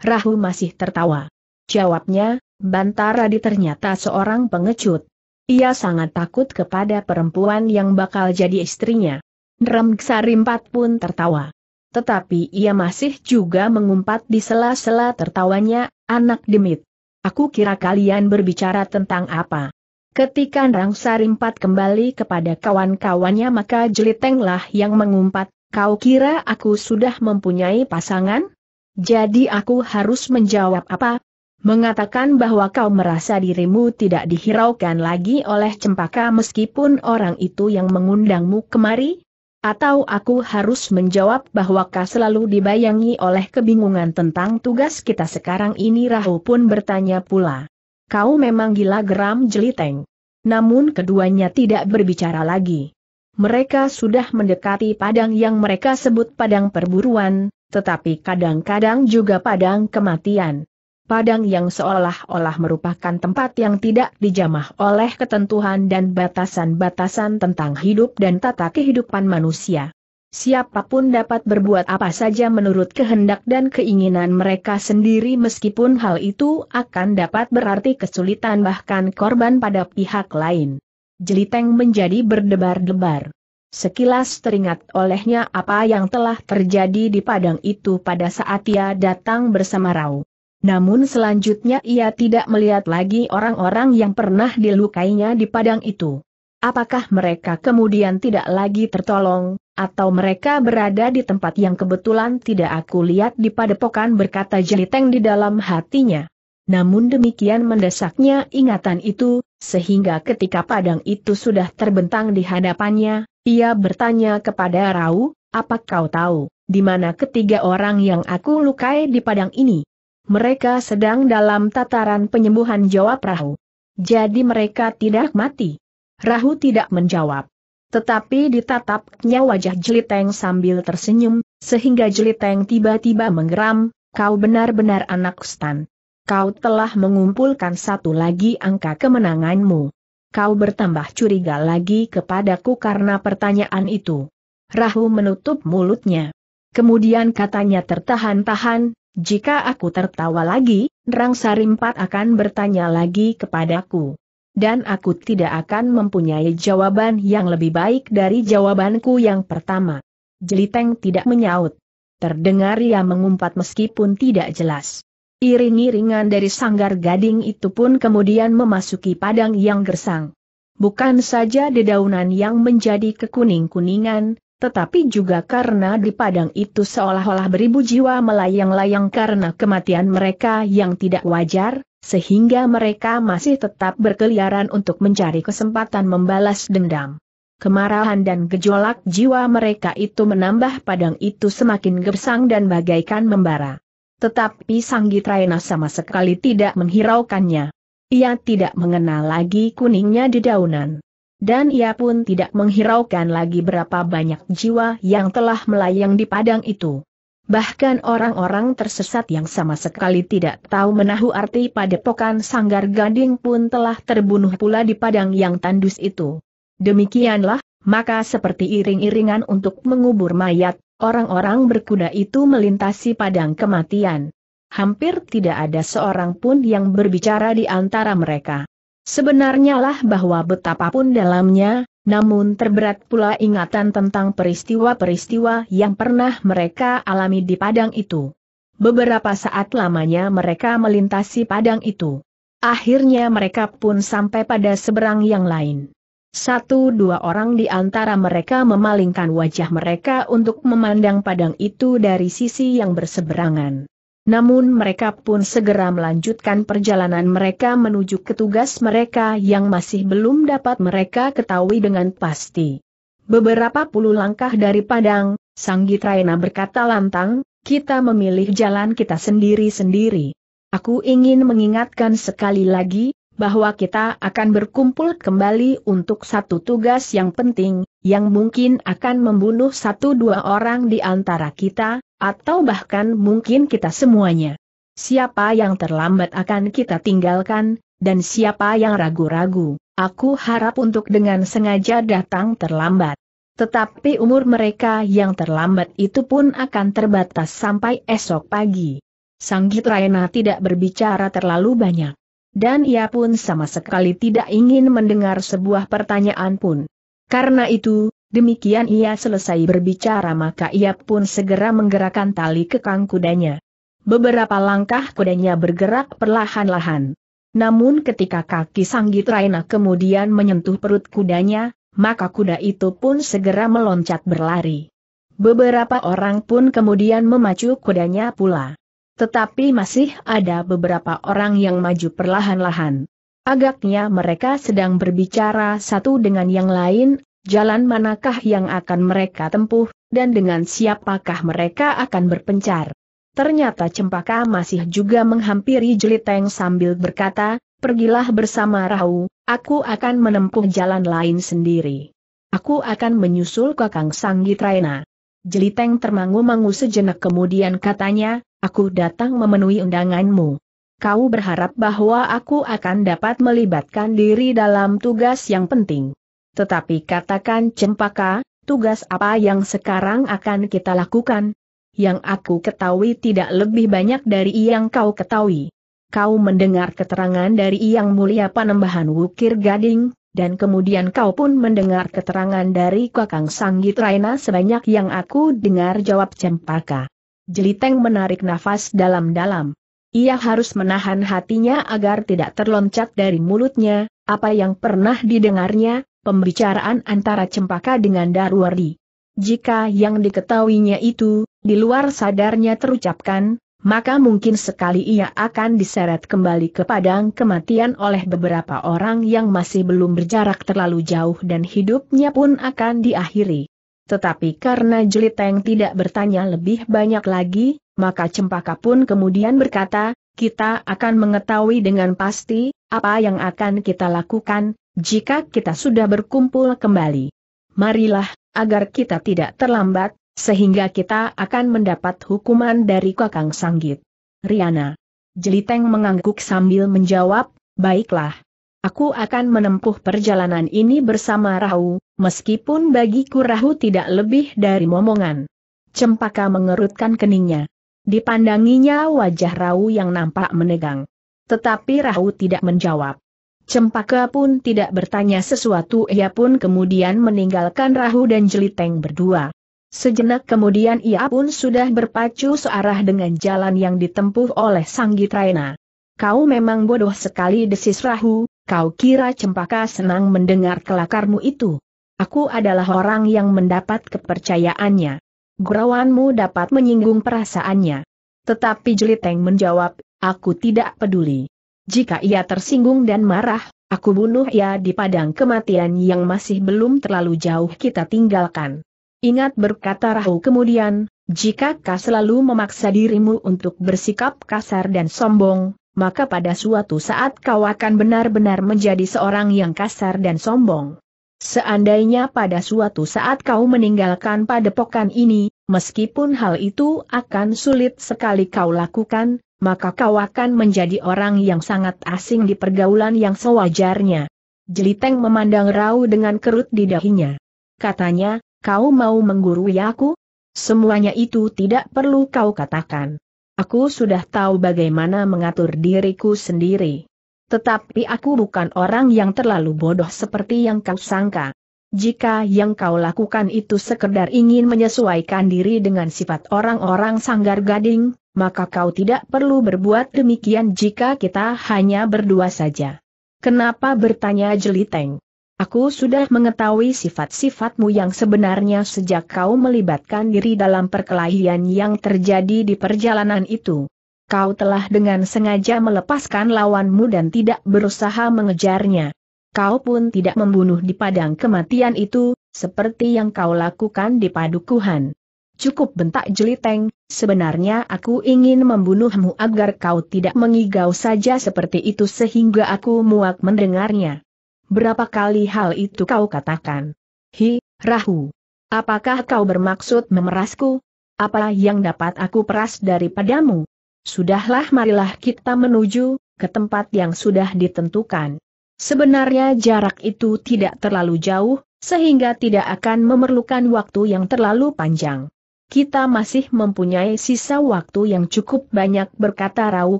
Rahu masih tertawa. Jawabnya, Bantara di ternyata seorang pengecut. Ia sangat takut kepada perempuan yang bakal jadi istrinya. Ram Empat pun tertawa. Tetapi ia masih juga mengumpat di sela-sela tertawanya, anak demit. Aku kira kalian berbicara tentang apa. Ketika Rangsarimpat kembali kepada kawan-kawannya maka jelitenglah yang mengumpat, kau kira aku sudah mempunyai pasangan? Jadi aku harus menjawab apa? Mengatakan bahwa kau merasa dirimu tidak dihiraukan lagi oleh cempaka meskipun orang itu yang mengundangmu kemari? Atau aku harus menjawab bahwa kau selalu dibayangi oleh kebingungan tentang tugas kita sekarang ini Rahu pun bertanya pula. Kau memang gila geram jeliteng. Namun keduanya tidak berbicara lagi. Mereka sudah mendekati padang yang mereka sebut padang perburuan, tetapi kadang-kadang juga padang kematian. Padang yang seolah-olah merupakan tempat yang tidak dijamah oleh ketentuan dan batasan-batasan tentang hidup dan tata kehidupan manusia. Siapapun dapat berbuat apa saja menurut kehendak dan keinginan mereka sendiri meskipun hal itu akan dapat berarti kesulitan bahkan korban pada pihak lain. Jeliteng menjadi berdebar-debar. Sekilas teringat olehnya apa yang telah terjadi di Padang itu pada saat ia datang bersama Rau. Namun selanjutnya ia tidak melihat lagi orang-orang yang pernah dilukainya di padang itu. Apakah mereka kemudian tidak lagi tertolong, atau mereka berada di tempat yang kebetulan tidak aku lihat di padepokan berkata jeliteng di dalam hatinya. Namun demikian mendesaknya ingatan itu, sehingga ketika padang itu sudah terbentang di hadapannya, ia bertanya kepada Rau, apa kau tahu, di mana ketiga orang yang aku lukai di padang ini? mereka sedang dalam tataran penyembuhan jawab Rahu. Jadi mereka tidak mati. Rahu tidak menjawab. Tetapi ditatapnya wajah Jeliteng sambil tersenyum, sehingga Jeliteng tiba-tiba menggeram, kau benar-benar anak stan. Kau telah mengumpulkan satu lagi angka kemenanganmu. Kau bertambah curiga lagi kepadaku karena pertanyaan itu. Rahu menutup mulutnya. Kemudian katanya tertahan-tahan, jika aku tertawa lagi, Rang Sarimpat akan bertanya lagi kepadaku. Dan aku tidak akan mempunyai jawaban yang lebih baik dari jawabanku yang pertama. Jeliteng tidak menyaut. Terdengar ia mengumpat meskipun tidak jelas. Iring-iringan dari sanggar gading itu pun kemudian memasuki padang yang gersang. Bukan saja dedaunan yang menjadi kekuning-kuningan, tetapi juga karena di padang itu seolah-olah beribu jiwa melayang-layang karena kematian mereka yang tidak wajar, sehingga mereka masih tetap berkeliaran untuk mencari kesempatan membalas dendam. Kemarahan dan gejolak jiwa mereka itu menambah padang itu semakin gersang dan bagaikan membara. Tetapi Sanggitrayana sama sekali tidak menghiraukannya. Ia tidak mengenal lagi kuningnya di daunan dan ia pun tidak menghiraukan lagi berapa banyak jiwa yang telah melayang di padang itu. Bahkan orang-orang tersesat yang sama sekali tidak tahu menahu arti padepokan sanggar gading pun telah terbunuh pula di padang yang tandus itu. Demikianlah, maka seperti iring-iringan untuk mengubur mayat, orang-orang berkuda itu melintasi padang kematian. Hampir tidak ada seorang pun yang berbicara di antara mereka. Sebenarnya lah bahwa betapapun dalamnya, namun terberat pula ingatan tentang peristiwa-peristiwa yang pernah mereka alami di padang itu. Beberapa saat lamanya mereka melintasi padang itu. Akhirnya mereka pun sampai pada seberang yang lain. Satu dua orang di antara mereka memalingkan wajah mereka untuk memandang padang itu dari sisi yang berseberangan. Namun mereka pun segera melanjutkan perjalanan mereka menuju ke tugas mereka yang masih belum dapat mereka ketahui dengan pasti. Beberapa puluh langkah dari Padang, Sang Gitraena berkata lantang, kita memilih jalan kita sendiri-sendiri. Aku ingin mengingatkan sekali lagi, bahwa kita akan berkumpul kembali untuk satu tugas yang penting, yang mungkin akan membunuh satu dua orang di antara kita, atau bahkan mungkin kita semuanya. Siapa yang terlambat akan kita tinggalkan, dan siapa yang ragu-ragu, aku harap untuk dengan sengaja datang terlambat. Tetapi umur mereka yang terlambat itu pun akan terbatas sampai esok pagi. Sanggit Raina tidak berbicara terlalu banyak. Dan ia pun sama sekali tidak ingin mendengar sebuah pertanyaan pun. Karena itu, Demikian ia selesai berbicara maka ia pun segera menggerakkan tali kekang kudanya. Beberapa langkah kudanya bergerak perlahan-lahan. Namun ketika kaki Sanggit Raina kemudian menyentuh perut kudanya, maka kuda itu pun segera meloncat berlari. Beberapa orang pun kemudian memacu kudanya pula. Tetapi masih ada beberapa orang yang maju perlahan-lahan. Agaknya mereka sedang berbicara satu dengan yang lain, jalan manakah yang akan mereka tempuh, dan dengan siapakah mereka akan berpencar. Ternyata Cempaka masih juga menghampiri Jeliteng sambil berkata, pergilah bersama Rahu, aku akan menempuh jalan lain sendiri. Aku akan menyusul Kakang Sanggitraena. Jeliteng termangu-mangu sejenak kemudian katanya, aku datang memenuhi undanganmu. Kau berharap bahwa aku akan dapat melibatkan diri dalam tugas yang penting. Tetapi katakan cempaka, tugas apa yang sekarang akan kita lakukan? Yang aku ketahui tidak lebih banyak dari yang kau ketahui. Kau mendengar keterangan dari Yang Mulia Panembahan Wukir Gading, dan kemudian kau pun mendengar keterangan dari Kakang Sanggit Raina sebanyak yang aku dengar jawab cempaka. Jeliteng menarik nafas dalam-dalam. Ia harus menahan hatinya agar tidak terloncat dari mulutnya, apa yang pernah didengarnya, pembicaraan antara Cempaka dengan Darwardi. Jika yang diketahuinya itu, di luar sadarnya terucapkan, maka mungkin sekali ia akan diseret kembali ke padang kematian oleh beberapa orang yang masih belum berjarak terlalu jauh dan hidupnya pun akan diakhiri. Tetapi karena Jeliteng tidak bertanya lebih banyak lagi, maka Cempaka pun kemudian berkata, kita akan mengetahui dengan pasti, apa yang akan kita lakukan, jika kita sudah berkumpul kembali. Marilah, agar kita tidak terlambat, sehingga kita akan mendapat hukuman dari Kakang Sanggit. Riana. Jeliteng mengangguk sambil menjawab, baiklah. Aku akan menempuh perjalanan ini bersama Rahu, meskipun bagiku Rahu tidak lebih dari momongan. Cempaka mengerutkan keningnya. Dipandanginya wajah Rahu yang nampak menegang. Tetapi Rahu tidak menjawab. Cempaka pun tidak bertanya sesuatu ia pun kemudian meninggalkan Rahu dan Jeliteng berdua. Sejenak kemudian ia pun sudah berpacu searah dengan jalan yang ditempuh oleh Raina. Kau memang bodoh sekali desis Rahu, kau kira Cempaka senang mendengar kelakarmu itu. Aku adalah orang yang mendapat kepercayaannya. Gurawanmu dapat menyinggung perasaannya. Tetapi Jeliteng menjawab, aku tidak peduli. Jika ia tersinggung dan marah, aku bunuh ia di padang kematian yang masih belum terlalu jauh kita tinggalkan. Ingat berkata Rahu kemudian, jika kau selalu memaksa dirimu untuk bersikap kasar dan sombong, maka pada suatu saat kau akan benar-benar menjadi seorang yang kasar dan sombong. Seandainya pada suatu saat kau meninggalkan padepokan ini, meskipun hal itu akan sulit sekali kau lakukan, maka kau akan menjadi orang yang sangat asing di pergaulan yang sewajarnya. Jeliteng memandang Rau dengan kerut di dahinya. Katanya, kau mau menggurui aku? Semuanya itu tidak perlu kau katakan. Aku sudah tahu bagaimana mengatur diriku sendiri. Tetapi aku bukan orang yang terlalu bodoh seperti yang kau sangka. Jika yang kau lakukan itu sekedar ingin menyesuaikan diri dengan sifat orang-orang sanggar gading, maka kau tidak perlu berbuat demikian jika kita hanya berdua saja. Kenapa bertanya Jeliteng? Aku sudah mengetahui sifat-sifatmu yang sebenarnya sejak kau melibatkan diri dalam perkelahian yang terjadi di perjalanan itu. Kau telah dengan sengaja melepaskan lawanmu dan tidak berusaha mengejarnya kau pun tidak membunuh di padang kematian itu, seperti yang kau lakukan di padukuhan. Cukup bentak jeliteng, sebenarnya aku ingin membunuhmu agar kau tidak mengigau saja seperti itu sehingga aku muak mendengarnya. Berapa kali hal itu kau katakan? Hi, Rahu. Apakah kau bermaksud memerasku? Apa yang dapat aku peras daripadamu? Sudahlah marilah kita menuju, ke tempat yang sudah ditentukan. Sebenarnya jarak itu tidak terlalu jauh, sehingga tidak akan memerlukan waktu yang terlalu panjang. Kita masih mempunyai sisa waktu yang cukup banyak berkata Rau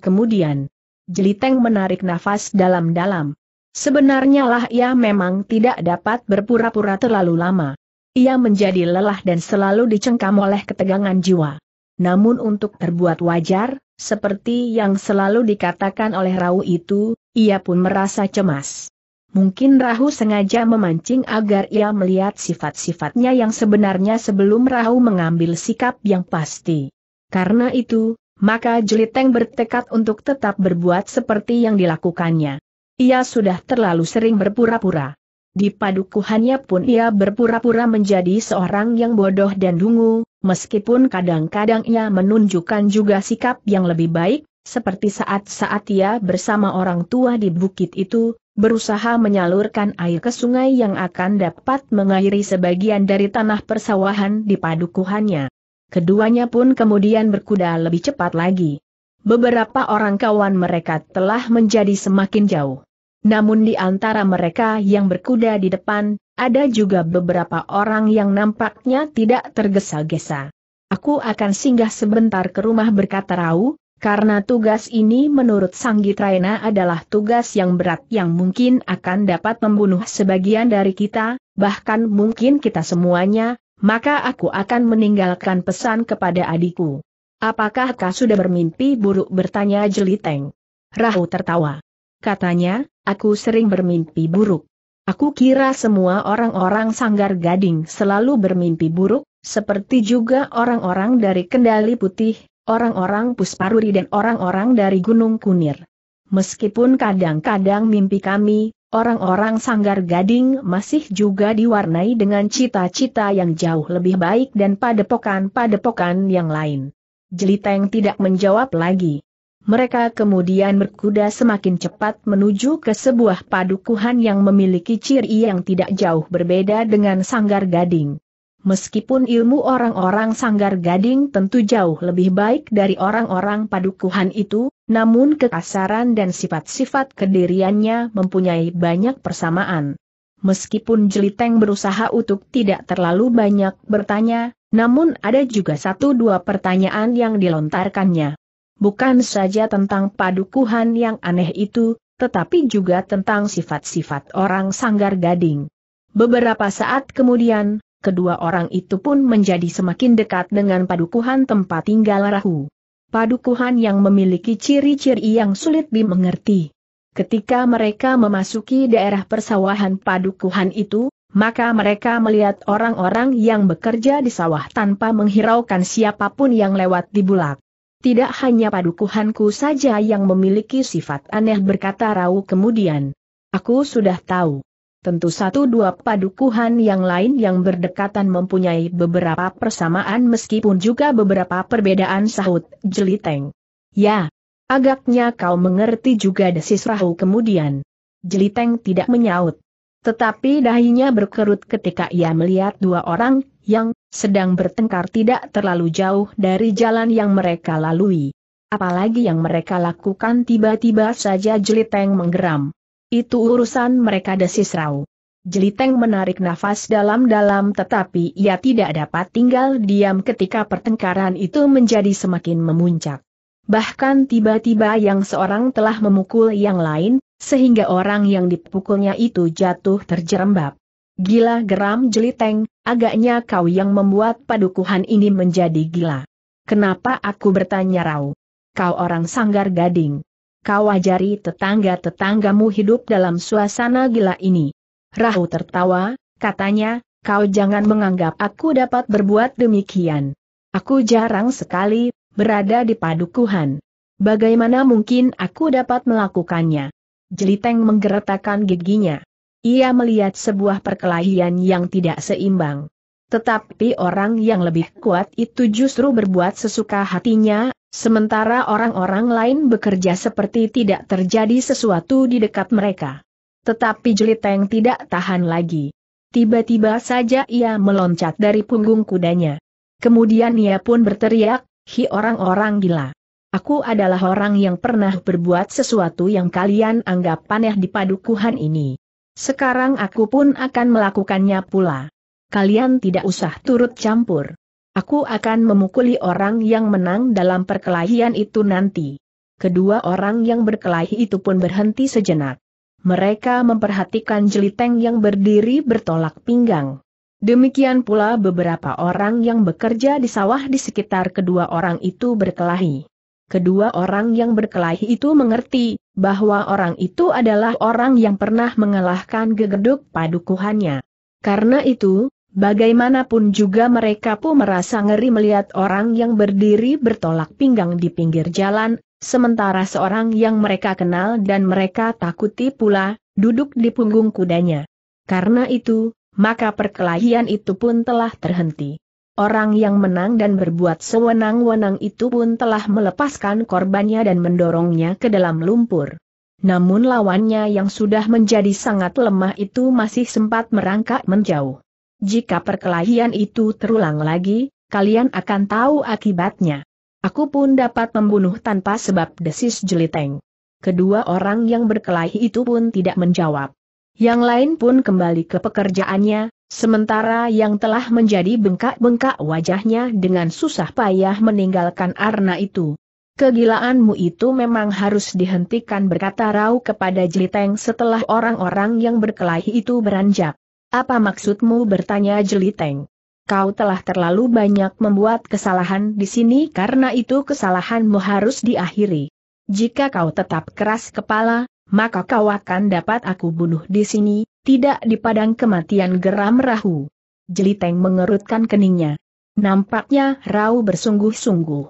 kemudian. Jeliteng menarik nafas dalam-dalam. Sebenarnya lah ia memang tidak dapat berpura-pura terlalu lama. Ia menjadi lelah dan selalu dicengkam oleh ketegangan jiwa. Namun untuk terbuat wajar, seperti yang selalu dikatakan oleh Rau itu, ia pun merasa cemas. Mungkin Rahu sengaja memancing agar ia melihat sifat-sifatnya yang sebenarnya sebelum Rahu mengambil sikap yang pasti. Karena itu, maka Jeliteng bertekad untuk tetap berbuat seperti yang dilakukannya. Ia sudah terlalu sering berpura-pura. Di padukuhannya pun ia berpura-pura menjadi seorang yang bodoh dan dungu, meskipun kadang-kadang ia menunjukkan juga sikap yang lebih baik, seperti saat-saat ia bersama orang tua di bukit itu, berusaha menyalurkan air ke sungai yang akan dapat mengairi sebagian dari tanah persawahan di padukuhannya. Keduanya pun kemudian berkuda lebih cepat lagi. Beberapa orang kawan mereka telah menjadi semakin jauh. Namun di antara mereka yang berkuda di depan, ada juga beberapa orang yang nampaknya tidak tergesa-gesa. Aku akan singgah sebentar ke rumah berkata Rau, karena tugas ini menurut Sang Gitraena adalah tugas yang berat yang mungkin akan dapat membunuh sebagian dari kita, bahkan mungkin kita semuanya, maka aku akan meninggalkan pesan kepada adikku. Apakah kau sudah bermimpi buruk bertanya Jeliteng? Rahu tertawa. Katanya, aku sering bermimpi buruk. Aku kira semua orang-orang sanggar gading selalu bermimpi buruk, seperti juga orang-orang dari kendali putih, orang-orang Pusparuri dan orang-orang dari Gunung Kunir. Meskipun kadang-kadang mimpi kami, orang-orang Sanggar Gading masih juga diwarnai dengan cita-cita yang jauh lebih baik dan padepokan-padepokan yang lain. Jeliteng tidak menjawab lagi. Mereka kemudian berkuda semakin cepat menuju ke sebuah padukuhan yang memiliki ciri yang tidak jauh berbeda dengan Sanggar Gading. Meskipun ilmu orang-orang sanggar gading tentu jauh lebih baik dari orang-orang padukuhan itu, namun kekasaran dan sifat-sifat kediriannya mempunyai banyak persamaan. Meskipun Jeliteng berusaha untuk tidak terlalu banyak bertanya, namun ada juga satu dua pertanyaan yang dilontarkannya. Bukan saja tentang padukuhan yang aneh itu, tetapi juga tentang sifat-sifat orang sanggar gading. Beberapa saat kemudian, kedua orang itu pun menjadi semakin dekat dengan padukuhan tempat tinggal Rahu. Padukuhan yang memiliki ciri-ciri yang sulit dimengerti. Ketika mereka memasuki daerah persawahan padukuhan itu, maka mereka melihat orang-orang yang bekerja di sawah tanpa menghiraukan siapapun yang lewat di bulak. Tidak hanya padukuhanku saja yang memiliki sifat aneh berkata Rau kemudian. Aku sudah tahu. Tentu satu dua padukuhan yang lain yang berdekatan mempunyai beberapa persamaan meskipun juga beberapa perbedaan sahut Jeliteng. Ya, agaknya kau mengerti juga desis Rahu kemudian. Jeliteng tidak menyaut. Tetapi dahinya berkerut ketika ia melihat dua orang yang sedang bertengkar tidak terlalu jauh dari jalan yang mereka lalui. Apalagi yang mereka lakukan tiba-tiba saja Jeliteng menggeram. Itu urusan mereka desis Rau. Jeliteng menarik nafas dalam-dalam tetapi ia tidak dapat tinggal diam ketika pertengkaran itu menjadi semakin memuncak. Bahkan tiba-tiba yang seorang telah memukul yang lain, sehingga orang yang dipukulnya itu jatuh terjerembab. Gila geram jeliteng, agaknya kau yang membuat padukuhan ini menjadi gila. Kenapa aku bertanya Rau? Kau orang sanggar gading kau ajari tetangga-tetanggamu hidup dalam suasana gila ini. Rahu tertawa, katanya, kau jangan menganggap aku dapat berbuat demikian. Aku jarang sekali berada di padukuhan. Bagaimana mungkin aku dapat melakukannya? Jeliteng menggeretakkan giginya. Ia melihat sebuah perkelahian yang tidak seimbang. Tetapi orang yang lebih kuat itu justru berbuat sesuka hatinya, sementara orang-orang lain bekerja seperti tidak terjadi sesuatu di dekat mereka. Tetapi Jeliteng tidak tahan lagi. Tiba-tiba saja ia meloncat dari punggung kudanya. Kemudian ia pun berteriak, Hi orang-orang gila. Aku adalah orang yang pernah berbuat sesuatu yang kalian anggap aneh di padukuhan ini. Sekarang aku pun akan melakukannya pula kalian tidak usah turut campur. Aku akan memukuli orang yang menang dalam perkelahian itu nanti. Kedua orang yang berkelahi itu pun berhenti sejenak. Mereka memperhatikan jeliteng yang berdiri bertolak pinggang. Demikian pula beberapa orang yang bekerja di sawah di sekitar kedua orang itu berkelahi. Kedua orang yang berkelahi itu mengerti bahwa orang itu adalah orang yang pernah mengalahkan gegeduk padukuhannya. Karena itu, Bagaimanapun juga mereka pun merasa ngeri melihat orang yang berdiri bertolak pinggang di pinggir jalan, sementara seorang yang mereka kenal dan mereka takuti pula, duduk di punggung kudanya. Karena itu, maka perkelahian itu pun telah terhenti. Orang yang menang dan berbuat sewenang-wenang itu pun telah melepaskan korbannya dan mendorongnya ke dalam lumpur. Namun lawannya yang sudah menjadi sangat lemah itu masih sempat merangkak menjauh. Jika perkelahian itu terulang lagi, kalian akan tahu akibatnya. Aku pun dapat membunuh tanpa sebab desis jeliteng. Kedua orang yang berkelahi itu pun tidak menjawab. Yang lain pun kembali ke pekerjaannya, sementara yang telah menjadi bengkak-bengkak wajahnya dengan susah payah meninggalkan arna itu. Kegilaanmu itu memang harus dihentikan berkata Rau kepada Jeliteng setelah orang-orang yang berkelahi itu beranjak. Apa maksudmu bertanya Jeliteng? Kau telah terlalu banyak membuat kesalahan di sini karena itu kesalahanmu harus diakhiri. Jika kau tetap keras kepala, maka kau akan dapat aku bunuh di sini, tidak di padang kematian geram Rahu. Jeliteng mengerutkan keningnya. Nampaknya Rau bersungguh-sungguh.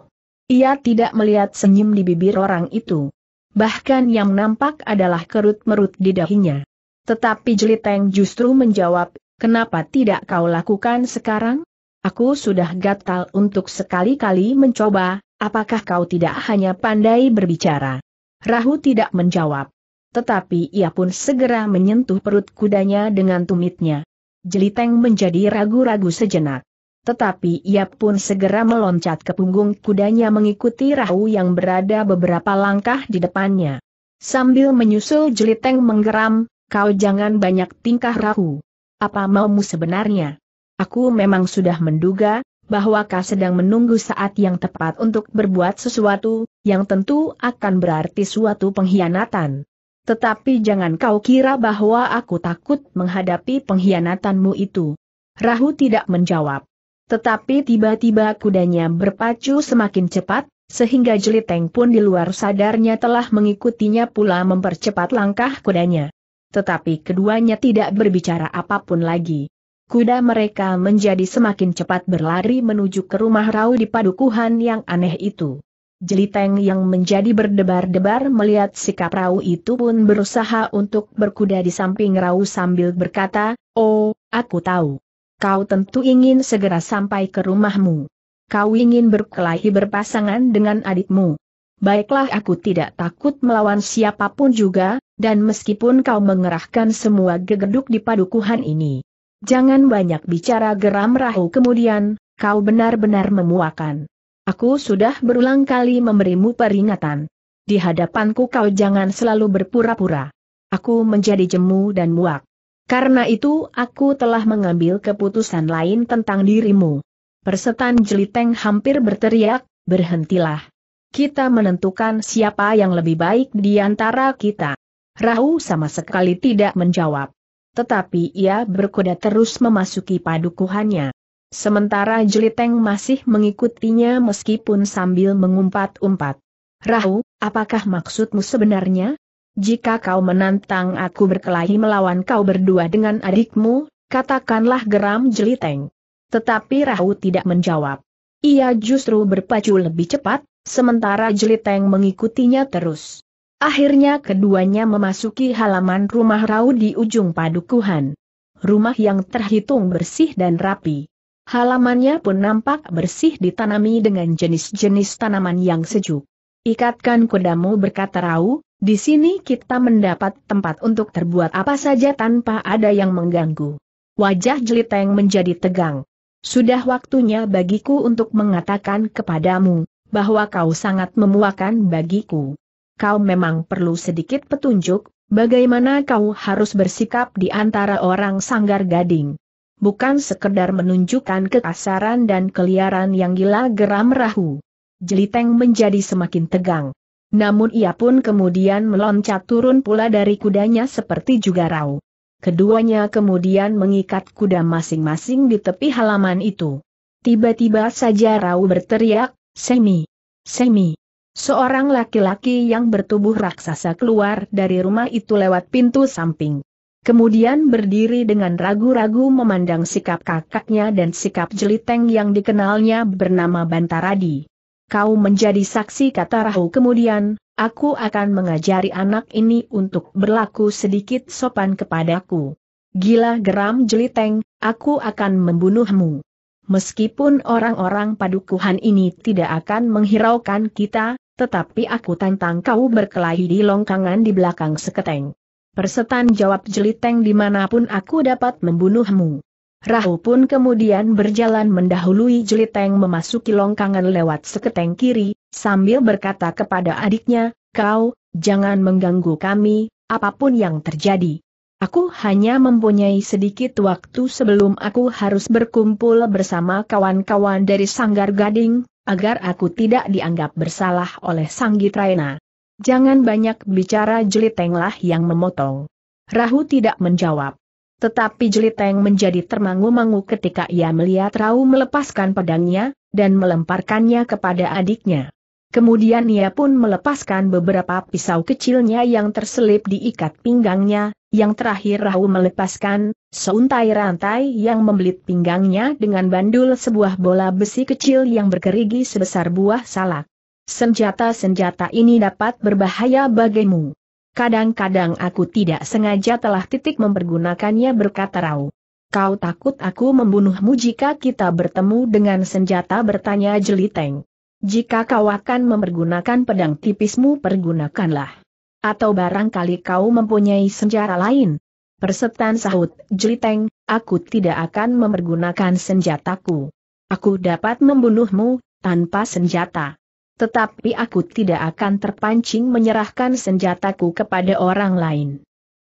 Ia tidak melihat senyum di bibir orang itu. Bahkan yang nampak adalah kerut-merut di dahinya. Tetapi Jeliteng justru menjawab, kenapa tidak kau lakukan sekarang? Aku sudah gatal untuk sekali-kali mencoba, apakah kau tidak hanya pandai berbicara? Rahu tidak menjawab. Tetapi ia pun segera menyentuh perut kudanya dengan tumitnya. Jeliteng menjadi ragu-ragu sejenak. Tetapi ia pun segera meloncat ke punggung kudanya mengikuti Rahu yang berada beberapa langkah di depannya. Sambil menyusul Jeliteng menggeram, Kau jangan banyak tingkah rahu. Apa maumu sebenarnya? Aku memang sudah menduga, bahwa kau sedang menunggu saat yang tepat untuk berbuat sesuatu, yang tentu akan berarti suatu pengkhianatan. Tetapi jangan kau kira bahwa aku takut menghadapi pengkhianatanmu itu. Rahu tidak menjawab. Tetapi tiba-tiba kudanya berpacu semakin cepat, sehingga Jeliteng pun di luar sadarnya telah mengikutinya pula mempercepat langkah kudanya tetapi keduanya tidak berbicara apapun lagi. Kuda mereka menjadi semakin cepat berlari menuju ke rumah Rau di padukuhan yang aneh itu. Jeliteng yang menjadi berdebar-debar melihat sikap Rau itu pun berusaha untuk berkuda di samping Rau sambil berkata, Oh, aku tahu. Kau tentu ingin segera sampai ke rumahmu. Kau ingin berkelahi berpasangan dengan adikmu baiklah aku tidak takut melawan siapapun juga, dan meskipun kau mengerahkan semua gegeduk di padukuhan ini. Jangan banyak bicara geram Rahu kemudian, kau benar-benar memuakan. Aku sudah berulang kali memberimu peringatan. Di hadapanku kau jangan selalu berpura-pura. Aku menjadi jemu dan muak. Karena itu aku telah mengambil keputusan lain tentang dirimu. Persetan Jeliteng hampir berteriak, berhentilah kita menentukan siapa yang lebih baik di antara kita. Rahu sama sekali tidak menjawab. Tetapi ia berkuda terus memasuki padukuhannya. Sementara Jeliteng masih mengikutinya meskipun sambil mengumpat-umpat. Rahu, apakah maksudmu sebenarnya? Jika kau menantang aku berkelahi melawan kau berdua dengan adikmu, katakanlah geram Jeliteng. Tetapi Rahu tidak menjawab. Ia justru berpacu lebih cepat, sementara Jeliteng mengikutinya terus. Akhirnya keduanya memasuki halaman rumah Rau di ujung padukuhan. Rumah yang terhitung bersih dan rapi. Halamannya pun nampak bersih ditanami dengan jenis-jenis tanaman yang sejuk. Ikatkan kudamu berkata Rau, di sini kita mendapat tempat untuk terbuat apa saja tanpa ada yang mengganggu. Wajah Jeliteng menjadi tegang. Sudah waktunya bagiku untuk mengatakan kepadamu, bahwa kau sangat memuakan bagiku. Kau memang perlu sedikit petunjuk, bagaimana kau harus bersikap di antara orang sanggar gading. Bukan sekedar menunjukkan kekasaran dan keliaran yang gila geram rahu. Jeliteng menjadi semakin tegang. Namun ia pun kemudian meloncat turun pula dari kudanya seperti juga rau. Keduanya kemudian mengikat kuda masing-masing di tepi halaman itu. Tiba-tiba saja Rau berteriak, Semi. Semi. Seorang laki-laki yang bertubuh raksasa keluar dari rumah itu lewat pintu samping. Kemudian berdiri dengan ragu-ragu memandang sikap kakaknya dan sikap jeliteng yang dikenalnya bernama Bantaradi. Kau menjadi saksi kata Rahu kemudian, aku akan mengajari anak ini untuk berlaku sedikit sopan kepadaku. Gila geram jeliteng, aku akan membunuhmu. Meskipun orang-orang padukuhan ini tidak akan menghiraukan kita, tetapi aku tantang kau berkelahi di longkangan di belakang seketeng. Persetan jawab jeliteng dimanapun aku dapat membunuhmu. Rahu pun kemudian berjalan mendahului jeliteng memasuki longkangan lewat seketeng kiri, sambil berkata kepada adiknya, kau, jangan mengganggu kami, apapun yang terjadi. Aku hanya mempunyai sedikit waktu sebelum aku harus berkumpul bersama kawan-kawan dari Sanggar Gading, agar aku tidak dianggap bersalah oleh Raina. Jangan banyak bicara Jelitenglah yang memotong. Rahu tidak menjawab. Tetapi Jeliteng menjadi termangu-mangu ketika ia melihat Rahu melepaskan pedangnya, dan melemparkannya kepada adiknya. Kemudian ia pun melepaskan beberapa pisau kecilnya yang terselip diikat pinggangnya, yang terakhir Rahu melepaskan, seuntai rantai yang membelit pinggangnya dengan bandul sebuah bola besi kecil yang berkerigi sebesar buah salak. Senjata-senjata ini dapat berbahaya bagimu. Kadang-kadang aku tidak sengaja telah titik mempergunakannya berkata Rau. Kau takut aku membunuhmu jika kita bertemu dengan senjata bertanya Jeliteng. Jika kau akan mempergunakan pedang tipismu pergunakanlah. Atau barangkali kau mempunyai senjata lain? Persetan sahut, jeliteng, aku tidak akan mempergunakan senjataku. Aku dapat membunuhmu, tanpa senjata. Tetapi aku tidak akan terpancing menyerahkan senjataku kepada orang lain.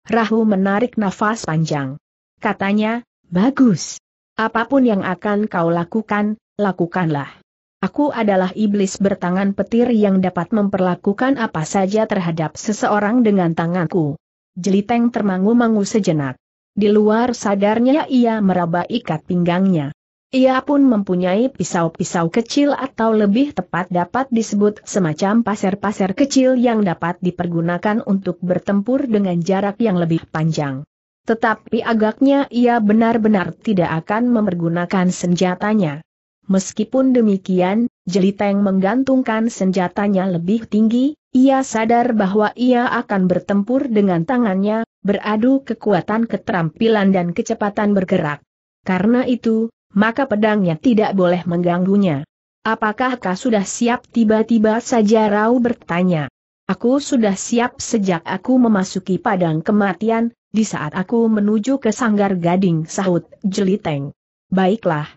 Rahu menarik nafas panjang. Katanya, bagus. Apapun yang akan kau lakukan, lakukanlah. Aku adalah iblis bertangan petir yang dapat memperlakukan apa saja terhadap seseorang dengan tanganku. Jeliteng termangu-mangu sejenak. Di luar sadarnya ia meraba ikat pinggangnya. Ia pun mempunyai pisau-pisau kecil atau lebih tepat dapat disebut semacam pasir-pasir kecil yang dapat dipergunakan untuk bertempur dengan jarak yang lebih panjang. Tetapi agaknya ia benar-benar tidak akan mempergunakan senjatanya. Meskipun demikian, Jeliteng menggantungkan senjatanya lebih tinggi, ia sadar bahwa ia akan bertempur dengan tangannya, beradu kekuatan keterampilan dan kecepatan bergerak. Karena itu, maka pedangnya tidak boleh mengganggunya. Apakah kau sudah siap tiba-tiba saja Rau bertanya. Aku sudah siap sejak aku memasuki padang kematian, di saat aku menuju ke sanggar gading sahut Jeliteng. Baiklah,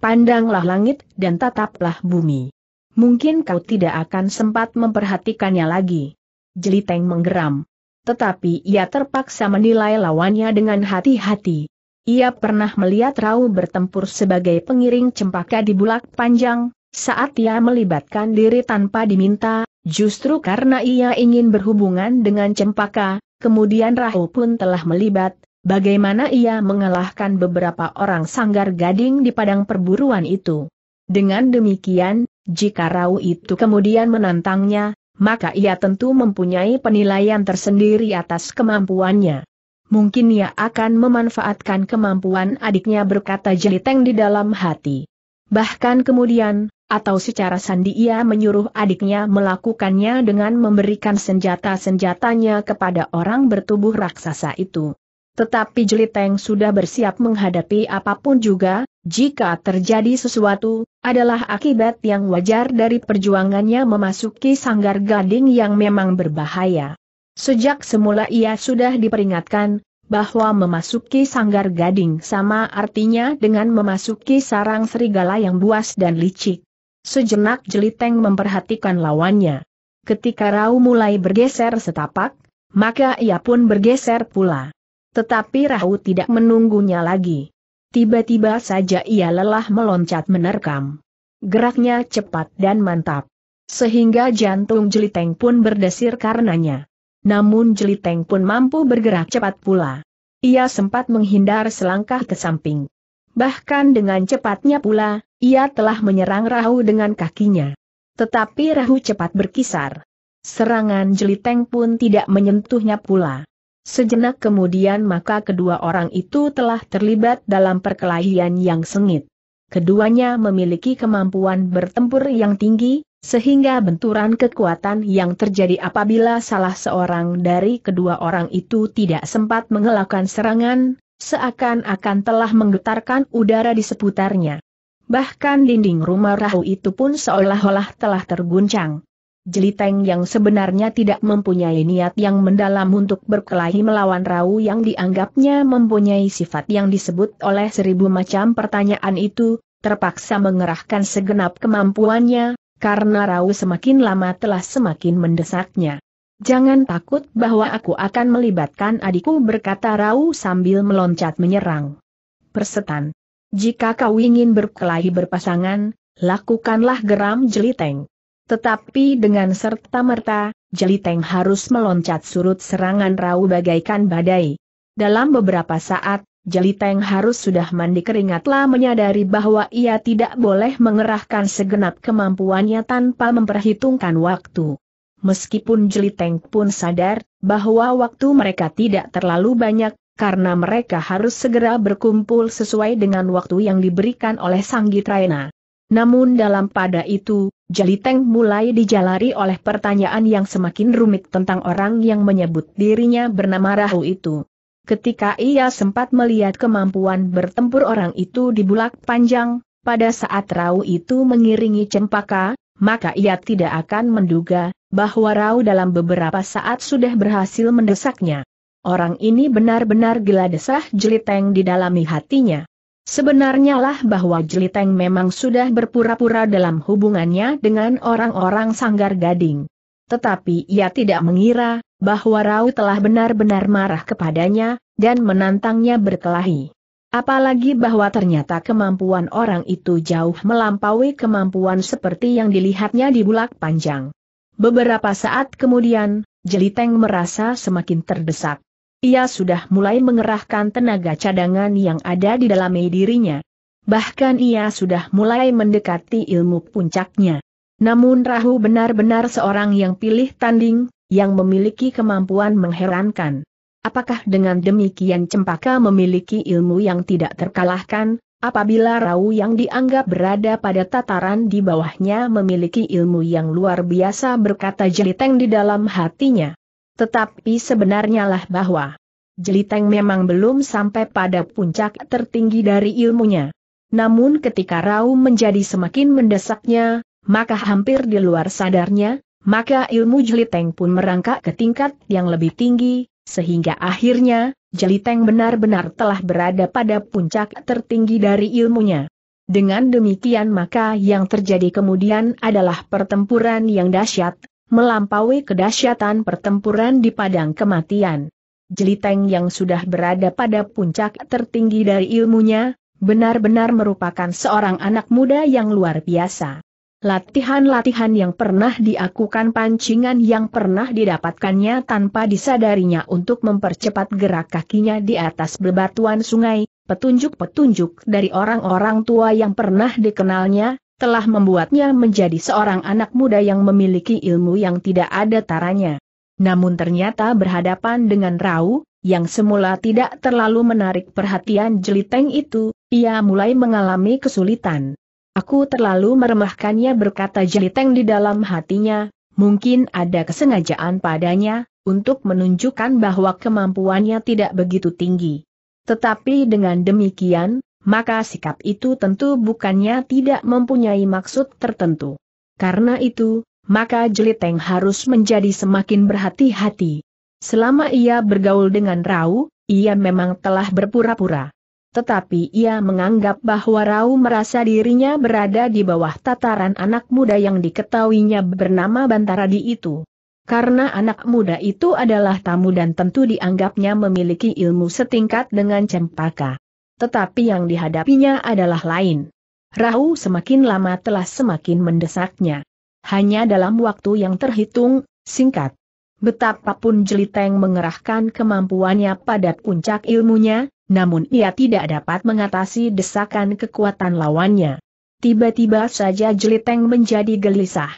Pandanglah langit dan tataplah bumi. Mungkin kau tidak akan sempat memperhatikannya lagi. Jeliteng menggeram. Tetapi ia terpaksa menilai lawannya dengan hati-hati. Ia pernah melihat Rau bertempur sebagai pengiring cempaka di bulak panjang, saat ia melibatkan diri tanpa diminta, justru karena ia ingin berhubungan dengan cempaka, kemudian Rau pun telah melibat, Bagaimana ia mengalahkan beberapa orang sanggar gading di padang perburuan itu. Dengan demikian, jika Rau itu kemudian menantangnya, maka ia tentu mempunyai penilaian tersendiri atas kemampuannya. Mungkin ia akan memanfaatkan kemampuan adiknya berkata jeliteng di dalam hati. Bahkan kemudian, atau secara sandi ia menyuruh adiknya melakukannya dengan memberikan senjata-senjatanya kepada orang bertubuh raksasa itu. Tetapi Jeliteng sudah bersiap menghadapi apapun juga, jika terjadi sesuatu, adalah akibat yang wajar dari perjuangannya memasuki sanggar gading yang memang berbahaya. Sejak semula ia sudah diperingatkan, bahwa memasuki sanggar gading sama artinya dengan memasuki sarang serigala yang buas dan licik. Sejenak Jeliteng memperhatikan lawannya. Ketika Rau mulai bergeser setapak, maka ia pun bergeser pula. Tetapi Rahu tidak menunggunya lagi. Tiba-tiba saja ia lelah meloncat menerkam. Geraknya cepat dan mantap. Sehingga jantung jeliteng pun berdesir karenanya. Namun jeliteng pun mampu bergerak cepat pula. Ia sempat menghindar selangkah ke samping. Bahkan dengan cepatnya pula, ia telah menyerang Rahu dengan kakinya. Tetapi Rahu cepat berkisar. Serangan jeliteng pun tidak menyentuhnya pula. Sejenak kemudian maka kedua orang itu telah terlibat dalam perkelahian yang sengit. Keduanya memiliki kemampuan bertempur yang tinggi, sehingga benturan kekuatan yang terjadi apabila salah seorang dari kedua orang itu tidak sempat mengelakkan serangan, seakan-akan telah menggetarkan udara di seputarnya. Bahkan dinding rumah Rahu itu pun seolah-olah telah terguncang. Jeliteng yang sebenarnya tidak mempunyai niat yang mendalam untuk berkelahi melawan Rau yang dianggapnya mempunyai sifat yang disebut oleh seribu macam pertanyaan itu, terpaksa mengerahkan segenap kemampuannya, karena Rau semakin lama telah semakin mendesaknya. Jangan takut bahwa aku akan melibatkan adikku berkata Rau sambil meloncat menyerang. Persetan. Jika kau ingin berkelahi berpasangan, lakukanlah geram jeliteng. Tetapi dengan serta-merta, Jeliteng harus meloncat surut serangan rau bagaikan badai. Dalam beberapa saat, Jeliteng harus sudah mandi keringatlah menyadari bahwa ia tidak boleh mengerahkan segenap kemampuannya tanpa memperhitungkan waktu. Meskipun Jeliteng pun sadar bahwa waktu mereka tidak terlalu banyak, karena mereka harus segera berkumpul sesuai dengan waktu yang diberikan oleh Sanggitraena. Namun dalam pada itu, Jaliteng mulai dijalari oleh pertanyaan yang semakin rumit tentang orang yang menyebut dirinya bernama Rahu itu. Ketika ia sempat melihat kemampuan bertempur orang itu di bulak panjang, pada saat Rau itu mengiringi cempaka, maka ia tidak akan menduga bahwa Rau dalam beberapa saat sudah berhasil mendesaknya. Orang ini benar-benar gila desah jeliteng di dalam hatinya. Sebenarnya lah bahwa Jeliteng memang sudah berpura-pura dalam hubungannya dengan orang-orang sanggar gading. Tetapi ia tidak mengira, bahwa Rau telah benar-benar marah kepadanya, dan menantangnya berkelahi. Apalagi bahwa ternyata kemampuan orang itu jauh melampaui kemampuan seperti yang dilihatnya di bulak panjang. Beberapa saat kemudian, Jeliteng merasa semakin terdesak. Ia sudah mulai mengerahkan tenaga cadangan yang ada di dalam dirinya. Bahkan ia sudah mulai mendekati ilmu puncaknya. Namun Rahu benar-benar seorang yang pilih tanding, yang memiliki kemampuan mengherankan. Apakah dengan demikian Cempaka memiliki ilmu yang tidak terkalahkan, Apabila Rahu yang dianggap berada pada tataran di bawahnya memiliki ilmu yang luar biasa berkata jeliteng di dalam hatinya. Tetapi sebenarnya lah bahwa Jeliteng memang belum sampai pada puncak tertinggi dari ilmunya. Namun ketika Rau menjadi semakin mendesaknya, maka hampir di luar sadarnya, maka ilmu Jeliteng pun merangkak ke tingkat yang lebih tinggi, sehingga akhirnya, Jeliteng benar-benar telah berada pada puncak tertinggi dari ilmunya. Dengan demikian maka yang terjadi kemudian adalah pertempuran yang dahsyat, melampaui kedahsyatan pertempuran di padang kematian. Jeliteng yang sudah berada pada puncak tertinggi dari ilmunya, benar-benar merupakan seorang anak muda yang luar biasa. Latihan-latihan yang pernah diakukan pancingan yang pernah didapatkannya tanpa disadarinya untuk mempercepat gerak kakinya di atas bebatuan sungai, petunjuk-petunjuk dari orang-orang tua yang pernah dikenalnya, telah membuatnya menjadi seorang anak muda yang memiliki ilmu yang tidak ada taranya. Namun ternyata berhadapan dengan Rau, yang semula tidak terlalu menarik perhatian jeliteng itu, ia mulai mengalami kesulitan. Aku terlalu meremahkannya berkata jeliteng di dalam hatinya, mungkin ada kesengajaan padanya, untuk menunjukkan bahwa kemampuannya tidak begitu tinggi. Tetapi dengan demikian, maka sikap itu tentu bukannya tidak mempunyai maksud tertentu. Karena itu, maka Jeliteng harus menjadi semakin berhati-hati. Selama ia bergaul dengan Rau, ia memang telah berpura-pura. Tetapi ia menganggap bahwa Rau merasa dirinya berada di bawah tataran anak muda yang diketahuinya bernama Bantaradi itu. Karena anak muda itu adalah tamu dan tentu dianggapnya memiliki ilmu setingkat dengan Cempaka. Tetapi yang dihadapinya adalah lain. Rahu semakin lama telah semakin mendesaknya. Hanya dalam waktu yang terhitung, singkat. Betapapun Jeliteng mengerahkan kemampuannya pada puncak ilmunya, namun ia tidak dapat mengatasi desakan kekuatan lawannya. Tiba-tiba saja Jeliteng menjadi gelisah.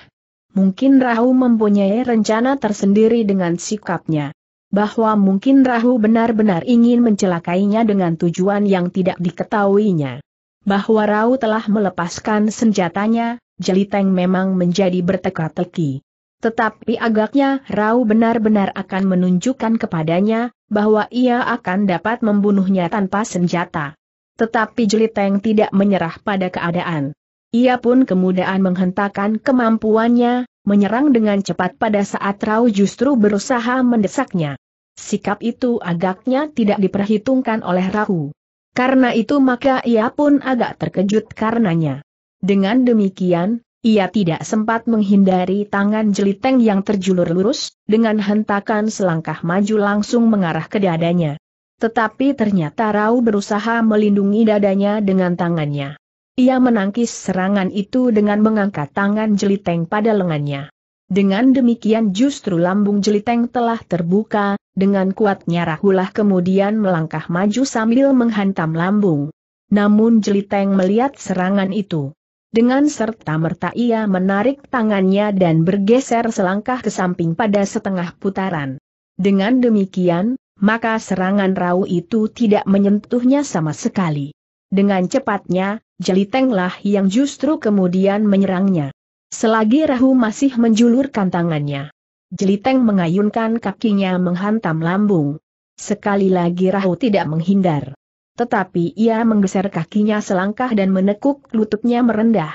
Mungkin Rahu mempunyai rencana tersendiri dengan sikapnya bahwa mungkin Rahu benar-benar ingin mencelakainya dengan tujuan yang tidak diketahuinya. Bahwa Rahu telah melepaskan senjatanya, Jeliteng memang menjadi berteka-teki. Tetapi agaknya Rahu benar-benar akan menunjukkan kepadanya, bahwa ia akan dapat membunuhnya tanpa senjata. Tetapi Jeliteng tidak menyerah pada keadaan. Ia pun kemudian menghentakkan kemampuannya, menyerang dengan cepat pada saat Rao justru berusaha mendesaknya. Sikap itu agaknya tidak diperhitungkan oleh Rao. Karena itu maka ia pun agak terkejut karenanya. Dengan demikian, ia tidak sempat menghindari tangan jeliteng yang terjulur lurus, dengan hentakan selangkah maju langsung mengarah ke dadanya. Tetapi ternyata Rao berusaha melindungi dadanya dengan tangannya. Ia menangkis serangan itu dengan mengangkat tangan jeliteng pada lengannya. Dengan demikian justru lambung jeliteng telah terbuka, dengan kuatnya Rahulah kemudian melangkah maju sambil menghantam lambung. Namun jeliteng melihat serangan itu. Dengan serta-merta ia menarik tangannya dan bergeser selangkah ke samping pada setengah putaran. Dengan demikian, maka serangan Rau itu tidak menyentuhnya sama sekali. Dengan cepatnya, Jelitenglah yang justru kemudian menyerangnya. Selagi Rahu masih menjulurkan tangannya, Jeliteng mengayunkan kakinya menghantam lambung. Sekali lagi Rahu tidak menghindar. Tetapi ia menggeser kakinya selangkah dan menekuk lututnya merendah.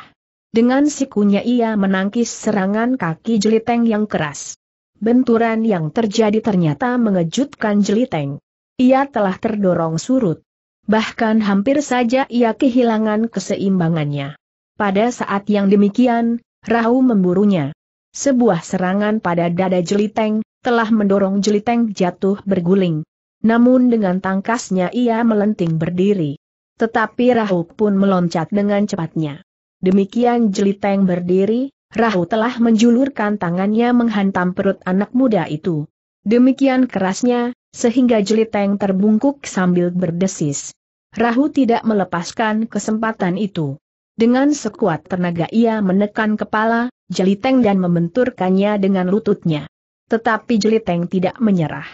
Dengan sikunya ia menangkis serangan kaki Jeliteng yang keras. Benturan yang terjadi ternyata mengejutkan Jeliteng. Ia telah terdorong surut bahkan hampir saja ia kehilangan keseimbangannya. Pada saat yang demikian, Rahu memburunya. Sebuah serangan pada dada Jeliteng, telah mendorong Jeliteng jatuh berguling. Namun dengan tangkasnya ia melenting berdiri. Tetapi Rahu pun meloncat dengan cepatnya. Demikian Jeliteng berdiri, Rahu telah menjulurkan tangannya menghantam perut anak muda itu. Demikian kerasnya, sehingga Jeliteng terbungkuk sambil berdesis. Rahu tidak melepaskan kesempatan itu. Dengan sekuat tenaga ia menekan kepala, Jeliteng dan membenturkannya dengan lututnya. Tetapi Jeliteng tidak menyerah.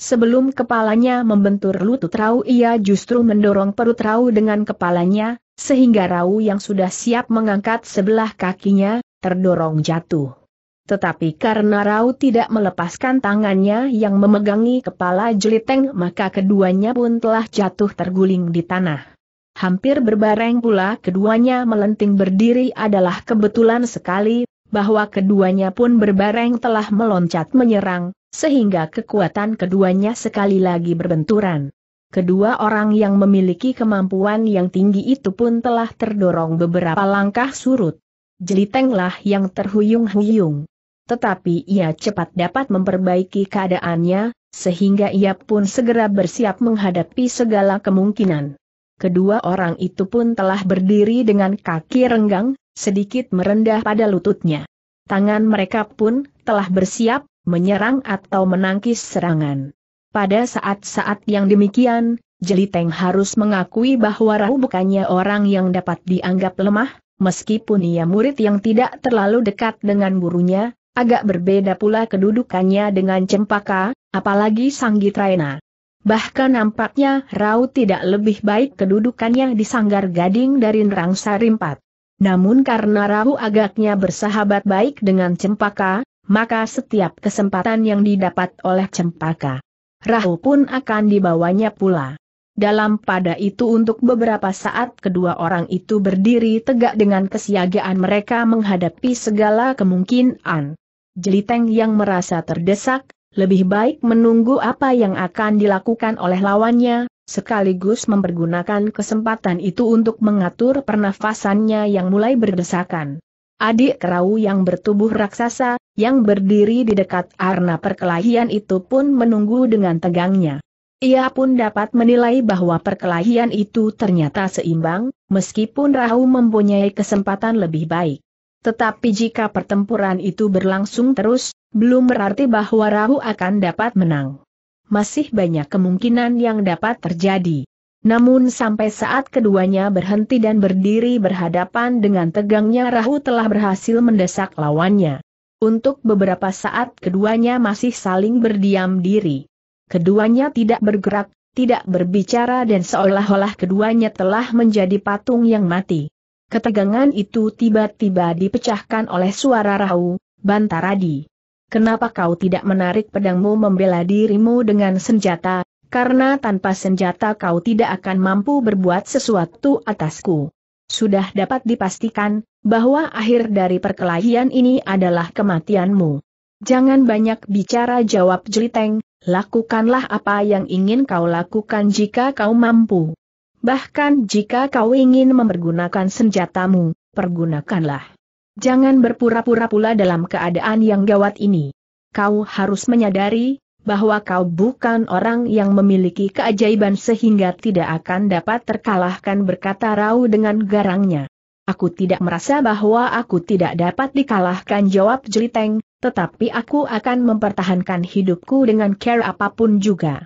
Sebelum kepalanya membentur lutut Rau ia justru mendorong perut Rau dengan kepalanya, sehingga Rau yang sudah siap mengangkat sebelah kakinya, terdorong jatuh. Tetapi karena Rau tidak melepaskan tangannya yang memegangi kepala Jeliteng maka keduanya pun telah jatuh terguling di tanah. Hampir berbareng pula keduanya melenting berdiri adalah kebetulan sekali, bahwa keduanya pun berbareng telah meloncat menyerang, sehingga kekuatan keduanya sekali lagi berbenturan. Kedua orang yang memiliki kemampuan yang tinggi itu pun telah terdorong beberapa langkah surut. Jelitenglah yang terhuyung-huyung tetapi ia cepat dapat memperbaiki keadaannya, sehingga ia pun segera bersiap menghadapi segala kemungkinan. Kedua orang itu pun telah berdiri dengan kaki renggang, sedikit merendah pada lututnya. Tangan mereka pun telah bersiap menyerang atau menangkis serangan. Pada saat-saat yang demikian, Jeliteng harus mengakui bahwa Rahu bukannya orang yang dapat dianggap lemah, meskipun ia murid yang tidak terlalu dekat dengan gurunya, Agak berbeda pula kedudukannya dengan Cempaka, apalagi Sanggitraina. Bahkan nampaknya Rau tidak lebih baik kedudukannya di Sanggar Gading dari Nerang Sarimpat. Namun karena Rau agaknya bersahabat baik dengan Cempaka, maka setiap kesempatan yang didapat oleh Cempaka, Rau pun akan dibawanya pula. Dalam pada itu untuk beberapa saat kedua orang itu berdiri tegak dengan kesiagaan mereka menghadapi segala kemungkinan. Jeliteng yang merasa terdesak, lebih baik menunggu apa yang akan dilakukan oleh lawannya, sekaligus mempergunakan kesempatan itu untuk mengatur pernafasannya yang mulai berdesakan. Adik kerau yang bertubuh raksasa, yang berdiri di dekat arna perkelahian itu pun menunggu dengan tegangnya. Ia pun dapat menilai bahwa perkelahian itu ternyata seimbang, meskipun Rahu mempunyai kesempatan lebih baik. Tetapi jika pertempuran itu berlangsung terus, belum berarti bahwa Rahu akan dapat menang. Masih banyak kemungkinan yang dapat terjadi. Namun sampai saat keduanya berhenti dan berdiri berhadapan dengan tegangnya Rahu telah berhasil mendesak lawannya. Untuk beberapa saat keduanya masih saling berdiam diri. Keduanya tidak bergerak, tidak berbicara dan seolah-olah keduanya telah menjadi patung yang mati. Ketegangan itu tiba-tiba dipecahkan oleh suara Rahu, Bantaradi. Kenapa kau tidak menarik pedangmu membela dirimu dengan senjata, karena tanpa senjata kau tidak akan mampu berbuat sesuatu atasku. Sudah dapat dipastikan, bahwa akhir dari perkelahian ini adalah kematianmu. Jangan banyak bicara jawab jeliteng, lakukanlah apa yang ingin kau lakukan jika kau mampu. Bahkan jika kau ingin mempergunakan senjatamu, pergunakanlah. Jangan berpura-pura pula dalam keadaan yang gawat ini. Kau harus menyadari bahwa kau bukan orang yang memiliki keajaiban sehingga tidak akan dapat terkalahkan berkata Rau dengan garangnya. Aku tidak merasa bahwa aku tidak dapat dikalahkan jawab Jeliteng, tetapi aku akan mempertahankan hidupku dengan care apapun juga.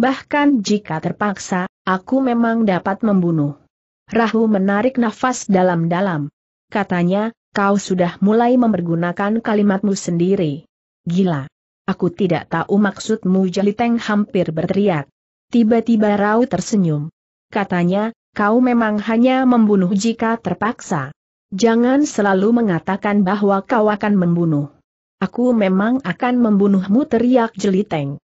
Bahkan jika terpaksa, aku memang dapat membunuh. Rahu menarik nafas dalam-dalam. Katanya, kau sudah mulai mempergunakan kalimatmu sendiri. Gila. Aku tidak tahu maksudmu Jaliteng hampir berteriak. Tiba-tiba Rau tersenyum. Katanya, kau memang hanya membunuh jika terpaksa. Jangan selalu mengatakan bahwa kau akan membunuh. Aku memang akan membunuhmu teriak Jeliteng.